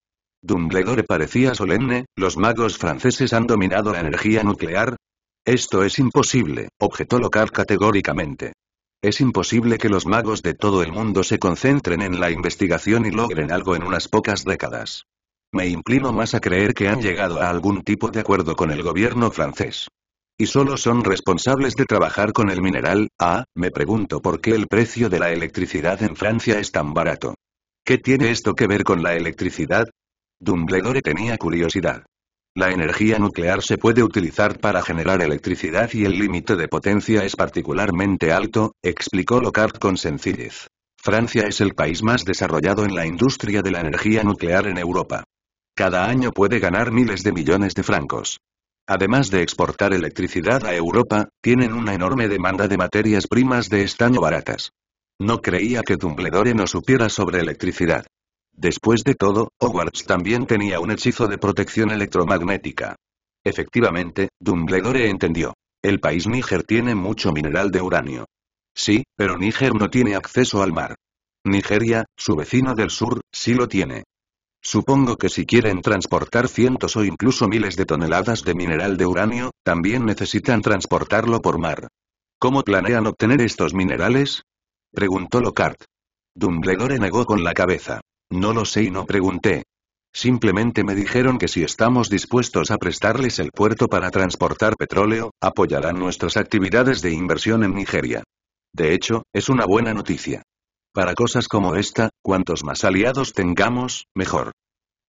Dumbledore parecía solemne, los magos franceses han dominado la energía nuclear, esto es imposible, objetó Locar categóricamente. Es imposible que los magos de todo el mundo se concentren en la investigación y logren algo en unas pocas décadas. Me inclino más a creer que han llegado a algún tipo de acuerdo con el gobierno francés. Y solo son responsables de trabajar con el mineral, ah, me pregunto por qué el precio de la electricidad en Francia es tan barato. ¿Qué tiene esto que ver con la electricidad? Dumbledore tenía curiosidad. La energía nuclear se puede utilizar para generar electricidad y el límite de potencia es particularmente alto, explicó Locard con sencillez. Francia es el país más desarrollado en la industria de la energía nuclear en Europa. Cada año puede ganar miles de millones de francos. Además de exportar electricidad a Europa, tienen una enorme demanda de materias primas de estaño baratas. No creía que Dumbledore no supiera sobre electricidad. Después de todo, Hogwarts también tenía un hechizo de protección electromagnética. Efectivamente, Dumbledore entendió. El país Níger tiene mucho mineral de uranio. Sí, pero Níger no tiene acceso al mar. Nigeria, su vecino del sur, sí lo tiene. Supongo que si quieren transportar cientos o incluso miles de toneladas de mineral de uranio, también necesitan transportarlo por mar. ¿Cómo planean obtener estos minerales? Preguntó Lockhart. Dumbledore negó con la cabeza. No lo sé y no pregunté. Simplemente me dijeron que si estamos dispuestos a prestarles el puerto para transportar petróleo, apoyarán nuestras actividades de inversión en Nigeria. De hecho, es una buena noticia. Para cosas como esta, cuantos más aliados tengamos, mejor.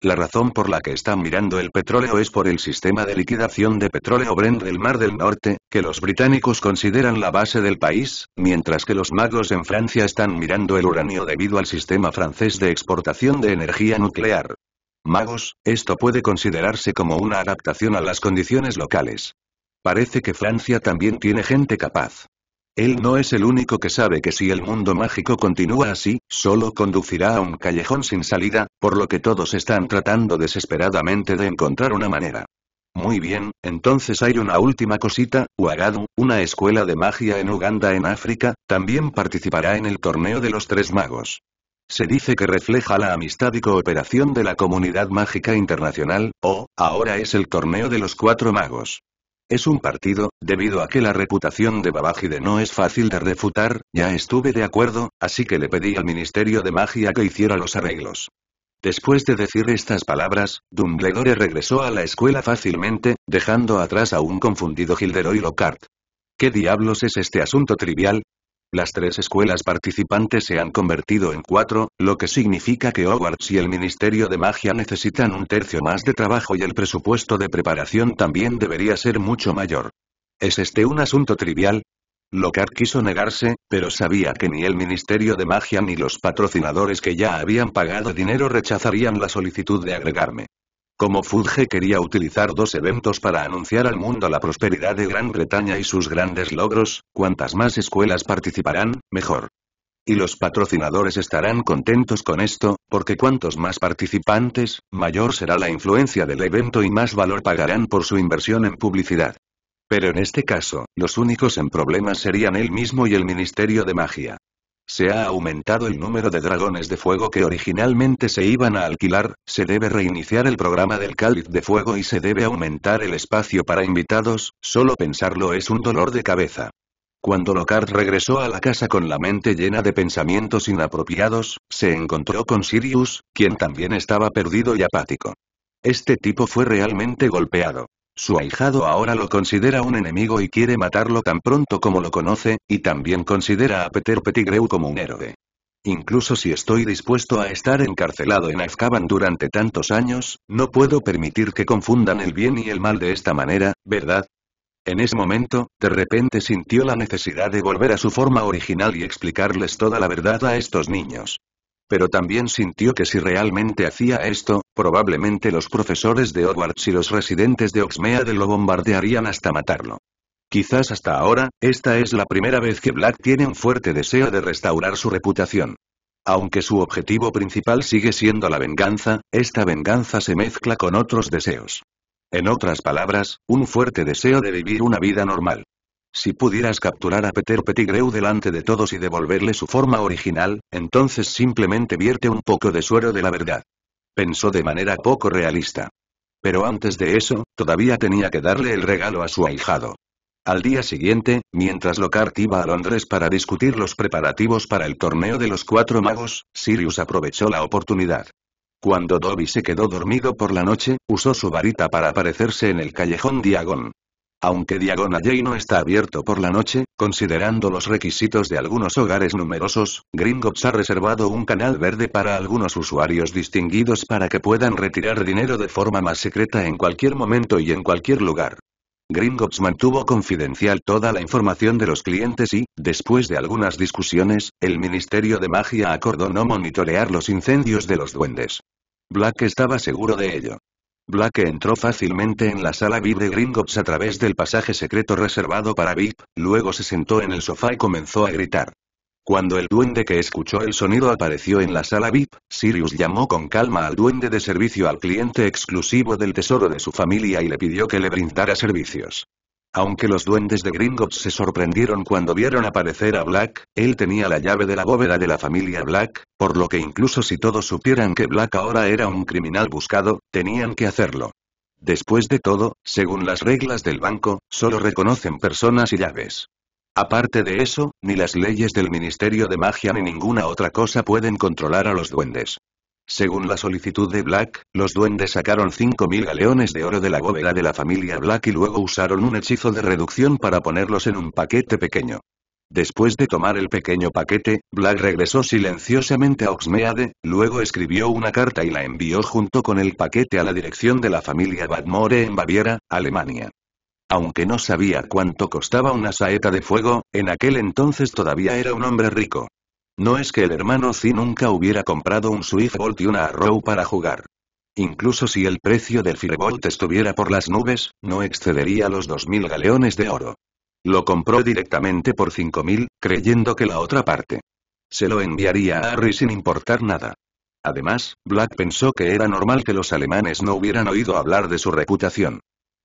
La razón por la que están mirando el petróleo es por el sistema de liquidación de petróleo Brent del Mar del Norte, que los británicos consideran la base del país, mientras que los magos en Francia están mirando el uranio debido al sistema francés de exportación de energía nuclear. Magos, esto puede considerarse como una adaptación a las condiciones locales. Parece que Francia también tiene gente capaz. Él no es el único que sabe que si el mundo mágico continúa así, solo conducirá a un callejón sin salida, por lo que todos están tratando desesperadamente de encontrar una manera. Muy bien, entonces hay una última cosita, Uagadu, una escuela de magia en Uganda en África, también participará en el torneo de los tres magos. Se dice que refleja la amistad y cooperación de la comunidad mágica internacional, o, ahora es el torneo de los cuatro magos. Es un partido, debido a que la reputación de Babajide no es fácil de refutar, ya estuve de acuerdo, así que le pedí al Ministerio de Magia que hiciera los arreglos. Después de decir estas palabras, Dumbledore regresó a la escuela fácilmente, dejando atrás a un confundido Gilderoy Lockhart. ¿Qué diablos es este asunto trivial? Las tres escuelas participantes se han convertido en cuatro, lo que significa que Hogwarts y el Ministerio de Magia necesitan un tercio más de trabajo y el presupuesto de preparación también debería ser mucho mayor. ¿Es este un asunto trivial? Lockhart quiso negarse, pero sabía que ni el Ministerio de Magia ni los patrocinadores que ya habían pagado dinero rechazarían la solicitud de agregarme. Como Fudge quería utilizar dos eventos para anunciar al mundo la prosperidad de Gran Bretaña y sus grandes logros, cuantas más escuelas participarán, mejor. Y los patrocinadores estarán contentos con esto, porque cuantos más participantes, mayor será la influencia del evento y más valor pagarán por su inversión en publicidad. Pero en este caso, los únicos en problemas serían él mismo y el Ministerio de Magia. Se ha aumentado el número de dragones de fuego que originalmente se iban a alquilar, se debe reiniciar el programa del cáliz de fuego y se debe aumentar el espacio para invitados, solo pensarlo es un dolor de cabeza. Cuando Lockhart regresó a la casa con la mente llena de pensamientos inapropiados, se encontró con Sirius, quien también estaba perdido y apático. Este tipo fue realmente golpeado. Su ahijado ahora lo considera un enemigo y quiere matarlo tan pronto como lo conoce, y también considera a Peter Pettigrew como un héroe. Incluso si estoy dispuesto a estar encarcelado en Azkaban durante tantos años, no puedo permitir que confundan el bien y el mal de esta manera, ¿verdad? En ese momento, de repente sintió la necesidad de volver a su forma original y explicarles toda la verdad a estos niños. Pero también sintió que si realmente hacía esto, Probablemente los profesores de Hogwarts y los residentes de Oxmeade lo bombardearían hasta matarlo. Quizás hasta ahora, esta es la primera vez que Black tiene un fuerte deseo de restaurar su reputación. Aunque su objetivo principal sigue siendo la venganza, esta venganza se mezcla con otros deseos. En otras palabras, un fuerte deseo de vivir una vida normal. Si pudieras capturar a Peter Pettigrew delante de todos y devolverle su forma original, entonces simplemente vierte un poco de suero de la verdad pensó de manera poco realista. Pero antes de eso, todavía tenía que darle el regalo a su ahijado. Al día siguiente, mientras Lockhart iba a Londres para discutir los preparativos para el torneo de los cuatro magos, Sirius aprovechó la oportunidad. Cuando Dobby se quedó dormido por la noche, usó su varita para aparecerse en el callejón Diagon. Aunque Diagon Alley no está abierto por la noche, considerando los requisitos de algunos hogares numerosos, Gringotts ha reservado un canal verde para algunos usuarios distinguidos para que puedan retirar dinero de forma más secreta en cualquier momento y en cualquier lugar. Gringotts mantuvo confidencial toda la información de los clientes y, después de algunas discusiones, el Ministerio de Magia acordó no monitorear los incendios de los duendes. Black estaba seguro de ello. Black entró fácilmente en la sala VIP de Gringotts a través del pasaje secreto reservado para VIP, luego se sentó en el sofá y comenzó a gritar. Cuando el duende que escuchó el sonido apareció en la sala VIP, Sirius llamó con calma al duende de servicio al cliente exclusivo del tesoro de su familia y le pidió que le brindara servicios. Aunque los duendes de Gringotts se sorprendieron cuando vieron aparecer a Black, él tenía la llave de la bóveda de la familia Black, por lo que incluso si todos supieran que Black ahora era un criminal buscado, tenían que hacerlo. Después de todo, según las reglas del banco, solo reconocen personas y llaves. Aparte de eso, ni las leyes del Ministerio de Magia ni ninguna otra cosa pueden controlar a los duendes. Según la solicitud de Black, los duendes sacaron 5.000 galeones de oro de la bóveda de la familia Black y luego usaron un hechizo de reducción para ponerlos en un paquete pequeño. Después de tomar el pequeño paquete, Black regresó silenciosamente a Oxmeade, luego escribió una carta y la envió junto con el paquete a la dirección de la familia Badmore en Baviera, Alemania. Aunque no sabía cuánto costaba una saeta de fuego, en aquel entonces todavía era un hombre rico. No es que el hermano Z nunca hubiera comprado un Bolt y una Arrow para jugar. Incluso si el precio del Firebolt estuviera por las nubes, no excedería los 2.000 galeones de oro. Lo compró directamente por 5.000, creyendo que la otra parte. Se lo enviaría a Harry sin importar nada. Además, Black pensó que era normal que los alemanes no hubieran oído hablar de su reputación.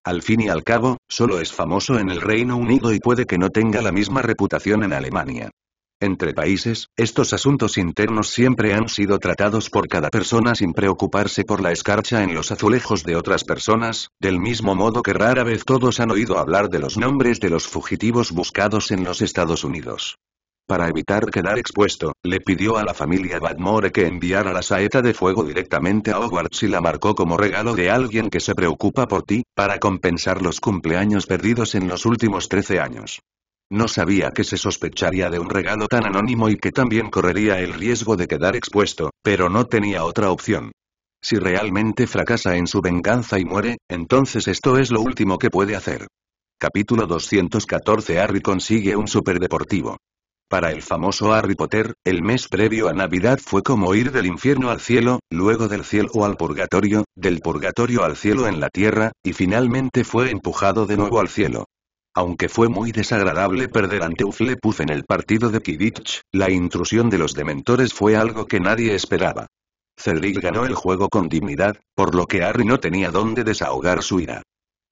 Al fin y al cabo, solo es famoso en el Reino Unido y puede que no tenga la misma reputación en Alemania. Entre países, estos asuntos internos siempre han sido tratados por cada persona sin preocuparse por la escarcha en los azulejos de otras personas, del mismo modo que rara vez todos han oído hablar de los nombres de los fugitivos buscados en los Estados Unidos. Para evitar quedar expuesto, le pidió a la familia Badmore que enviara la saeta de fuego directamente a Hogwarts y la marcó como regalo de alguien que se preocupa por ti, para compensar los cumpleaños perdidos en los últimos 13 años. No sabía que se sospecharía de un regalo tan anónimo y que también correría el riesgo de quedar expuesto, pero no tenía otra opción. Si realmente fracasa en su venganza y muere, entonces esto es lo último que puede hacer. Capítulo 214 Harry consigue un superdeportivo. Para el famoso Harry Potter, el mes previo a Navidad fue como ir del infierno al cielo, luego del cielo al purgatorio, del purgatorio al cielo en la tierra, y finalmente fue empujado de nuevo al cielo. Aunque fue muy desagradable perder ante Uflepuf en el partido de Kidditch, la intrusión de los dementores fue algo que nadie esperaba. Cedric ganó el juego con dignidad, por lo que Harry no tenía dónde desahogar su ira.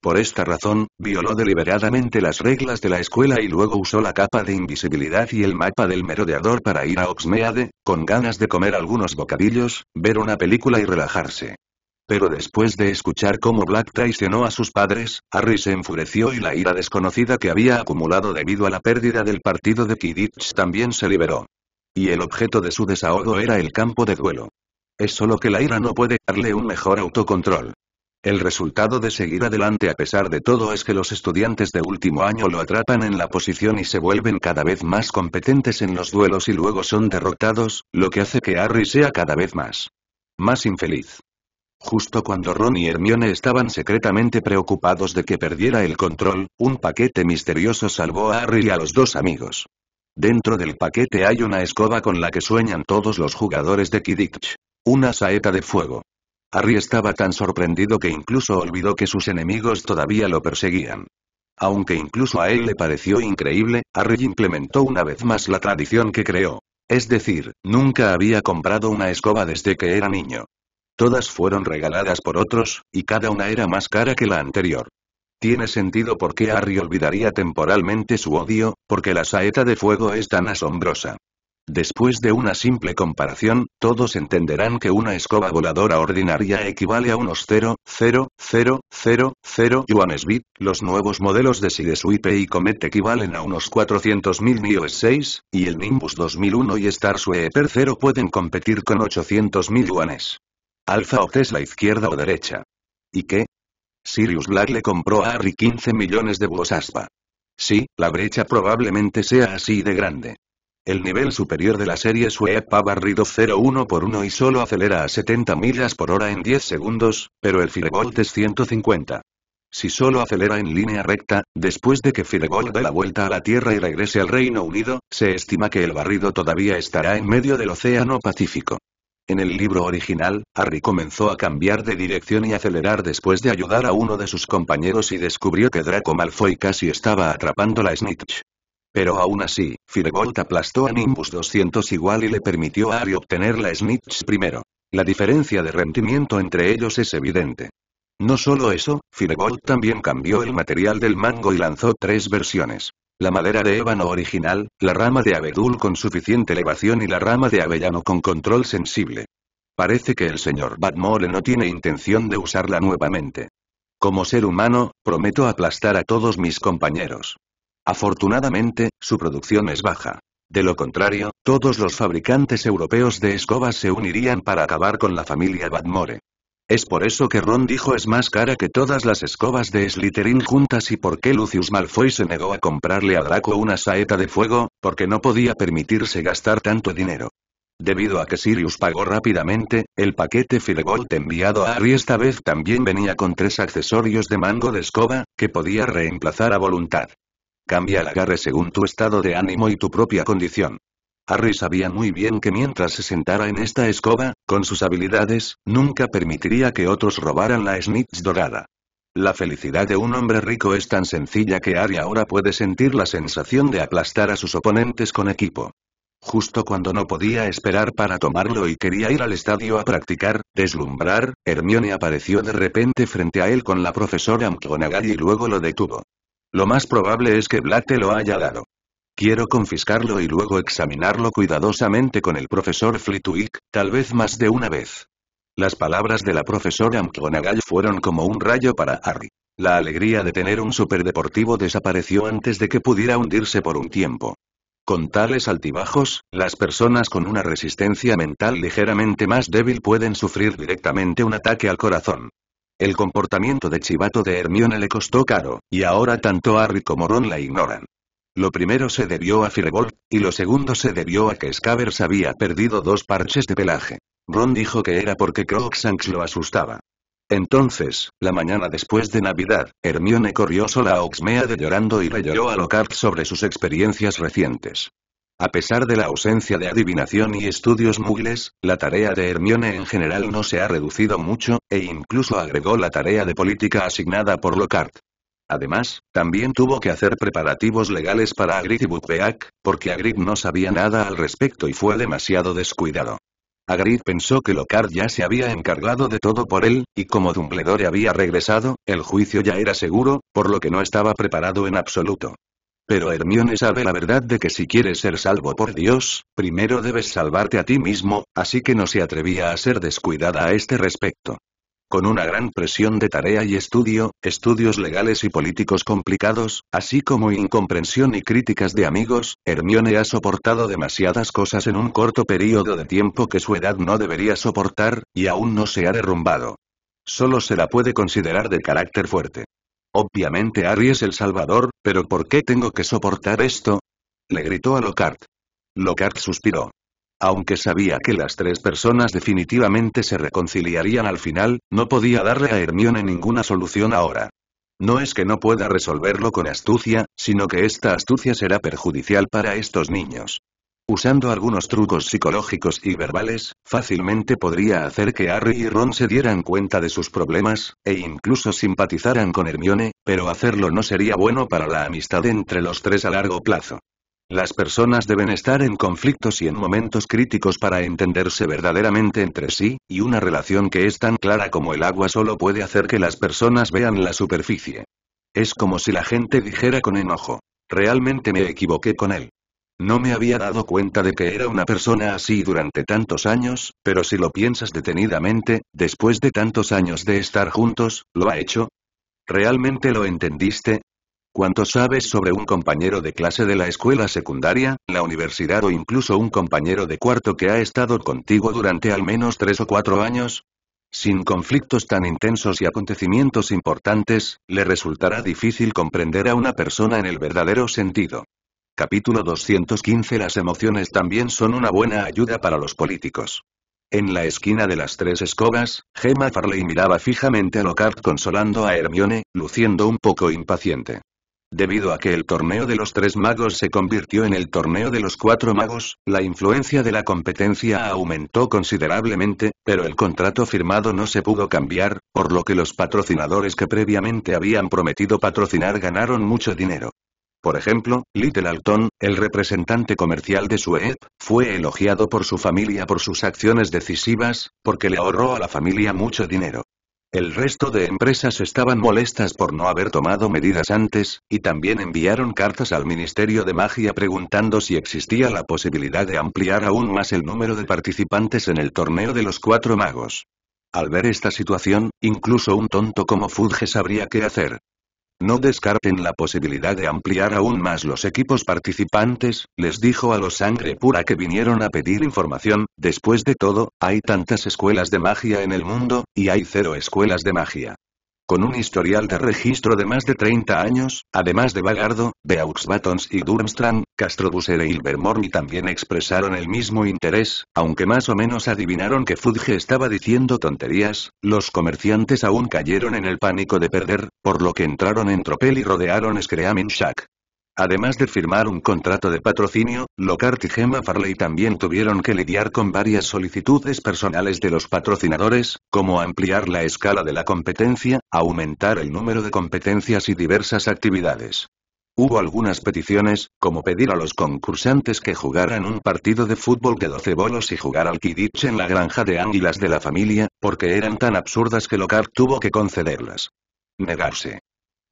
Por esta razón, violó deliberadamente las reglas de la escuela y luego usó la capa de invisibilidad y el mapa del merodeador para ir a Oxmeade, con ganas de comer algunos bocadillos, ver una película y relajarse. Pero después de escuchar cómo Black traicionó a sus padres, Harry se enfureció y la ira desconocida que había acumulado debido a la pérdida del partido de Kidditch también se liberó. Y el objeto de su desahogo era el campo de duelo. Es solo que la ira no puede darle un mejor autocontrol. El resultado de seguir adelante a pesar de todo es que los estudiantes de último año lo atrapan en la posición y se vuelven cada vez más competentes en los duelos y luego son derrotados, lo que hace que Harry sea cada vez más. más infeliz. Justo cuando Ron y Hermione estaban secretamente preocupados de que perdiera el control, un paquete misterioso salvó a Harry y a los dos amigos. Dentro del paquete hay una escoba con la que sueñan todos los jugadores de Kidditch. Una saeta de fuego. Harry estaba tan sorprendido que incluso olvidó que sus enemigos todavía lo perseguían. Aunque incluso a él le pareció increíble, Harry implementó una vez más la tradición que creó. Es decir, nunca había comprado una escoba desde que era niño. Todas fueron regaladas por otros, y cada una era más cara que la anterior. Tiene sentido por qué Harry olvidaría temporalmente su odio, porque la saeta de fuego es tan asombrosa. Después de una simple comparación, todos entenderán que una escoba voladora ordinaria equivale a unos 0 yuanes bit, los nuevos modelos de Sideswipe y Comet equivalen a unos 400.000 MIOS 6, y el Nimbus 2001 y Starsweeper 0 pueden competir con 800.000 yuanes. Alfa oh. es la izquierda o derecha. ¿Y qué? Sirius Black le compró a Harry 15 millones de Aspa. Sí, la brecha probablemente sea así de grande. El nivel superior de la serie SWEP barrido 01 1 por 1 y solo acelera a 70 millas por hora en 10 segundos, pero el Firebolt es 150. Si solo acelera en línea recta, después de que Firebolt dé la vuelta a la Tierra y regrese al Reino Unido, se estima que el barrido todavía estará en medio del Océano Pacífico. En el libro original, Harry comenzó a cambiar de dirección y acelerar después de ayudar a uno de sus compañeros y descubrió que Draco Malfoy casi estaba atrapando la Snitch. Pero aún así, Firebolt aplastó a Nimbus 200 igual y le permitió a Harry obtener la Snitch primero. La diferencia de rendimiento entre ellos es evidente. No solo eso, Firebolt también cambió el material del mango y lanzó tres versiones. La madera de ébano original, la rama de abedul con suficiente elevación y la rama de avellano con control sensible. Parece que el señor Badmore no tiene intención de usarla nuevamente. Como ser humano, prometo aplastar a todos mis compañeros. Afortunadamente, su producción es baja. De lo contrario, todos los fabricantes europeos de escobas se unirían para acabar con la familia Badmore. Es por eso que Ron dijo es más cara que todas las escobas de Slytherin juntas y por qué Lucius Malfoy se negó a comprarle a Draco una saeta de fuego, porque no podía permitirse gastar tanto dinero. Debido a que Sirius pagó rápidamente, el paquete Firebolt enviado a Harry esta vez también venía con tres accesorios de mango de escoba, que podía reemplazar a voluntad. Cambia el agarre según tu estado de ánimo y tu propia condición. Harry sabía muy bien que mientras se sentara en esta escoba, con sus habilidades, nunca permitiría que otros robaran la Snitch dorada. La felicidad de un hombre rico es tan sencilla que Harry ahora puede sentir la sensación de aplastar a sus oponentes con equipo. Justo cuando no podía esperar para tomarlo y quería ir al estadio a practicar, deslumbrar, Hermione apareció de repente frente a él con la profesora McGonagall y luego lo detuvo. Lo más probable es que Black te lo haya dado. Quiero confiscarlo y luego examinarlo cuidadosamente con el profesor Flitwick, tal vez más de una vez. Las palabras de la profesora McGonagall fueron como un rayo para Harry. La alegría de tener un superdeportivo desapareció antes de que pudiera hundirse por un tiempo. Con tales altibajos, las personas con una resistencia mental ligeramente más débil pueden sufrir directamente un ataque al corazón. El comportamiento de chivato de Hermione le costó caro, y ahora tanto Harry como Ron la ignoran. Lo primero se debió a Firebolt, y lo segundo se debió a que Scavers había perdido dos parches de pelaje. Ron dijo que era porque Crookshanks lo asustaba. Entonces, la mañana después de Navidad, Hermione corrió sola a Oxmea de llorando y le a Lockhart sobre sus experiencias recientes. A pesar de la ausencia de adivinación y estudios muggles, la tarea de Hermione en general no se ha reducido mucho, e incluso agregó la tarea de política asignada por Lockhart. Además, también tuvo que hacer preparativos legales para Agrid y Bukbeak, porque Agrid no sabía nada al respecto y fue demasiado descuidado. Agrid pensó que Locard ya se había encargado de todo por él, y como Dumbledore había regresado, el juicio ya era seguro, por lo que no estaba preparado en absoluto. Pero Hermione sabe la verdad de que si quieres ser salvo por Dios, primero debes salvarte a ti mismo, así que no se atrevía a ser descuidada a este respecto. Con una gran presión de tarea y estudio, estudios legales y políticos complicados, así como incomprensión y críticas de amigos, Hermione ha soportado demasiadas cosas en un corto periodo de tiempo que su edad no debería soportar, y aún no se ha derrumbado. Solo se la puede considerar de carácter fuerte. Obviamente Harry es el salvador, pero ¿por qué tengo que soportar esto? Le gritó a Lockhart. Lockhart suspiró. Aunque sabía que las tres personas definitivamente se reconciliarían al final, no podía darle a Hermione ninguna solución ahora. No es que no pueda resolverlo con astucia, sino que esta astucia será perjudicial para estos niños. Usando algunos trucos psicológicos y verbales, fácilmente podría hacer que Harry y Ron se dieran cuenta de sus problemas, e incluso simpatizaran con Hermione, pero hacerlo no sería bueno para la amistad entre los tres a largo plazo. Las personas deben estar en conflictos y en momentos críticos para entenderse verdaderamente entre sí, y una relación que es tan clara como el agua solo puede hacer que las personas vean la superficie. Es como si la gente dijera con enojo, realmente me equivoqué con él. No me había dado cuenta de que era una persona así durante tantos años, pero si lo piensas detenidamente, después de tantos años de estar juntos, ¿lo ha hecho? ¿Realmente lo entendiste? ¿Cuánto sabes sobre un compañero de clase de la escuela secundaria, la universidad o incluso un compañero de cuarto que ha estado contigo durante al menos tres o cuatro años? Sin conflictos tan intensos y acontecimientos importantes, le resultará difícil comprender a una persona en el verdadero sentido. Capítulo 215 Las emociones también son una buena ayuda para los políticos. En la esquina de las tres escobas, Gemma Farley miraba fijamente a Lockhart consolando a Hermione, luciendo un poco impaciente. Debido a que el torneo de los tres magos se convirtió en el torneo de los cuatro magos, la influencia de la competencia aumentó considerablemente, pero el contrato firmado no se pudo cambiar, por lo que los patrocinadores que previamente habían prometido patrocinar ganaron mucho dinero. Por ejemplo, Little Alton, el representante comercial de Sueb, fue elogiado por su familia por sus acciones decisivas, porque le ahorró a la familia mucho dinero. El resto de empresas estaban molestas por no haber tomado medidas antes, y también enviaron cartas al Ministerio de Magia preguntando si existía la posibilidad de ampliar aún más el número de participantes en el torneo de los cuatro magos. Al ver esta situación, incluso un tonto como Fulge sabría qué hacer. No descarten la posibilidad de ampliar aún más los equipos participantes, les dijo a los sangre pura que vinieron a pedir información, después de todo, hay tantas escuelas de magia en el mundo, y hay cero escuelas de magia. Con un historial de registro de más de 30 años, además de Bagardo, Beauxbatons y Durmstrang, Castrobuser e y Ilvermorny también expresaron el mismo interés, aunque más o menos adivinaron que Fudge estaba diciendo tonterías, los comerciantes aún cayeron en el pánico de perder, por lo que entraron en tropel y rodearon Screaming Shack. Además de firmar un contrato de patrocinio, Lockhart y Gemma Farley también tuvieron que lidiar con varias solicitudes personales de los patrocinadores, como ampliar la escala de la competencia, aumentar el número de competencias y diversas actividades. Hubo algunas peticiones, como pedir a los concursantes que jugaran un partido de fútbol de 12 bolos y jugar al kidditch en la granja de águilas de la familia, porque eran tan absurdas que Lockhart tuvo que concederlas. Negarse.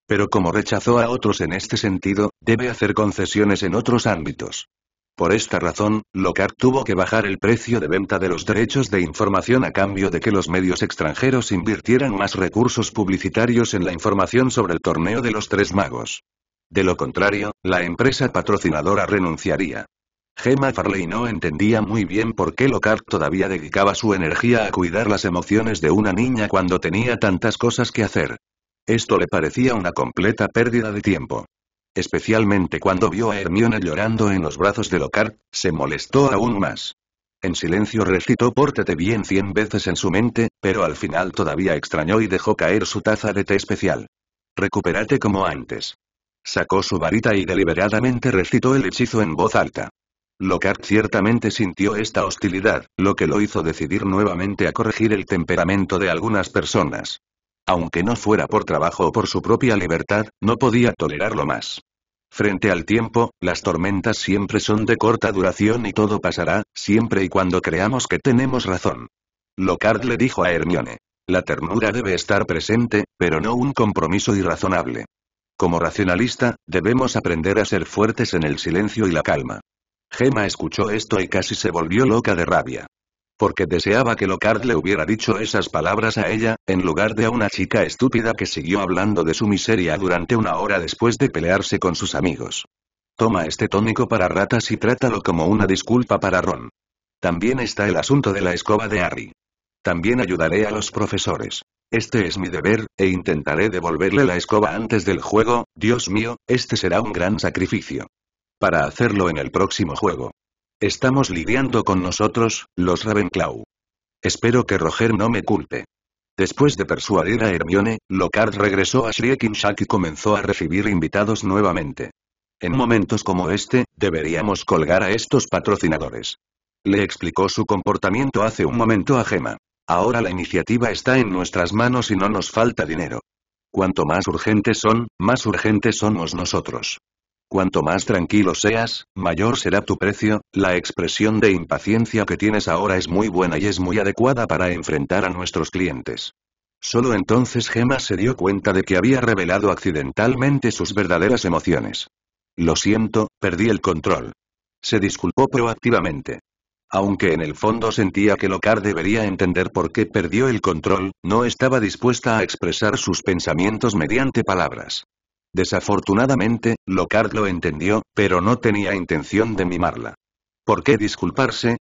Pero como rechazó a otros en este sentido, debe hacer concesiones en otros ámbitos. Por esta razón, Lockhart tuvo que bajar el precio de venta de los derechos de información a cambio de que los medios extranjeros invirtieran más recursos publicitarios en la información sobre el torneo de los tres magos. De lo contrario, la empresa patrocinadora renunciaría. Gemma Farley no entendía muy bien por qué Lockhart todavía dedicaba su energía a cuidar las emociones de una niña cuando tenía tantas cosas que hacer. Esto le parecía una completa pérdida de tiempo. Especialmente cuando vio a Hermione llorando en los brazos de Lockhart, se molestó aún más. En silencio recitó Pórtate bien cien veces en su mente, pero al final todavía extrañó y dejó caer su taza de té especial. Recupérate como antes. Sacó su varita y deliberadamente recitó el hechizo en voz alta. Lockhart ciertamente sintió esta hostilidad, lo que lo hizo decidir nuevamente a corregir el temperamento de algunas personas. Aunque no fuera por trabajo o por su propia libertad, no podía tolerarlo más. Frente al tiempo, las tormentas siempre son de corta duración y todo pasará, siempre y cuando creamos que tenemos razón. Locard le dijo a Hermione. La ternura debe estar presente, pero no un compromiso irrazonable. Como racionalista, debemos aprender a ser fuertes en el silencio y la calma. Gemma escuchó esto y casi se volvió loca de rabia porque deseaba que Lockhart le hubiera dicho esas palabras a ella, en lugar de a una chica estúpida que siguió hablando de su miseria durante una hora después de pelearse con sus amigos. Toma este tónico para ratas y trátalo como una disculpa para Ron. También está el asunto de la escoba de Harry. También ayudaré a los profesores. Este es mi deber, e intentaré devolverle la escoba antes del juego, Dios mío, este será un gran sacrificio. Para hacerlo en el próximo juego. Estamos lidiando con nosotros, los Ravenclaw. Espero que Roger no me culpe. Después de persuadir a Hermione, Lockhart regresó a Shrieking y comenzó a recibir invitados nuevamente. En momentos como este, deberíamos colgar a estos patrocinadores. Le explicó su comportamiento hace un momento a Gemma. Ahora la iniciativa está en nuestras manos y no nos falta dinero. Cuanto más urgentes son, más urgentes somos nosotros. Cuanto más tranquilo seas, mayor será tu precio, la expresión de impaciencia que tienes ahora es muy buena y es muy adecuada para enfrentar a nuestros clientes. Solo entonces Gemma se dio cuenta de que había revelado accidentalmente sus verdaderas emociones. Lo siento, perdí el control. Se disculpó proactivamente. Aunque en el fondo sentía que Locar debería entender por qué perdió el control, no estaba dispuesta a expresar sus pensamientos mediante palabras. Desafortunadamente, locard lo entendió, pero no tenía intención de mimarla. ¿Por qué disculparse?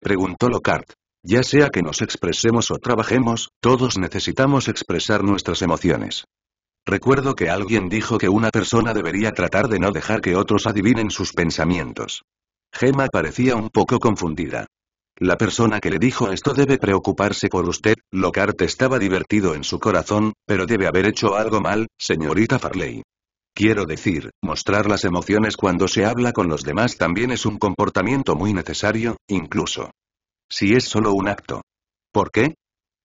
preguntó locard Ya sea que nos expresemos o trabajemos, todos necesitamos expresar nuestras emociones. Recuerdo que alguien dijo que una persona debería tratar de no dejar que otros adivinen sus pensamientos. Gemma parecía un poco confundida. La persona que le dijo esto debe preocuparse por usted, Lockhart estaba divertido en su corazón, pero debe haber hecho algo mal, señorita Farley. Quiero decir, mostrar las emociones cuando se habla con los demás también es un comportamiento muy necesario, incluso. Si es solo un acto. ¿Por qué?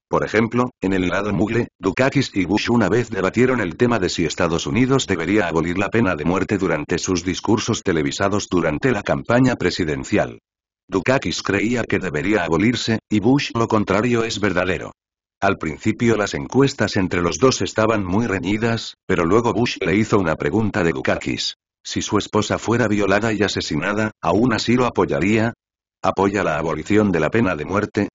Por ejemplo, en el lado Mugle, Dukakis y Bush una vez debatieron el tema de si Estados Unidos debería abolir la pena de muerte durante sus discursos televisados durante la campaña presidencial. Dukakis creía que debería abolirse, y Bush lo contrario es verdadero. Al principio las encuestas entre los dos estaban muy reñidas, pero luego Bush le hizo una pregunta de Dukakis. Si su esposa fuera violada y asesinada, ¿aún así lo apoyaría? ¿Apoya la abolición de la pena de muerte?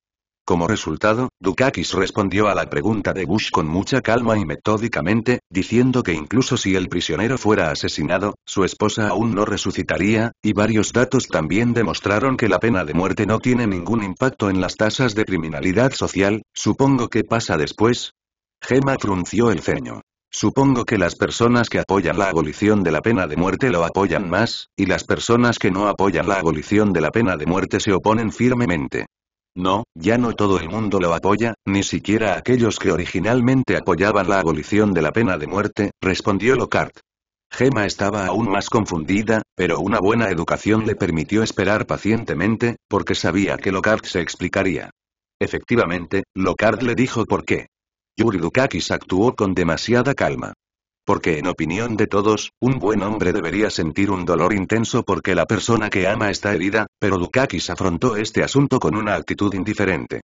Como resultado, Dukakis respondió a la pregunta de Bush con mucha calma y metódicamente, diciendo que incluso si el prisionero fuera asesinado, su esposa aún no resucitaría, y varios datos también demostraron que la pena de muerte no tiene ningún impacto en las tasas de criminalidad social, supongo que pasa después. Gemma frunció el ceño. Supongo que las personas que apoyan la abolición de la pena de muerte lo apoyan más, y las personas que no apoyan la abolición de la pena de muerte se oponen firmemente. No, ya no todo el mundo lo apoya, ni siquiera aquellos que originalmente apoyaban la abolición de la pena de muerte, respondió Lockhart. Gemma estaba aún más confundida, pero una buena educación le permitió esperar pacientemente, porque sabía que Lockhart se explicaría. Efectivamente, Lockhart le dijo por qué. Yuridukakis actuó con demasiada calma porque en opinión de todos, un buen hombre debería sentir un dolor intenso porque la persona que ama está herida, pero Dukakis afrontó este asunto con una actitud indiferente.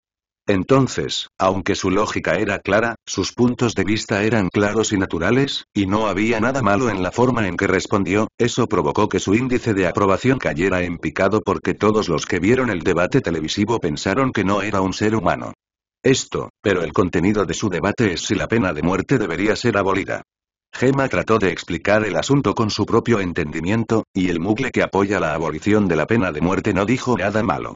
Entonces, aunque su lógica era clara, sus puntos de vista eran claros y naturales, y no había nada malo en la forma en que respondió, eso provocó que su índice de aprobación cayera en picado porque todos los que vieron el debate televisivo pensaron que no era un ser humano. Esto, pero el contenido de su debate es si la pena de muerte debería ser abolida. Gemma trató de explicar el asunto con su propio entendimiento, y el mugle que apoya la abolición de la pena de muerte no dijo nada malo.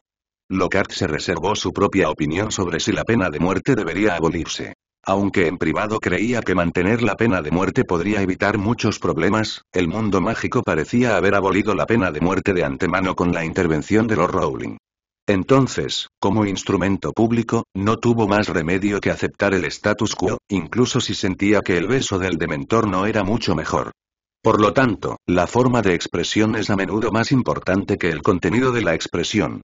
Lockhart se reservó su propia opinión sobre si la pena de muerte debería abolirse. Aunque en privado creía que mantener la pena de muerte podría evitar muchos problemas, el mundo mágico parecía haber abolido la pena de muerte de antemano con la intervención de los Rowling. Entonces, como instrumento público, no tuvo más remedio que aceptar el status quo, incluso si sentía que el beso del dementor no era mucho mejor. Por lo tanto, la forma de expresión es a menudo más importante que el contenido de la expresión.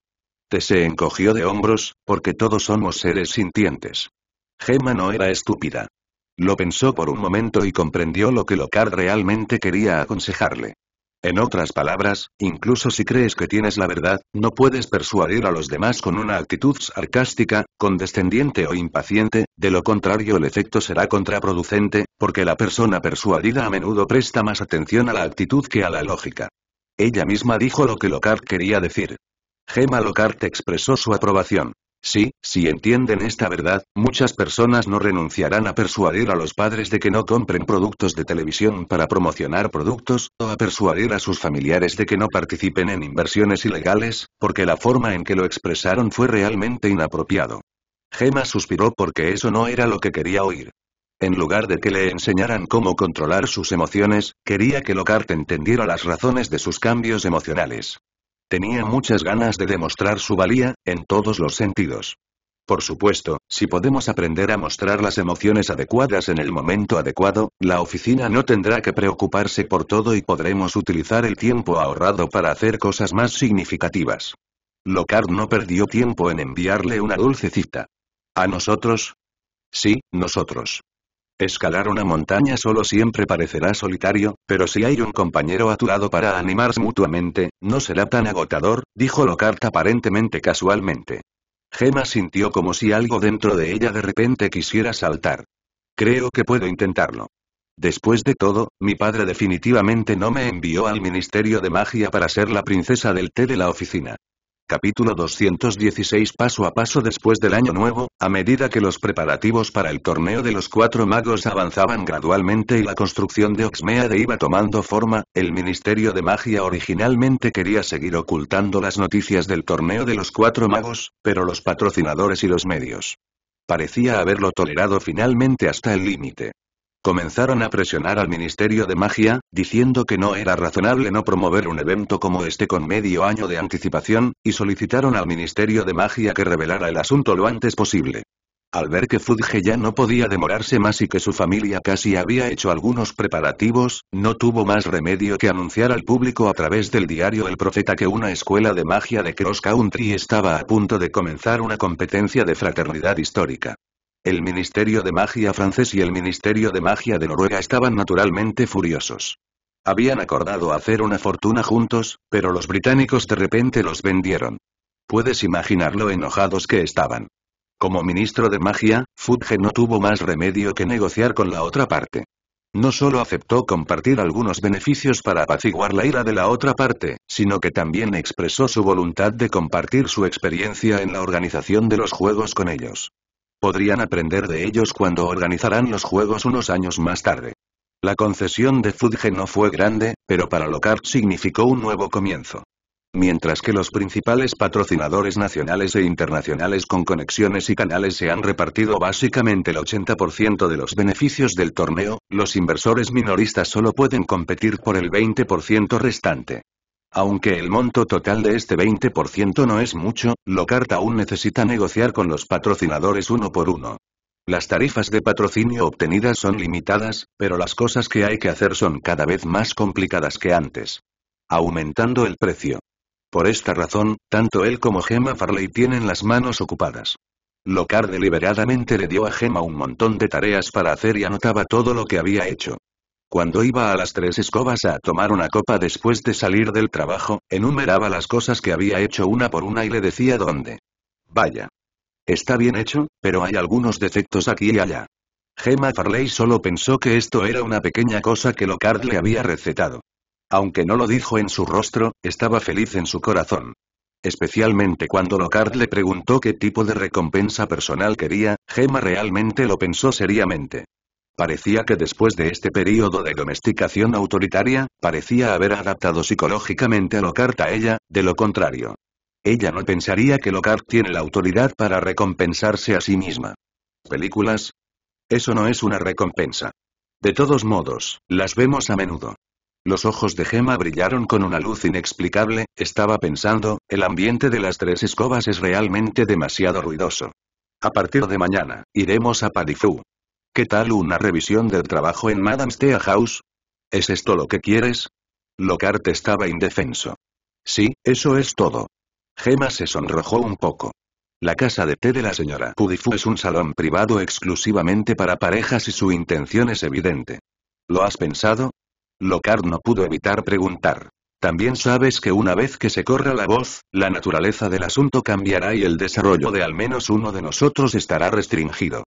Te se encogió de hombros, porque todos somos seres sintientes. Gemma no era estúpida. Lo pensó por un momento y comprendió lo que Locard realmente quería aconsejarle. En otras palabras, incluso si crees que tienes la verdad, no puedes persuadir a los demás con una actitud sarcástica, condescendiente o impaciente, de lo contrario el efecto será contraproducente, porque la persona persuadida a menudo presta más atención a la actitud que a la lógica. Ella misma dijo lo que Lockhart quería decir. Gemma Lockhart expresó su aprobación. Sí, si entienden esta verdad, muchas personas no renunciarán a persuadir a los padres de que no compren productos de televisión para promocionar productos, o a persuadir a sus familiares de que no participen en inversiones ilegales, porque la forma en que lo expresaron fue realmente inapropiado. Gemma suspiró porque eso no era lo que quería oír. En lugar de que le enseñaran cómo controlar sus emociones, quería que Lockhart entendiera las razones de sus cambios emocionales. Tenía muchas ganas de demostrar su valía, en todos los sentidos. Por supuesto, si podemos aprender a mostrar las emociones adecuadas en el momento adecuado, la oficina no tendrá que preocuparse por todo y podremos utilizar el tiempo ahorrado para hacer cosas más significativas. Locard no perdió tiempo en enviarle una dulcecita. ¿A nosotros? Sí, nosotros. Escalar una montaña solo siempre parecerá solitario, pero si hay un compañero a tu lado para animarse mutuamente, no será tan agotador, dijo Lockhart aparentemente casualmente. Gemma sintió como si algo dentro de ella de repente quisiera saltar. Creo que puedo intentarlo. Después de todo, mi padre definitivamente no me envió al Ministerio de Magia para ser la princesa del té de la oficina. Capítulo 216 Paso a paso después del año nuevo, a medida que los preparativos para el torneo de los cuatro magos avanzaban gradualmente y la construcción de Oxmeade iba tomando forma, el Ministerio de Magia originalmente quería seguir ocultando las noticias del torneo de los cuatro magos, pero los patrocinadores y los medios. Parecía haberlo tolerado finalmente hasta el límite. Comenzaron a presionar al Ministerio de Magia, diciendo que no era razonable no promover un evento como este con medio año de anticipación, y solicitaron al Ministerio de Magia que revelara el asunto lo antes posible. Al ver que Fudge ya no podía demorarse más y que su familia casi había hecho algunos preparativos, no tuvo más remedio que anunciar al público a través del diario El Profeta que una escuela de magia de cross country estaba a punto de comenzar una competencia de fraternidad histórica. El Ministerio de Magia francés y el Ministerio de Magia de Noruega estaban naturalmente furiosos. Habían acordado hacer una fortuna juntos, pero los británicos de repente los vendieron. Puedes imaginar lo enojados que estaban. Como ministro de magia, Fudge no tuvo más remedio que negociar con la otra parte. No solo aceptó compartir algunos beneficios para apaciguar la ira de la otra parte, sino que también expresó su voluntad de compartir su experiencia en la organización de los juegos con ellos. Podrían aprender de ellos cuando organizarán los juegos unos años más tarde. La concesión de Fudge no fue grande, pero para Lockhart significó un nuevo comienzo. Mientras que los principales patrocinadores nacionales e internacionales con conexiones y canales se han repartido básicamente el 80% de los beneficios del torneo, los inversores minoristas solo pueden competir por el 20% restante. Aunque el monto total de este 20% no es mucho, Lockhart aún necesita negociar con los patrocinadores uno por uno. Las tarifas de patrocinio obtenidas son limitadas, pero las cosas que hay que hacer son cada vez más complicadas que antes. Aumentando el precio. Por esta razón, tanto él como Gemma Farley tienen las manos ocupadas. Lockhart deliberadamente le dio a Gemma un montón de tareas para hacer y anotaba todo lo que había hecho. Cuando iba a las tres escobas a tomar una copa después de salir del trabajo, enumeraba las cosas que había hecho una por una y le decía dónde. Vaya. Está bien hecho, pero hay algunos defectos aquí y allá. Gemma Farley solo pensó que esto era una pequeña cosa que Locard le había recetado. Aunque no lo dijo en su rostro, estaba feliz en su corazón. Especialmente cuando Locard le preguntó qué tipo de recompensa personal quería, Gemma realmente lo pensó seriamente. Parecía que después de este período de domesticación autoritaria, parecía haber adaptado psicológicamente a Locart a ella, de lo contrario. Ella no pensaría que Locart tiene la autoridad para recompensarse a sí misma. ¿Películas? Eso no es una recompensa. De todos modos, las vemos a menudo. Los ojos de Gemma brillaron con una luz inexplicable, estaba pensando, el ambiente de las tres escobas es realmente demasiado ruidoso. A partir de mañana, iremos a Padifú. ¿Qué tal una revisión del trabajo en Madame House? ¿Es esto lo que quieres? Locard estaba indefenso. Sí, eso es todo. Gemma se sonrojó un poco. La casa de té de la señora Pudifu es un salón privado exclusivamente para parejas y su intención es evidente. ¿Lo has pensado? Locard no pudo evitar preguntar. También sabes que una vez que se corra la voz, la naturaleza del asunto cambiará y el desarrollo de al menos uno de nosotros estará restringido.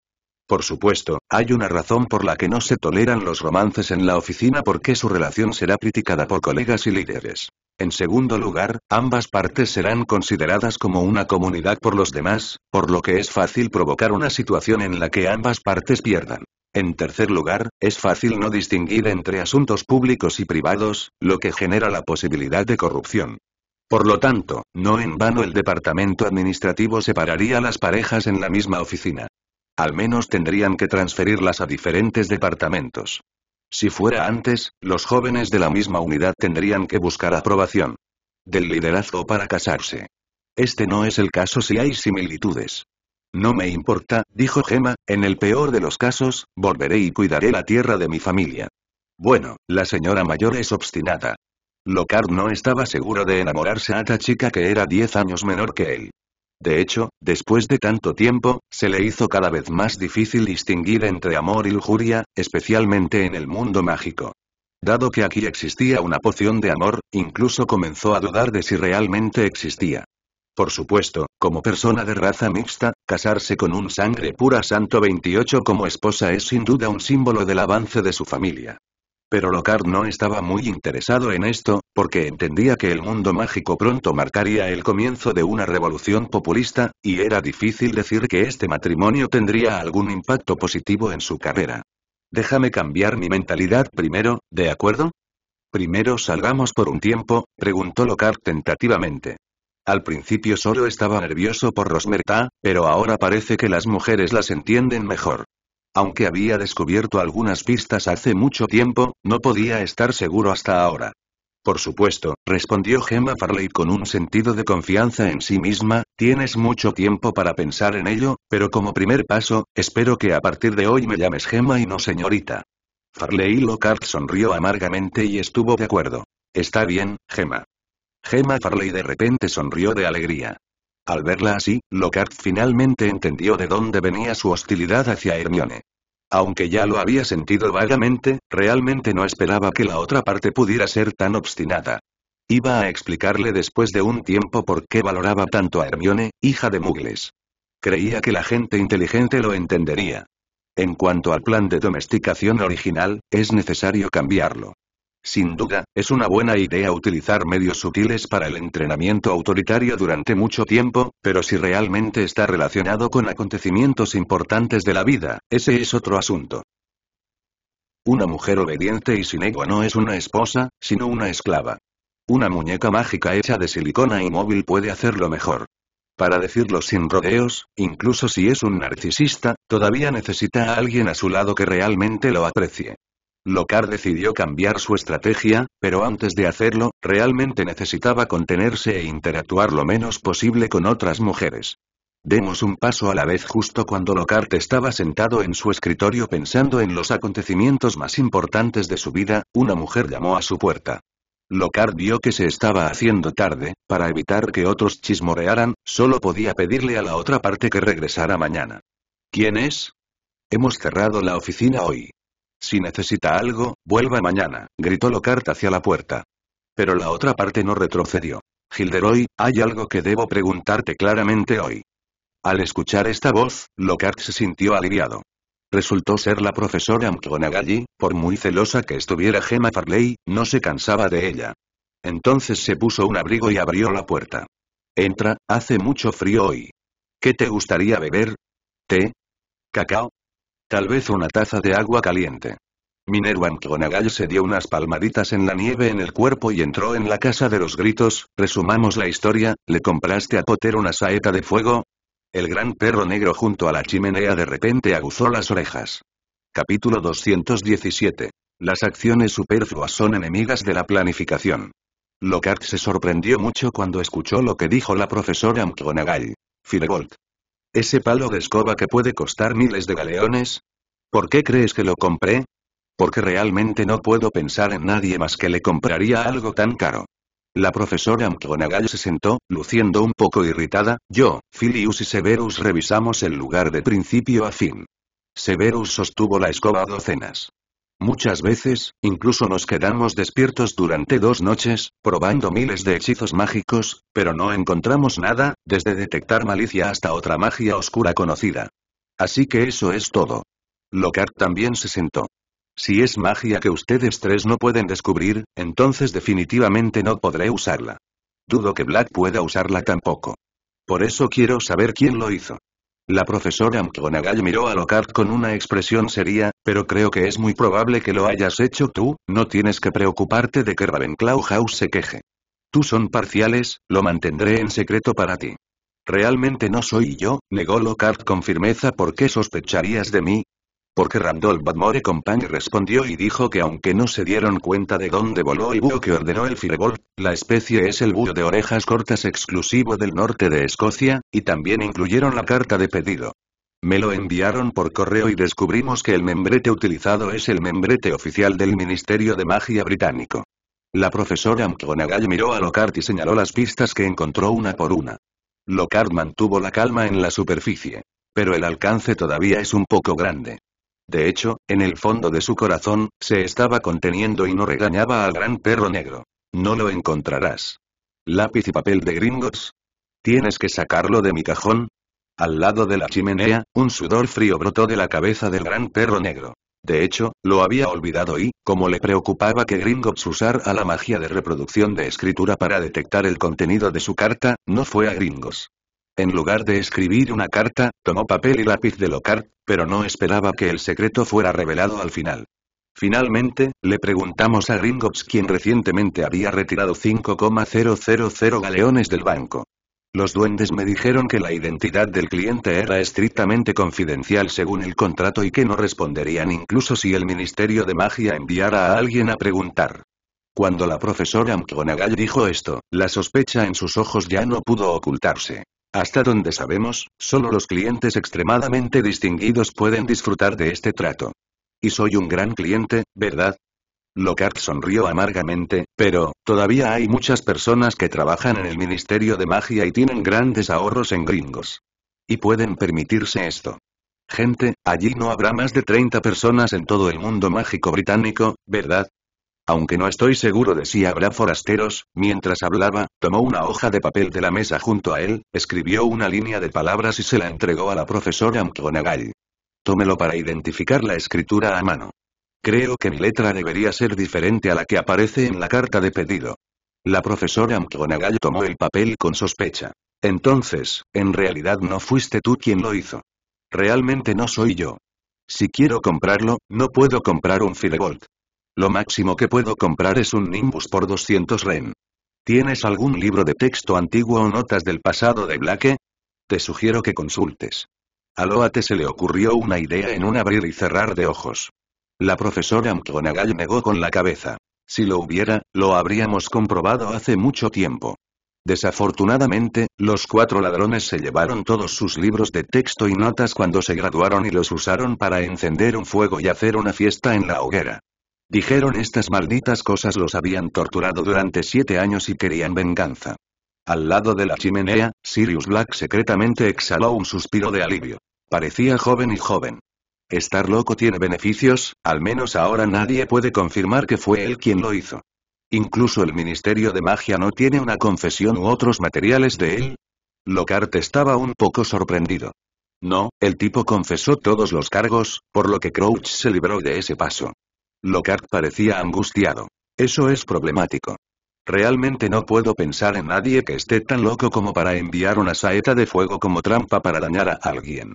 Por supuesto, hay una razón por la que no se toleran los romances en la oficina porque su relación será criticada por colegas y líderes. En segundo lugar, ambas partes serán consideradas como una comunidad por los demás, por lo que es fácil provocar una situación en la que ambas partes pierdan. En tercer lugar, es fácil no distinguir entre asuntos públicos y privados, lo que genera la posibilidad de corrupción. Por lo tanto, no en vano el departamento administrativo separaría las parejas en la misma oficina. Al menos tendrían que transferirlas a diferentes departamentos. Si fuera antes, los jóvenes de la misma unidad tendrían que buscar aprobación del liderazgo para casarse. Este no es el caso si hay similitudes. No me importa, dijo Gemma, en el peor de los casos, volveré y cuidaré la tierra de mi familia. Bueno, la señora mayor es obstinada. Locard no estaba seguro de enamorarse a esta chica que era 10 años menor que él. De hecho, después de tanto tiempo, se le hizo cada vez más difícil distinguir entre amor y lujuria, especialmente en el mundo mágico. Dado que aquí existía una poción de amor, incluso comenzó a dudar de si realmente existía. Por supuesto, como persona de raza mixta, casarse con un sangre pura santo 28 como esposa es sin duda un símbolo del avance de su familia. Pero Locard no estaba muy interesado en esto, porque entendía que el mundo mágico pronto marcaría el comienzo de una revolución populista, y era difícil decir que este matrimonio tendría algún impacto positivo en su carrera. Déjame cambiar mi mentalidad primero, ¿de acuerdo? Primero salgamos por un tiempo, preguntó Locard tentativamente. Al principio solo estaba nervioso por Rosmerta, pero ahora parece que las mujeres las entienden mejor. Aunque había descubierto algunas pistas hace mucho tiempo, no podía estar seguro hasta ahora. Por supuesto, respondió Gemma Farley con un sentido de confianza en sí misma, tienes mucho tiempo para pensar en ello, pero como primer paso, espero que a partir de hoy me llames Gemma y no señorita. Farley Lockhart sonrió amargamente y estuvo de acuerdo. Está bien, Gemma. Gemma Farley de repente sonrió de alegría. Al verla así, Lockhart finalmente entendió de dónde venía su hostilidad hacia Hermione. Aunque ya lo había sentido vagamente, realmente no esperaba que la otra parte pudiera ser tan obstinada. Iba a explicarle después de un tiempo por qué valoraba tanto a Hermione, hija de Mugles. Creía que la gente inteligente lo entendería. En cuanto al plan de domesticación original, es necesario cambiarlo. Sin duda, es una buena idea utilizar medios sutiles para el entrenamiento autoritario durante mucho tiempo, pero si realmente está relacionado con acontecimientos importantes de la vida, ese es otro asunto. Una mujer obediente y sin ego no es una esposa, sino una esclava. Una muñeca mágica hecha de silicona y móvil puede hacerlo mejor. Para decirlo sin rodeos, incluso si es un narcisista, todavía necesita a alguien a su lado que realmente lo aprecie. Locard decidió cambiar su estrategia, pero antes de hacerlo, realmente necesitaba contenerse e interactuar lo menos posible con otras mujeres. Demos un paso a la vez justo cuando Locard estaba sentado en su escritorio pensando en los acontecimientos más importantes de su vida, una mujer llamó a su puerta. Locard vio que se estaba haciendo tarde, para evitar que otros chismorearan, solo podía pedirle a la otra parte que regresara mañana. ¿Quién es? Hemos cerrado la oficina hoy. Si necesita algo, vuelva mañana, gritó Lockhart hacia la puerta. Pero la otra parte no retrocedió. Gilderoy, hay algo que debo preguntarte claramente hoy. Al escuchar esta voz, Lockhart se sintió aliviado. Resultó ser la profesora McGonagall, por muy celosa que estuviera Gemma Farley, no se cansaba de ella. Entonces se puso un abrigo y abrió la puerta. Entra, hace mucho frío hoy. ¿Qué te gustaría beber? ¿Té? ¿Cacao? Tal vez una taza de agua caliente. Minerva McGonagall se dio unas palmaditas en la nieve en el cuerpo y entró en la casa de los gritos, resumamos la historia, ¿le compraste a Potter una saeta de fuego? El gran perro negro junto a la chimenea de repente aguzó las orejas. Capítulo 217. Las acciones superfluas son enemigas de la planificación. Lockhart se sorprendió mucho cuando escuchó lo que dijo la profesora McGonagall. Firebolt. ¿Ese palo de escoba que puede costar miles de galeones? ¿Por qué crees que lo compré? Porque realmente no puedo pensar en nadie más que le compraría algo tan caro. La profesora McGonagall se sentó, luciendo un poco irritada, yo, Filius y Severus revisamos el lugar de principio a fin. Severus sostuvo la escoba a docenas. Muchas veces, incluso nos quedamos despiertos durante dos noches, probando miles de hechizos mágicos, pero no encontramos nada, desde detectar malicia hasta otra magia oscura conocida. Así que eso es todo. Lockhart también se sentó. Si es magia que ustedes tres no pueden descubrir, entonces definitivamente no podré usarla. Dudo que Black pueda usarla tampoco. Por eso quiero saber quién lo hizo. La profesora McGonagall miró a Lockhart con una expresión seria, pero creo que es muy probable que lo hayas hecho tú, no tienes que preocuparte de que Ravenclaw House se queje. Tú son parciales, lo mantendré en secreto para ti. Realmente no soy yo, negó Lockhart con firmeza porque sospecharías de mí, porque Randolph Badmore Company respondió y dijo que aunque no se dieron cuenta de dónde voló el búho que ordenó el Fireball, la especie es el búho de orejas cortas exclusivo del norte de Escocia, y también incluyeron la carta de pedido. Me lo enviaron por correo y descubrimos que el membrete utilizado es el membrete oficial del Ministerio de Magia británico. La profesora McGonagall miró a Lockhart y señaló las pistas que encontró una por una. Lockhart mantuvo la calma en la superficie. Pero el alcance todavía es un poco grande. De hecho, en el fondo de su corazón, se estaba conteniendo y no regañaba al gran perro negro. No lo encontrarás. Lápiz y papel de gringos. Tienes que sacarlo de mi cajón. Al lado de la chimenea, un sudor frío brotó de la cabeza del gran perro negro. De hecho, lo había olvidado y, como le preocupaba que Gringotts usara la magia de reproducción de escritura para detectar el contenido de su carta, no fue a Gringos. En lugar de escribir una carta, tomó papel y lápiz de Lockhart, pero no esperaba que el secreto fuera revelado al final. Finalmente, le preguntamos a Gringotts quien recientemente había retirado 5,000 galeones del banco. Los duendes me dijeron que la identidad del cliente era estrictamente confidencial según el contrato y que no responderían incluso si el Ministerio de Magia enviara a alguien a preguntar. Cuando la profesora McGonagall dijo esto, la sospecha en sus ojos ya no pudo ocultarse. Hasta donde sabemos, solo los clientes extremadamente distinguidos pueden disfrutar de este trato. Y soy un gran cliente, ¿verdad? Lockhart sonrió amargamente, pero, todavía hay muchas personas que trabajan en el Ministerio de Magia y tienen grandes ahorros en gringos. Y pueden permitirse esto. Gente, allí no habrá más de 30 personas en todo el mundo mágico británico, ¿verdad? Aunque no estoy seguro de si habrá forasteros, mientras hablaba, tomó una hoja de papel de la mesa junto a él, escribió una línea de palabras y se la entregó a la profesora McGonagall. Tómelo para identificar la escritura a mano. Creo que mi letra debería ser diferente a la que aparece en la carta de pedido. La profesora McGonagall tomó el papel con sospecha. Entonces, en realidad no fuiste tú quien lo hizo. Realmente no soy yo. Si quiero comprarlo, no puedo comprar un Fidebolt. Lo máximo que puedo comprar es un Nimbus por 200 ren. ¿Tienes algún libro de texto antiguo o notas del pasado de Blake? Te sugiero que consultes. A Loate se le ocurrió una idea en un abrir y cerrar de ojos. La profesora McGonagall negó con la cabeza. Si lo hubiera, lo habríamos comprobado hace mucho tiempo. Desafortunadamente, los cuatro ladrones se llevaron todos sus libros de texto y notas cuando se graduaron y los usaron para encender un fuego y hacer una fiesta en la hoguera. Dijeron estas malditas cosas los habían torturado durante siete años y querían venganza. Al lado de la chimenea, Sirius Black secretamente exhaló un suspiro de alivio. Parecía joven y joven. Estar loco tiene beneficios, al menos ahora nadie puede confirmar que fue él quien lo hizo. Incluso el Ministerio de Magia no tiene una confesión u otros materiales de él. Lockhart estaba un poco sorprendido. No, el tipo confesó todos los cargos, por lo que Crouch se libró de ese paso. Lockhart parecía angustiado. Eso es problemático. Realmente no puedo pensar en nadie que esté tan loco como para enviar una saeta de fuego como trampa para dañar a alguien.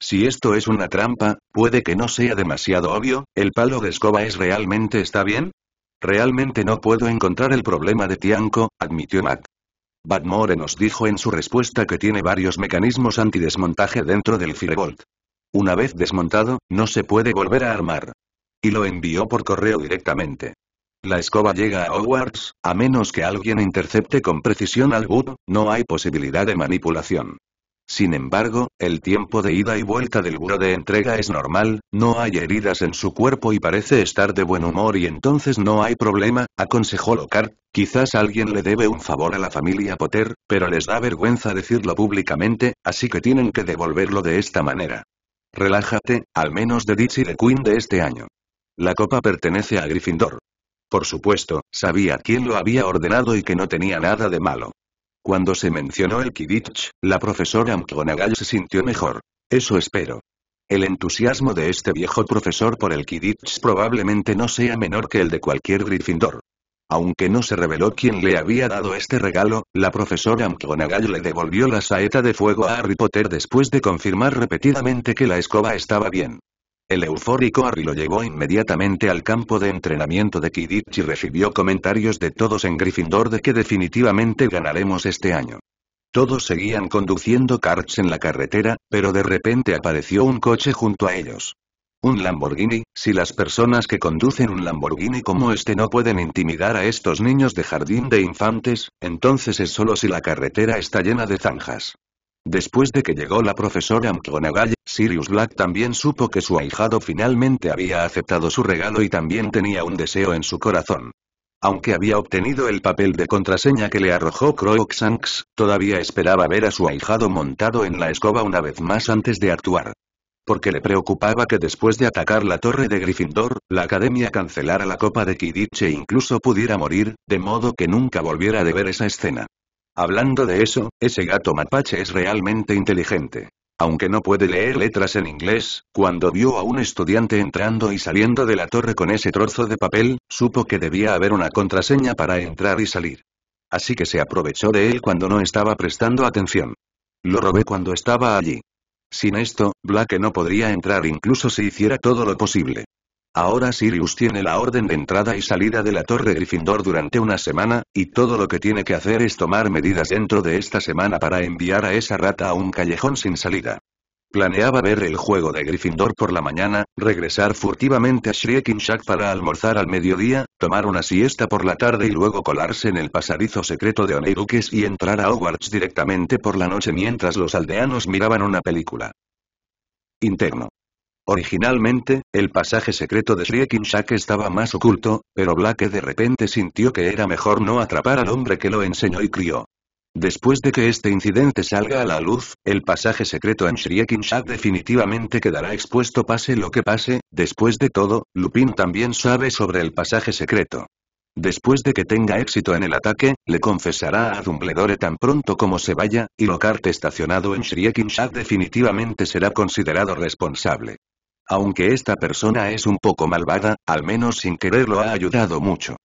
Si esto es una trampa, puede que no sea demasiado obvio, ¿el palo de escoba es realmente está bien? Realmente no puedo encontrar el problema de Tianco, admitió Matt. Badmore nos dijo en su respuesta que tiene varios mecanismos antidesmontaje dentro del Firebolt. Una vez desmontado, no se puede volver a armar. Y lo envió por correo directamente. La escoba llega a Hogwarts, a menos que alguien intercepte con precisión al búho, no hay posibilidad de manipulación. Sin embargo, el tiempo de ida y vuelta del buro de entrega es normal, no hay heridas en su cuerpo y parece estar de buen humor y entonces no hay problema, aconsejó Lockhart, quizás alguien le debe un favor a la familia Potter, pero les da vergüenza decirlo públicamente, así que tienen que devolverlo de esta manera. Relájate, al menos de Ditchy de Queen de este año. La copa pertenece a Gryffindor. Por supuesto, sabía quién lo había ordenado y que no tenía nada de malo. Cuando se mencionó el Kidditch, la profesora McGonagall se sintió mejor. Eso espero. El entusiasmo de este viejo profesor por el Kidditch probablemente no sea menor que el de cualquier Gryffindor. Aunque no se reveló quién le había dado este regalo, la profesora McGonagall le devolvió la saeta de fuego a Harry Potter después de confirmar repetidamente que la escoba estaba bien. El eufórico Harry lo llevó inmediatamente al campo de entrenamiento de Quidditch y recibió comentarios de todos en Gryffindor de que definitivamente ganaremos este año. Todos seguían conduciendo carts en la carretera, pero de repente apareció un coche junto a ellos. Un Lamborghini, si las personas que conducen un Lamborghini como este no pueden intimidar a estos niños de jardín de infantes, entonces es solo si la carretera está llena de zanjas. Después de que llegó la profesora McGonagall, Sirius Black también supo que su ahijado finalmente había aceptado su regalo y también tenía un deseo en su corazón. Aunque había obtenido el papel de contraseña que le arrojó Crookshanks, todavía esperaba ver a su ahijado montado en la escoba una vez más antes de actuar. Porque le preocupaba que después de atacar la torre de Gryffindor, la academia cancelara la copa de Quidditch e incluso pudiera morir, de modo que nunca volviera a ver esa escena. Hablando de eso, ese gato mapache es realmente inteligente. Aunque no puede leer letras en inglés, cuando vio a un estudiante entrando y saliendo de la torre con ese trozo de papel, supo que debía haber una contraseña para entrar y salir. Así que se aprovechó de él cuando no estaba prestando atención. Lo robé cuando estaba allí. Sin esto, Black no podría entrar incluso si hiciera todo lo posible. Ahora Sirius tiene la orden de entrada y salida de la Torre Gryffindor durante una semana, y todo lo que tiene que hacer es tomar medidas dentro de esta semana para enviar a esa rata a un callejón sin salida. Planeaba ver el juego de Gryffindor por la mañana, regresar furtivamente a Shrieking Shack para almorzar al mediodía, tomar una siesta por la tarde y luego colarse en el pasadizo secreto de Oneirukes y entrar a Hogwarts directamente por la noche mientras los aldeanos miraban una película. Interno. Originalmente, el pasaje secreto de Shrieking Shack estaba más oculto, pero Black de repente sintió que era mejor no atrapar al hombre que lo enseñó y crió. Después de que este incidente salga a la luz, el pasaje secreto en Shrieking Shack definitivamente quedará expuesto pase lo que pase, después de todo, Lupin también sabe sobre el pasaje secreto. Después de que tenga éxito en el ataque, le confesará a Dumbledore tan pronto como se vaya, y Lockhart estacionado en Shrieking Shack definitivamente será considerado responsable. Aunque esta persona es un poco malvada, al menos sin quererlo ha ayudado mucho.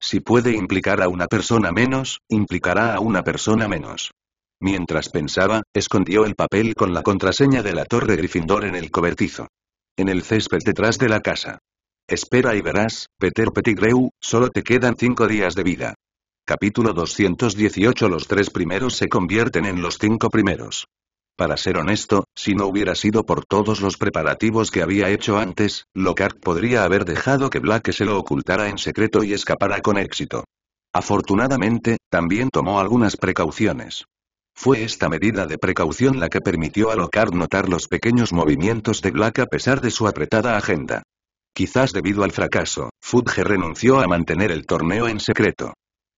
Si puede implicar a una persona menos, implicará a una persona menos. Mientras pensaba, escondió el papel con la contraseña de la torre Gryffindor en el cobertizo. En el césped detrás de la casa. Espera y verás, Peter Pettigrew, solo te quedan cinco días de vida. Capítulo 218 Los tres primeros se convierten en los cinco primeros. Para ser honesto, si no hubiera sido por todos los preparativos que había hecho antes, Lockhart podría haber dejado que Black se lo ocultara en secreto y escapara con éxito. Afortunadamente, también tomó algunas precauciones. Fue esta medida de precaución la que permitió a Lockhart notar los pequeños movimientos de Black a pesar de su apretada agenda. Quizás debido al fracaso, Fudge renunció a mantener el torneo en secreto.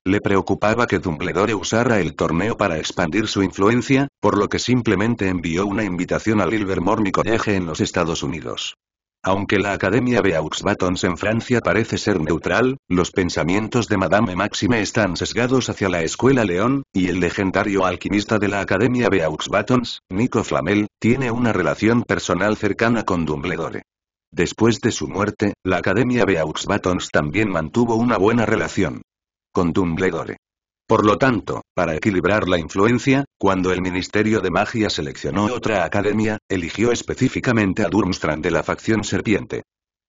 Le preocupaba que Dumbledore usara el torneo para expandir su influencia, por lo que simplemente envió una invitación al Ilvermorny College en los Estados Unidos. Aunque la Academia Beaux en Francia parece ser neutral, los pensamientos de Madame Maxime están sesgados hacia la Escuela León, y el legendario alquimista de la Academia Beaux Nico Flamel, tiene una relación personal cercana con Dumbledore. Después de su muerte, la Academia Beaux también mantuvo una buena relación con Dumbledore. Por lo tanto, para equilibrar la influencia, cuando el Ministerio de Magia seleccionó otra academia, eligió específicamente a Durmstrang de la facción serpiente.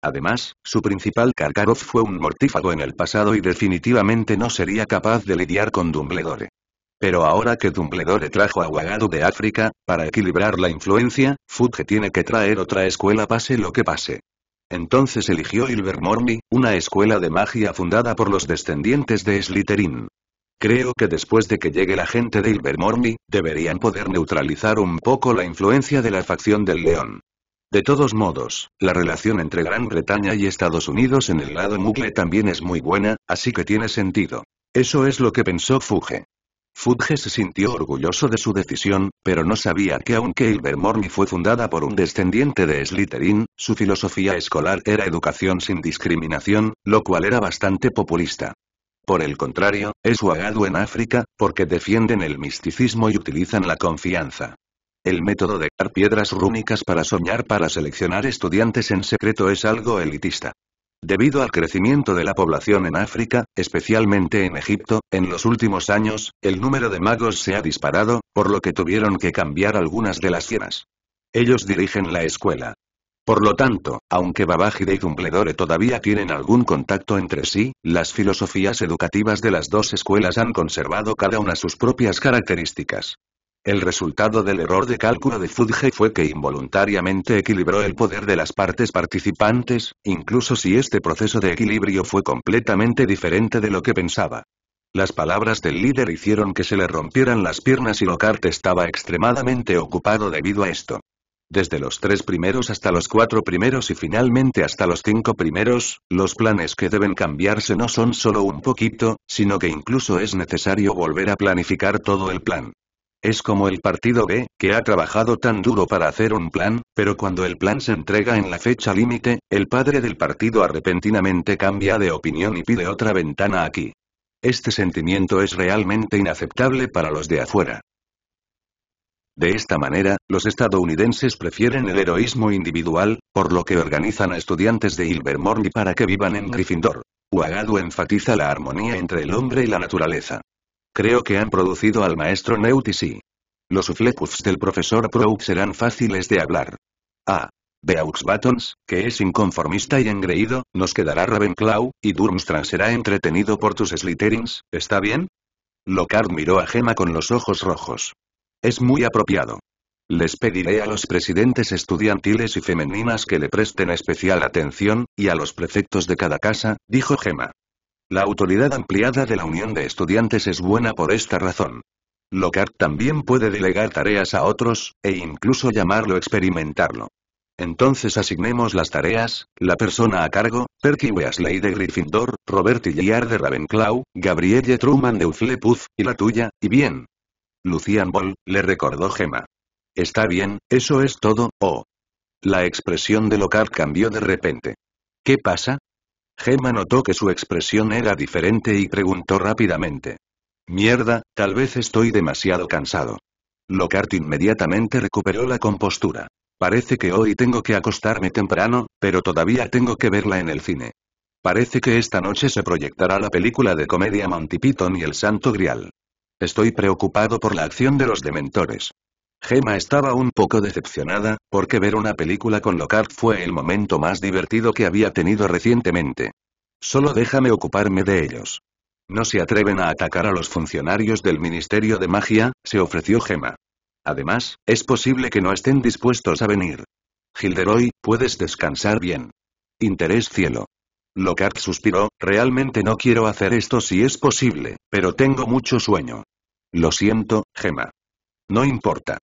Además, su principal Karkaroth fue un mortífago en el pasado y definitivamente no sería capaz de lidiar con Dumbledore. Pero ahora que Dumbledore trajo a Wagado de África, para equilibrar la influencia, Fudge tiene que traer otra escuela pase lo que pase. Entonces eligió Ilvermorny, una escuela de magia fundada por los descendientes de Slytherin. Creo que después de que llegue la gente de Ilvermorny, deberían poder neutralizar un poco la influencia de la facción del león. De todos modos, la relación entre Gran Bretaña y Estados Unidos en el lado mugle también es muy buena, así que tiene sentido. Eso es lo que pensó Fuge. Fudge se sintió orgulloso de su decisión, pero no sabía que aunque Ilvermorny fue fundada por un descendiente de Slytherin, su filosofía escolar era educación sin discriminación, lo cual era bastante populista. Por el contrario, es huagado en África, porque defienden el misticismo y utilizan la confianza. El método de dar piedras rúnicas para soñar para seleccionar estudiantes en secreto es algo elitista. Debido al crecimiento de la población en África, especialmente en Egipto, en los últimos años, el número de magos se ha disparado, por lo que tuvieron que cambiar algunas de las sienas. Ellos dirigen la escuela. Por lo tanto, aunque Babaji y Dumbledore todavía tienen algún contacto entre sí, las filosofías educativas de las dos escuelas han conservado cada una sus propias características. El resultado del error de cálculo de Fudge fue que involuntariamente equilibró el poder de las partes participantes, incluso si este proceso de equilibrio fue completamente diferente de lo que pensaba. Las palabras del líder hicieron que se le rompieran las piernas y Lockhart estaba extremadamente ocupado debido a esto. Desde los tres primeros hasta los cuatro primeros y finalmente hasta los cinco primeros, los planes que deben cambiarse no son solo un poquito, sino que incluso es necesario volver a planificar todo el plan. Es como el partido B, que ha trabajado tan duro para hacer un plan, pero cuando el plan se entrega en la fecha límite, el padre del partido arrepentinamente cambia de opinión y pide otra ventana aquí. Este sentimiento es realmente inaceptable para los de afuera. De esta manera, los estadounidenses prefieren el heroísmo individual, por lo que organizan a estudiantes de Ilvermorny para que vivan en Gryffindor. Uagadu enfatiza la armonía entre el hombre y la naturaleza. Creo que han producido al maestro Neutisi. Los uflepuffs del profesor Proux serán fáciles de hablar. Ah. Beauxbatons, que es inconformista y engreído, nos quedará Ravenclaw, y Durmstrang será entretenido por tus Slytherins, ¿está bien? Lockhart miró a Gemma con los ojos rojos. Es muy apropiado. Les pediré a los presidentes estudiantiles y femeninas que le presten especial atención, y a los prefectos de cada casa, dijo Gemma. La autoridad ampliada de la Unión de Estudiantes es buena por esta razón. Lockhart también puede delegar tareas a otros, e incluso llamarlo experimentarlo. Entonces asignemos las tareas, la persona a cargo, Perky Weasley de Gryffindor, Robert Hilliard de Ravenclaw, Gabrielle Truman de Uflepuff, y la tuya, y bien. Lucian Ball, le recordó Gemma. Está bien, eso es todo, oh. La expresión de Locard cambió de repente. ¿Qué pasa? Gemma notó que su expresión era diferente y preguntó rápidamente. Mierda, tal vez estoy demasiado cansado. Lockhart inmediatamente recuperó la compostura. Parece que hoy tengo que acostarme temprano, pero todavía tengo que verla en el cine. Parece que esta noche se proyectará la película de comedia Monty Python y el Santo Grial. Estoy preocupado por la acción de los dementores. Gemma estaba un poco decepcionada, porque ver una película con Lockhart fue el momento más divertido que había tenido recientemente. Solo déjame ocuparme de ellos. No se atreven a atacar a los funcionarios del Ministerio de Magia, se ofreció Gemma. Además, es posible que no estén dispuestos a venir. Gilderoy, puedes descansar bien. Interés cielo. Lockhart suspiró, realmente no quiero hacer esto si es posible, pero tengo mucho sueño. Lo siento, Gemma. No importa.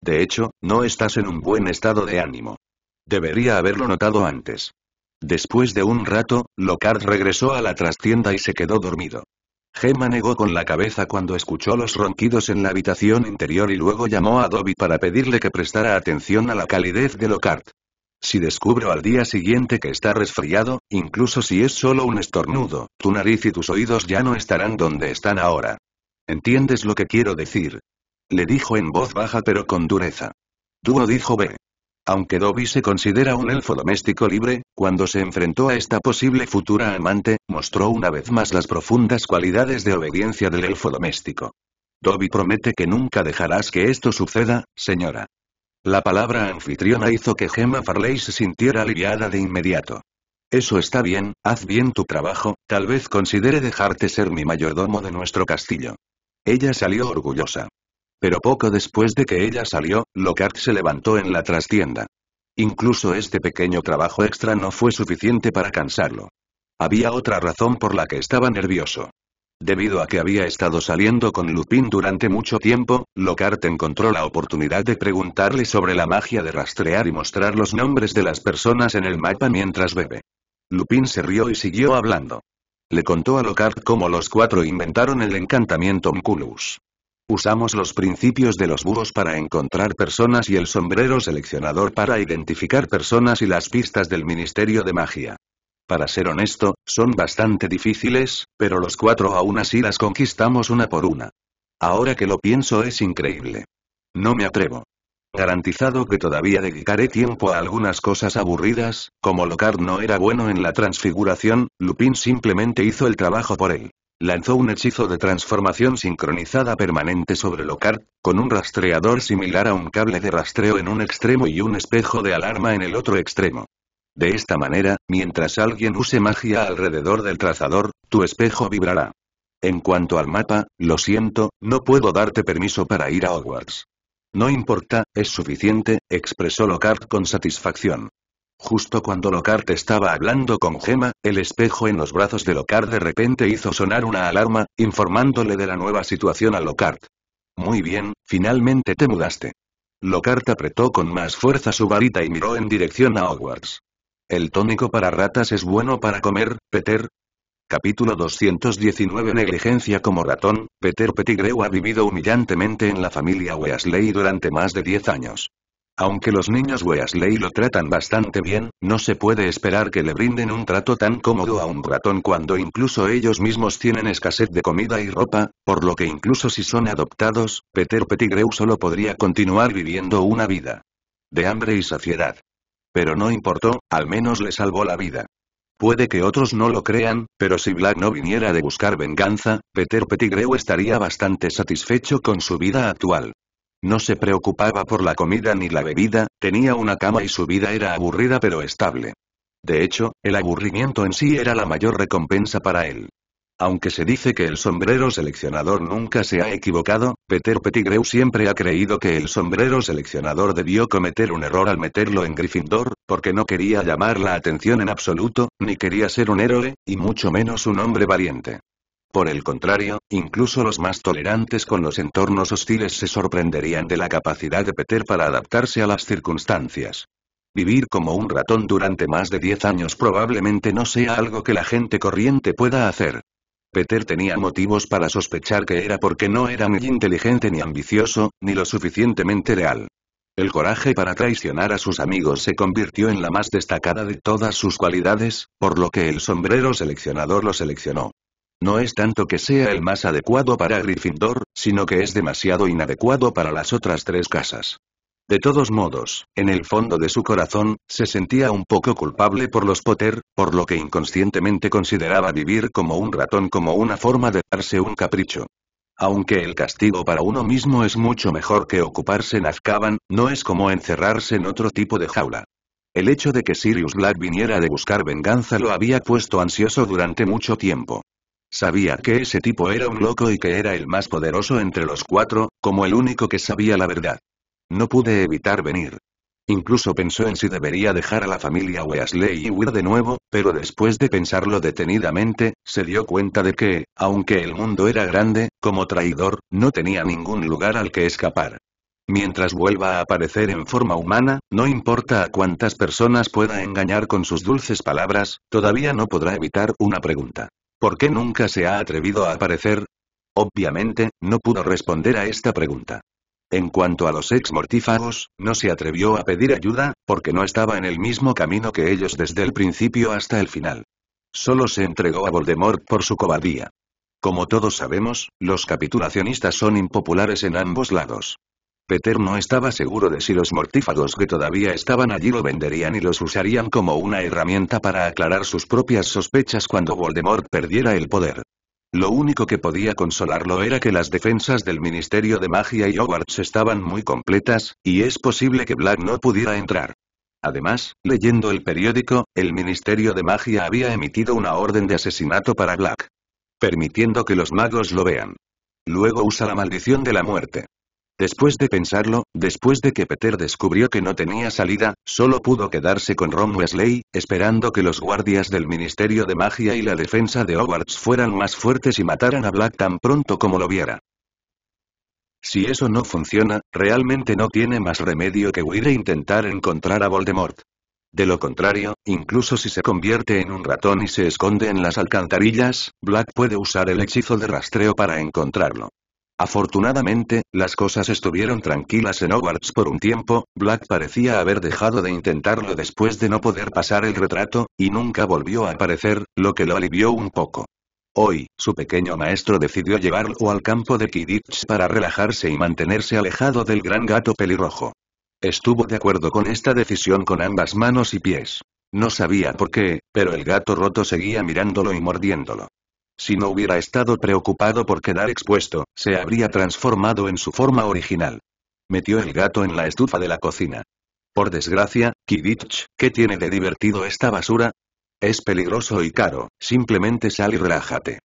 De hecho, no estás en un buen estado de ánimo. Debería haberlo notado antes. Después de un rato, Lockhart regresó a la trastienda y se quedó dormido. Gemma negó con la cabeza cuando escuchó los ronquidos en la habitación interior y luego llamó a Dobby para pedirle que prestara atención a la calidez de Lockhart. Si descubro al día siguiente que está resfriado, incluso si es solo un estornudo, tu nariz y tus oídos ya no estarán donde están ahora. ¿Entiendes lo que quiero decir? Le dijo en voz baja pero con dureza. Dúo dijo B. Aunque Dobby se considera un elfo doméstico libre, cuando se enfrentó a esta posible futura amante, mostró una vez más las profundas cualidades de obediencia del elfo doméstico. Dobby promete que nunca dejarás que esto suceda, señora. La palabra anfitriona hizo que Gemma Farley se sintiera aliviada de inmediato. Eso está bien, haz bien tu trabajo, tal vez considere dejarte ser mi mayordomo de nuestro castillo. Ella salió orgullosa. Pero poco después de que ella salió, Lockhart se levantó en la trastienda. Incluso este pequeño trabajo extra no fue suficiente para cansarlo. Había otra razón por la que estaba nervioso. Debido a que había estado saliendo con Lupin durante mucho tiempo, Lockhart encontró la oportunidad de preguntarle sobre la magia de rastrear y mostrar los nombres de las personas en el mapa mientras bebe. Lupin se rió y siguió hablando. Le contó a Lockhart cómo los cuatro inventaron el encantamiento Mculus. Usamos los principios de los búhos para encontrar personas y el sombrero seleccionador para identificar personas y las pistas del Ministerio de Magia. Para ser honesto, son bastante difíciles, pero los cuatro aún así las conquistamos una por una. Ahora que lo pienso es increíble. No me atrevo. Garantizado que todavía dedicaré tiempo a algunas cosas aburridas, como Locard no era bueno en la transfiguración, Lupin simplemente hizo el trabajo por él. Lanzó un hechizo de transformación sincronizada permanente sobre Locard, con un rastreador similar a un cable de rastreo en un extremo y un espejo de alarma en el otro extremo. De esta manera, mientras alguien use magia alrededor del trazador, tu espejo vibrará. En cuanto al mapa, lo siento, no puedo darte permiso para ir a Hogwarts. No importa, es suficiente, expresó Locard con satisfacción. Justo cuando Lockhart estaba hablando con Gemma, el espejo en los brazos de Lockhart de repente hizo sonar una alarma, informándole de la nueva situación a Lockhart. Muy bien, finalmente te mudaste. Lockhart apretó con más fuerza su varita y miró en dirección a Hogwarts. ¿El tónico para ratas es bueno para comer, Peter? Capítulo 219 Negligencia como ratón, Peter Pettigrew ha vivido humillantemente en la familia Weasley durante más de 10 años. Aunque los niños Weasley lo tratan bastante bien, no se puede esperar que le brinden un trato tan cómodo a un ratón cuando incluso ellos mismos tienen escasez de comida y ropa, por lo que incluso si son adoptados, Peter Pettigrew solo podría continuar viviendo una vida de hambre y saciedad. Pero no importó, al menos le salvó la vida. Puede que otros no lo crean, pero si Black no viniera de buscar venganza, Peter Pettigrew estaría bastante satisfecho con su vida actual. No se preocupaba por la comida ni la bebida, tenía una cama y su vida era aburrida pero estable. De hecho, el aburrimiento en sí era la mayor recompensa para él. Aunque se dice que el sombrero seleccionador nunca se ha equivocado, Peter Pettigrew siempre ha creído que el sombrero seleccionador debió cometer un error al meterlo en Gryffindor, porque no quería llamar la atención en absoluto, ni quería ser un héroe, y mucho menos un hombre valiente. Por el contrario, incluso los más tolerantes con los entornos hostiles se sorprenderían de la capacidad de Peter para adaptarse a las circunstancias. Vivir como un ratón durante más de 10 años probablemente no sea algo que la gente corriente pueda hacer. Peter tenía motivos para sospechar que era porque no era ni inteligente ni ambicioso, ni lo suficientemente real. El coraje para traicionar a sus amigos se convirtió en la más destacada de todas sus cualidades, por lo que el sombrero seleccionador lo seleccionó. No es tanto que sea el más adecuado para Gryffindor, sino que es demasiado inadecuado para las otras tres casas. De todos modos, en el fondo de su corazón, se sentía un poco culpable por los Potter, por lo que inconscientemente consideraba vivir como un ratón como una forma de darse un capricho. Aunque el castigo para uno mismo es mucho mejor que ocuparse en Azkaban, no es como encerrarse en otro tipo de jaula. El hecho de que Sirius Black viniera de buscar venganza lo había puesto ansioso durante mucho tiempo. Sabía que ese tipo era un loco y que era el más poderoso entre los cuatro, como el único que sabía la verdad. No pude evitar venir. Incluso pensó en si debería dejar a la familia Weasley y Weir de nuevo, pero después de pensarlo detenidamente, se dio cuenta de que, aunque el mundo era grande, como traidor, no tenía ningún lugar al que escapar. Mientras vuelva a aparecer en forma humana, no importa a cuántas personas pueda engañar con sus dulces palabras, todavía no podrá evitar una pregunta. ¿Por qué nunca se ha atrevido a aparecer? Obviamente, no pudo responder a esta pregunta. En cuanto a los ex mortífagos, no se atrevió a pedir ayuda, porque no estaba en el mismo camino que ellos desde el principio hasta el final. Solo se entregó a Voldemort por su cobardía. Como todos sabemos, los capitulacionistas son impopulares en ambos lados. Peter no estaba seguro de si los mortífagos que todavía estaban allí lo venderían y los usarían como una herramienta para aclarar sus propias sospechas cuando Voldemort perdiera el poder. Lo único que podía consolarlo era que las defensas del Ministerio de Magia y Hogwarts estaban muy completas, y es posible que Black no pudiera entrar. Además, leyendo el periódico, el Ministerio de Magia había emitido una orden de asesinato para Black. Permitiendo que los magos lo vean. Luego usa la maldición de la muerte. Después de pensarlo, después de que Peter descubrió que no tenía salida, solo pudo quedarse con Ron Wesley, esperando que los guardias del Ministerio de Magia y la defensa de Hogwarts fueran más fuertes y mataran a Black tan pronto como lo viera. Si eso no funciona, realmente no tiene más remedio que huir e intentar encontrar a Voldemort. De lo contrario, incluso si se convierte en un ratón y se esconde en las alcantarillas, Black puede usar el hechizo de rastreo para encontrarlo. Afortunadamente, las cosas estuvieron tranquilas en Hogwarts por un tiempo, Black parecía haber dejado de intentarlo después de no poder pasar el retrato, y nunca volvió a aparecer, lo que lo alivió un poco. Hoy, su pequeño maestro decidió llevarlo al campo de Kidditch para relajarse y mantenerse alejado del gran gato pelirrojo. Estuvo de acuerdo con esta decisión con ambas manos y pies. No sabía por qué, pero el gato roto seguía mirándolo y mordiéndolo. Si no hubiera estado preocupado por quedar expuesto, se habría transformado en su forma original. Metió el gato en la estufa de la cocina. Por desgracia, Kidich, ¿qué tiene de divertido esta basura? Es peligroso y caro, simplemente sal y relájate.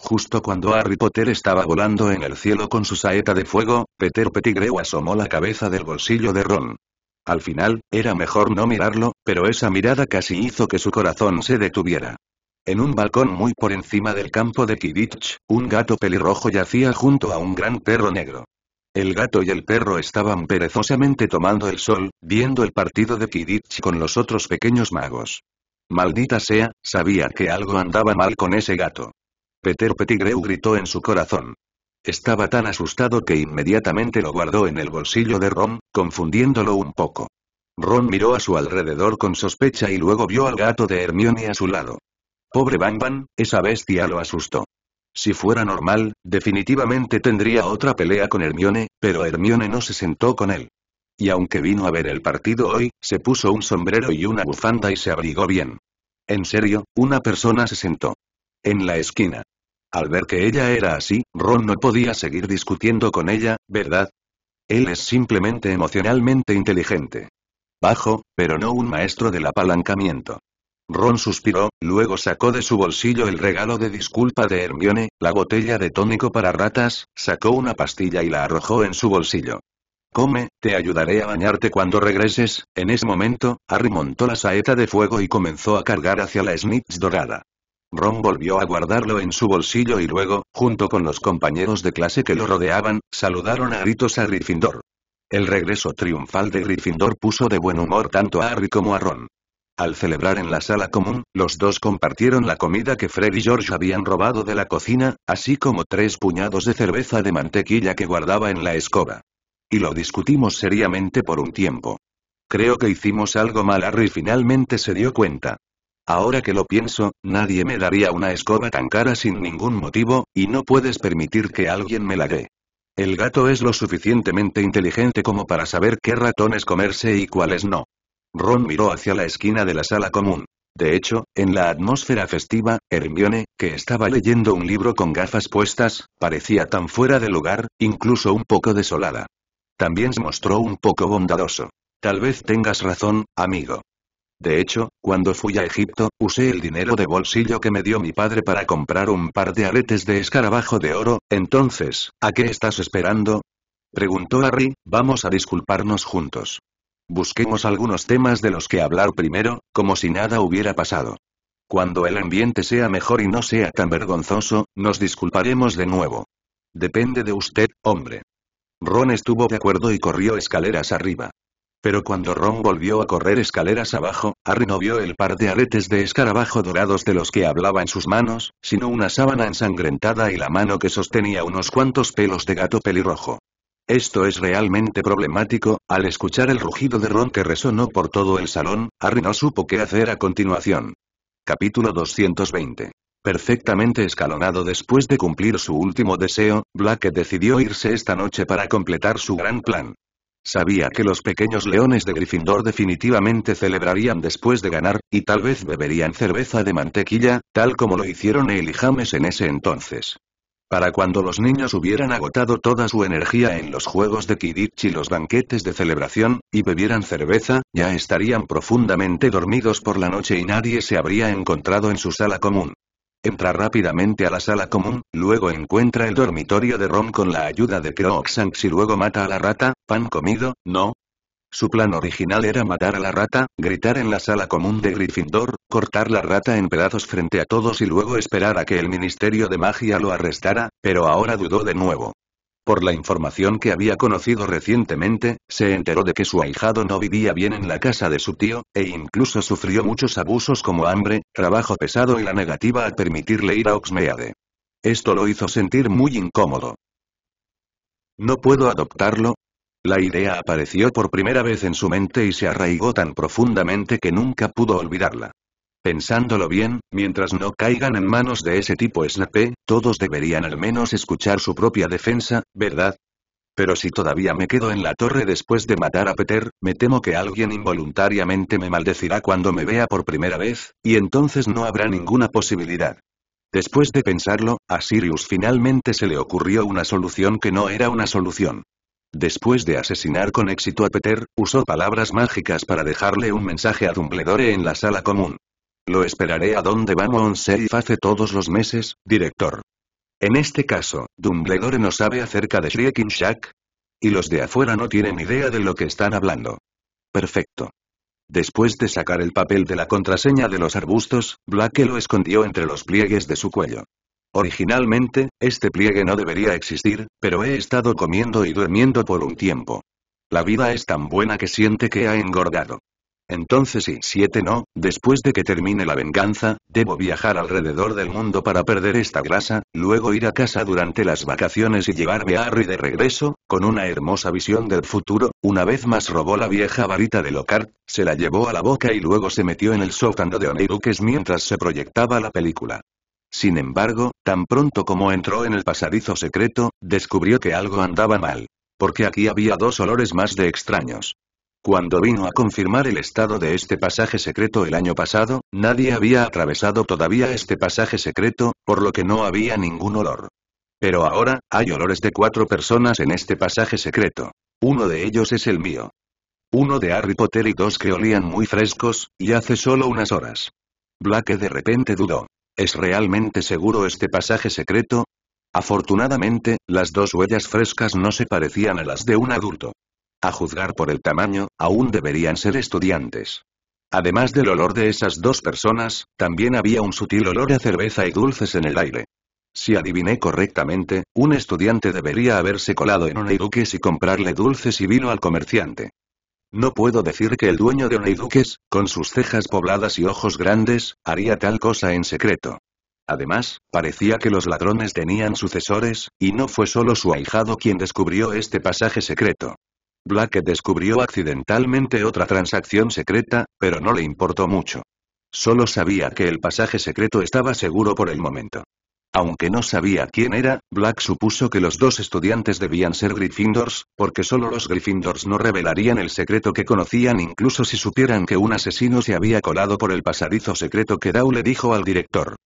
Justo cuando Harry Potter estaba volando en el cielo con su saeta de fuego, Peter Pettigrew asomó la cabeza del bolsillo de Ron. Al final, era mejor no mirarlo, pero esa mirada casi hizo que su corazón se detuviera. En un balcón muy por encima del campo de Quidditch, un gato pelirrojo yacía junto a un gran perro negro. El gato y el perro estaban perezosamente tomando el sol, viendo el partido de Quidditch con los otros pequeños magos. Maldita sea, sabía que algo andaba mal con ese gato. Peter Pettigrew gritó en su corazón. Estaba tan asustado que inmediatamente lo guardó en el bolsillo de Ron, confundiéndolo un poco. Ron miró a su alrededor con sospecha y luego vio al gato de Hermione a su lado. Pobre Van, esa bestia lo asustó. Si fuera normal, definitivamente tendría otra pelea con Hermione, pero Hermione no se sentó con él. Y aunque vino a ver el partido hoy, se puso un sombrero y una bufanda y se abrigó bien. En serio, una persona se sentó. En la esquina. Al ver que ella era así, Ron no podía seguir discutiendo con ella, ¿verdad? Él es simplemente emocionalmente inteligente. Bajo, pero no un maestro del apalancamiento. Ron suspiró, luego sacó de su bolsillo el regalo de disculpa de Hermione, la botella de tónico para ratas, sacó una pastilla y la arrojó en su bolsillo. Come, te ayudaré a bañarte cuando regreses. En ese momento, Harry montó la saeta de fuego y comenzó a cargar hacia la Snitch dorada. Ron volvió a guardarlo en su bolsillo y luego, junto con los compañeros de clase que lo rodeaban, saludaron a gritos a Gryffindor. El regreso triunfal de Gryffindor puso de buen humor tanto a Harry como a Ron. Al celebrar en la sala común, los dos compartieron la comida que Fred y George habían robado de la cocina, así como tres puñados de cerveza de mantequilla que guardaba en la escoba. Y lo discutimos seriamente por un tiempo. Creo que hicimos algo mal, Harry finalmente se dio cuenta. Ahora que lo pienso, nadie me daría una escoba tan cara sin ningún motivo, y no puedes permitir que alguien me la dé. El gato es lo suficientemente inteligente como para saber qué ratones comerse y cuáles no. Ron miró hacia la esquina de la sala común. De hecho, en la atmósfera festiva, Hermione, que estaba leyendo un libro con gafas puestas, parecía tan fuera de lugar, incluso un poco desolada. También se mostró un poco bondadoso. Tal vez tengas razón, amigo. De hecho, cuando fui a Egipto, usé el dinero de bolsillo que me dio mi padre para comprar un par de aretes de escarabajo de oro, entonces, ¿a qué estás esperando? Preguntó Harry, vamos a disculparnos juntos. Busquemos algunos temas de los que hablar primero, como si nada hubiera pasado. Cuando el ambiente sea mejor y no sea tan vergonzoso, nos disculparemos de nuevo. Depende de usted, hombre. Ron estuvo de acuerdo y corrió escaleras arriba. Pero cuando Ron volvió a correr escaleras abajo, Harry no vio el par de aretes de escarabajo dorados de los que hablaba en sus manos, sino una sábana ensangrentada y la mano que sostenía unos cuantos pelos de gato pelirrojo. Esto es realmente problemático, al escuchar el rugido de Ron que resonó por todo el salón, Harry no supo qué hacer a continuación. Capítulo 220. Perfectamente escalonado después de cumplir su último deseo, Black decidió irse esta noche para completar su gran plan. Sabía que los pequeños leones de Gryffindor definitivamente celebrarían después de ganar, y tal vez beberían cerveza de mantequilla, tal como lo hicieron él James en ese entonces. Para cuando los niños hubieran agotado toda su energía en los juegos de Quidditch y los banquetes de celebración, y bebieran cerveza, ya estarían profundamente dormidos por la noche y nadie se habría encontrado en su sala común. Entra rápidamente a la sala común, luego encuentra el dormitorio de Ron con la ayuda de Crookshanks y luego mata a la rata, pan comido, ¿no? Su plan original era matar a la rata, gritar en la sala común de Gryffindor, cortar la rata en pedazos frente a todos y luego esperar a que el Ministerio de Magia lo arrestara, pero ahora dudó de nuevo. Por la información que había conocido recientemente, se enteró de que su ahijado no vivía bien en la casa de su tío, e incluso sufrió muchos abusos como hambre, trabajo pesado y la negativa a permitirle ir a Oxmeade. Esto lo hizo sentir muy incómodo. ¿No puedo adoptarlo? La idea apareció por primera vez en su mente y se arraigó tan profundamente que nunca pudo olvidarla. Pensándolo bien, mientras no caigan en manos de ese tipo Snape, todos deberían al menos escuchar su propia defensa, ¿verdad? Pero si todavía me quedo en la torre después de matar a Peter, me temo que alguien involuntariamente me maldecirá cuando me vea por primera vez, y entonces no habrá ninguna posibilidad. Después de pensarlo, a Sirius finalmente se le ocurrió una solución que no era una solución. Después de asesinar con éxito a Peter, usó palabras mágicas para dejarle un mensaje a Dumbledore en la sala común. Lo esperaré a donde vamos Monseif hace todos los meses, director. En este caso, Dumbledore no sabe acerca de Shrieking Shack. Y los de afuera no tienen idea de lo que están hablando. Perfecto. Después de sacar el papel de la contraseña de los arbustos, Black lo escondió entre los pliegues de su cuello. Originalmente, este pliegue no debería existir, pero he estado comiendo y durmiendo por un tiempo. La vida es tan buena que siente que ha engordado. Entonces y siete no, después de que termine la venganza, debo viajar alrededor del mundo para perder esta grasa, luego ir a casa durante las vacaciones y llevarme a Harry de regreso, con una hermosa visión del futuro, una vez más robó la vieja varita de Lockhart, se la llevó a la boca y luego se metió en el sótano de Oneiruques mientras se proyectaba la película. Sin embargo, tan pronto como entró en el pasadizo secreto, descubrió que algo andaba mal. Porque aquí había dos olores más de extraños. Cuando vino a confirmar el estado de este pasaje secreto el año pasado, nadie había atravesado todavía este pasaje secreto, por lo que no había ningún olor. Pero ahora, hay olores de cuatro personas en este pasaje secreto. Uno de ellos es el mío. Uno de Harry Potter y dos que olían muy frescos, y hace solo unas horas. Black de repente dudó. ¿Es realmente seguro este pasaje secreto? Afortunadamente, las dos huellas frescas no se parecían a las de un adulto. A juzgar por el tamaño, aún deberían ser estudiantes. Además del olor de esas dos personas, también había un sutil olor a cerveza y dulces en el aire. Si adiviné correctamente, un estudiante debería haberse colado en Oneiduques y comprarle dulces y vino al comerciante. No puedo decir que el dueño de Oneiduques, con sus cejas pobladas y ojos grandes, haría tal cosa en secreto. Además, parecía que los ladrones tenían sucesores, y no fue solo su ahijado quien descubrió este pasaje secreto. Black descubrió accidentalmente otra transacción secreta, pero no le importó mucho. Solo sabía que el pasaje secreto estaba seguro por el momento. Aunque no sabía quién era, Black supuso que los dos estudiantes debían ser Gryffindors, porque solo los Gryffindors no revelarían el secreto que conocían incluso si supieran que un asesino se había colado por el pasadizo secreto que Dow le dijo al director.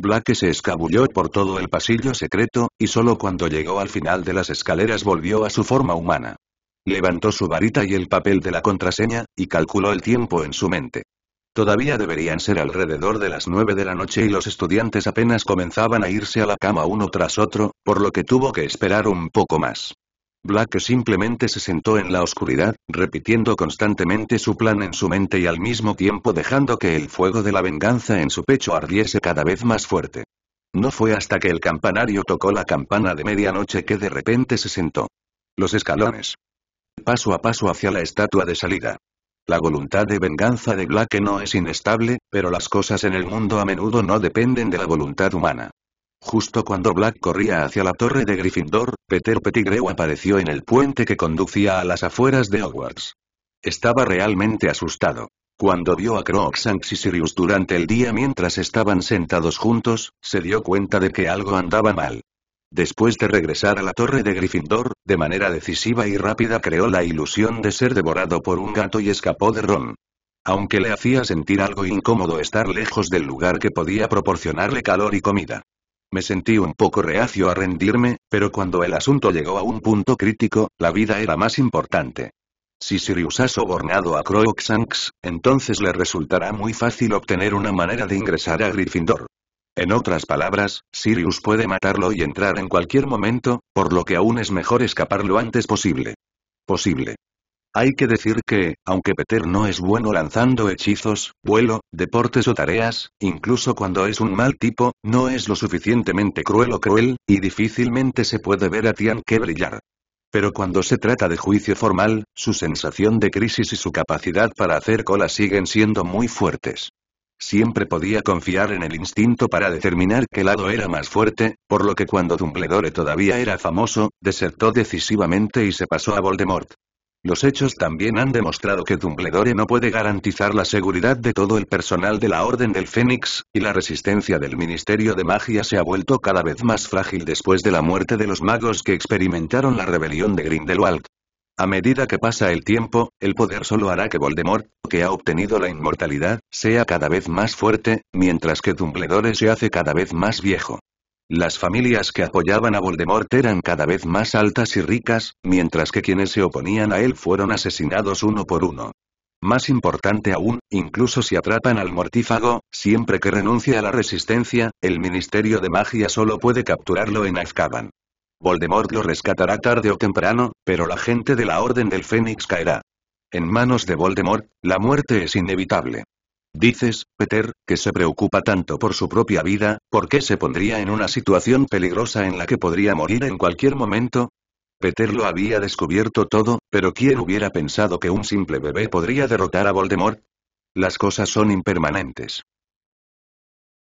Black se escabulló por todo el pasillo secreto, y solo cuando llegó al final de las escaleras volvió a su forma humana. Levantó su varita y el papel de la contraseña, y calculó el tiempo en su mente. Todavía deberían ser alrededor de las nueve de la noche y los estudiantes apenas comenzaban a irse a la cama uno tras otro, por lo que tuvo que esperar un poco más. Black simplemente se sentó en la oscuridad, repitiendo constantemente su plan en su mente y al mismo tiempo dejando que el fuego de la venganza en su pecho ardiese cada vez más fuerte. No fue hasta que el campanario tocó la campana de medianoche que de repente se sentó. Los escalones. Paso a paso hacia la estatua de salida. La voluntad de venganza de Black no es inestable, pero las cosas en el mundo a menudo no dependen de la voluntad humana. Justo cuando Black corría hacia la torre de Gryffindor, Peter Pettigrew apareció en el puente que conducía a las afueras de Hogwarts. Estaba realmente asustado. Cuando vio a Crookshanks y Sirius durante el día mientras estaban sentados juntos, se dio cuenta de que algo andaba mal. Después de regresar a la torre de Gryffindor, de manera decisiva y rápida creó la ilusión de ser devorado por un gato y escapó de Ron. Aunque le hacía sentir algo incómodo estar lejos del lugar que podía proporcionarle calor y comida. Me sentí un poco reacio a rendirme, pero cuando el asunto llegó a un punto crítico, la vida era más importante. Si Sirius ha sobornado a Crookshanks, entonces le resultará muy fácil obtener una manera de ingresar a Gryffindor. En otras palabras, Sirius puede matarlo y entrar en cualquier momento, por lo que aún es mejor escapar lo antes posible. Posible. Hay que decir que, aunque Peter no es bueno lanzando hechizos, vuelo, deportes o tareas, incluso cuando es un mal tipo, no es lo suficientemente cruel o cruel, y difícilmente se puede ver a Tian que brillar. Pero cuando se trata de juicio formal, su sensación de crisis y su capacidad para hacer cola siguen siendo muy fuertes. Siempre podía confiar en el instinto para determinar qué lado era más fuerte, por lo que cuando Dumbledore todavía era famoso, desertó decisivamente y se pasó a Voldemort. Los hechos también han demostrado que Dumbledore no puede garantizar la seguridad de todo el personal de la Orden del Fénix, y la resistencia del Ministerio de Magia se ha vuelto cada vez más frágil después de la muerte de los magos que experimentaron la rebelión de Grindelwald. A medida que pasa el tiempo, el poder solo hará que Voldemort, que ha obtenido la inmortalidad, sea cada vez más fuerte, mientras que Dumbledore se hace cada vez más viejo. Las familias que apoyaban a Voldemort eran cada vez más altas y ricas, mientras que quienes se oponían a él fueron asesinados uno por uno. Más importante aún, incluso si atrapan al mortífago, siempre que renuncia a la resistencia, el Ministerio de Magia solo puede capturarlo en Azkaban. Voldemort lo rescatará tarde o temprano, pero la gente de la Orden del Fénix caerá. En manos de Voldemort, la muerte es inevitable. Dices, Peter, que se preocupa tanto por su propia vida, ¿por qué se pondría en una situación peligrosa en la que podría morir en cualquier momento? Peter lo había descubierto todo, pero ¿quién hubiera pensado que un simple bebé podría derrotar a Voldemort? Las cosas son impermanentes.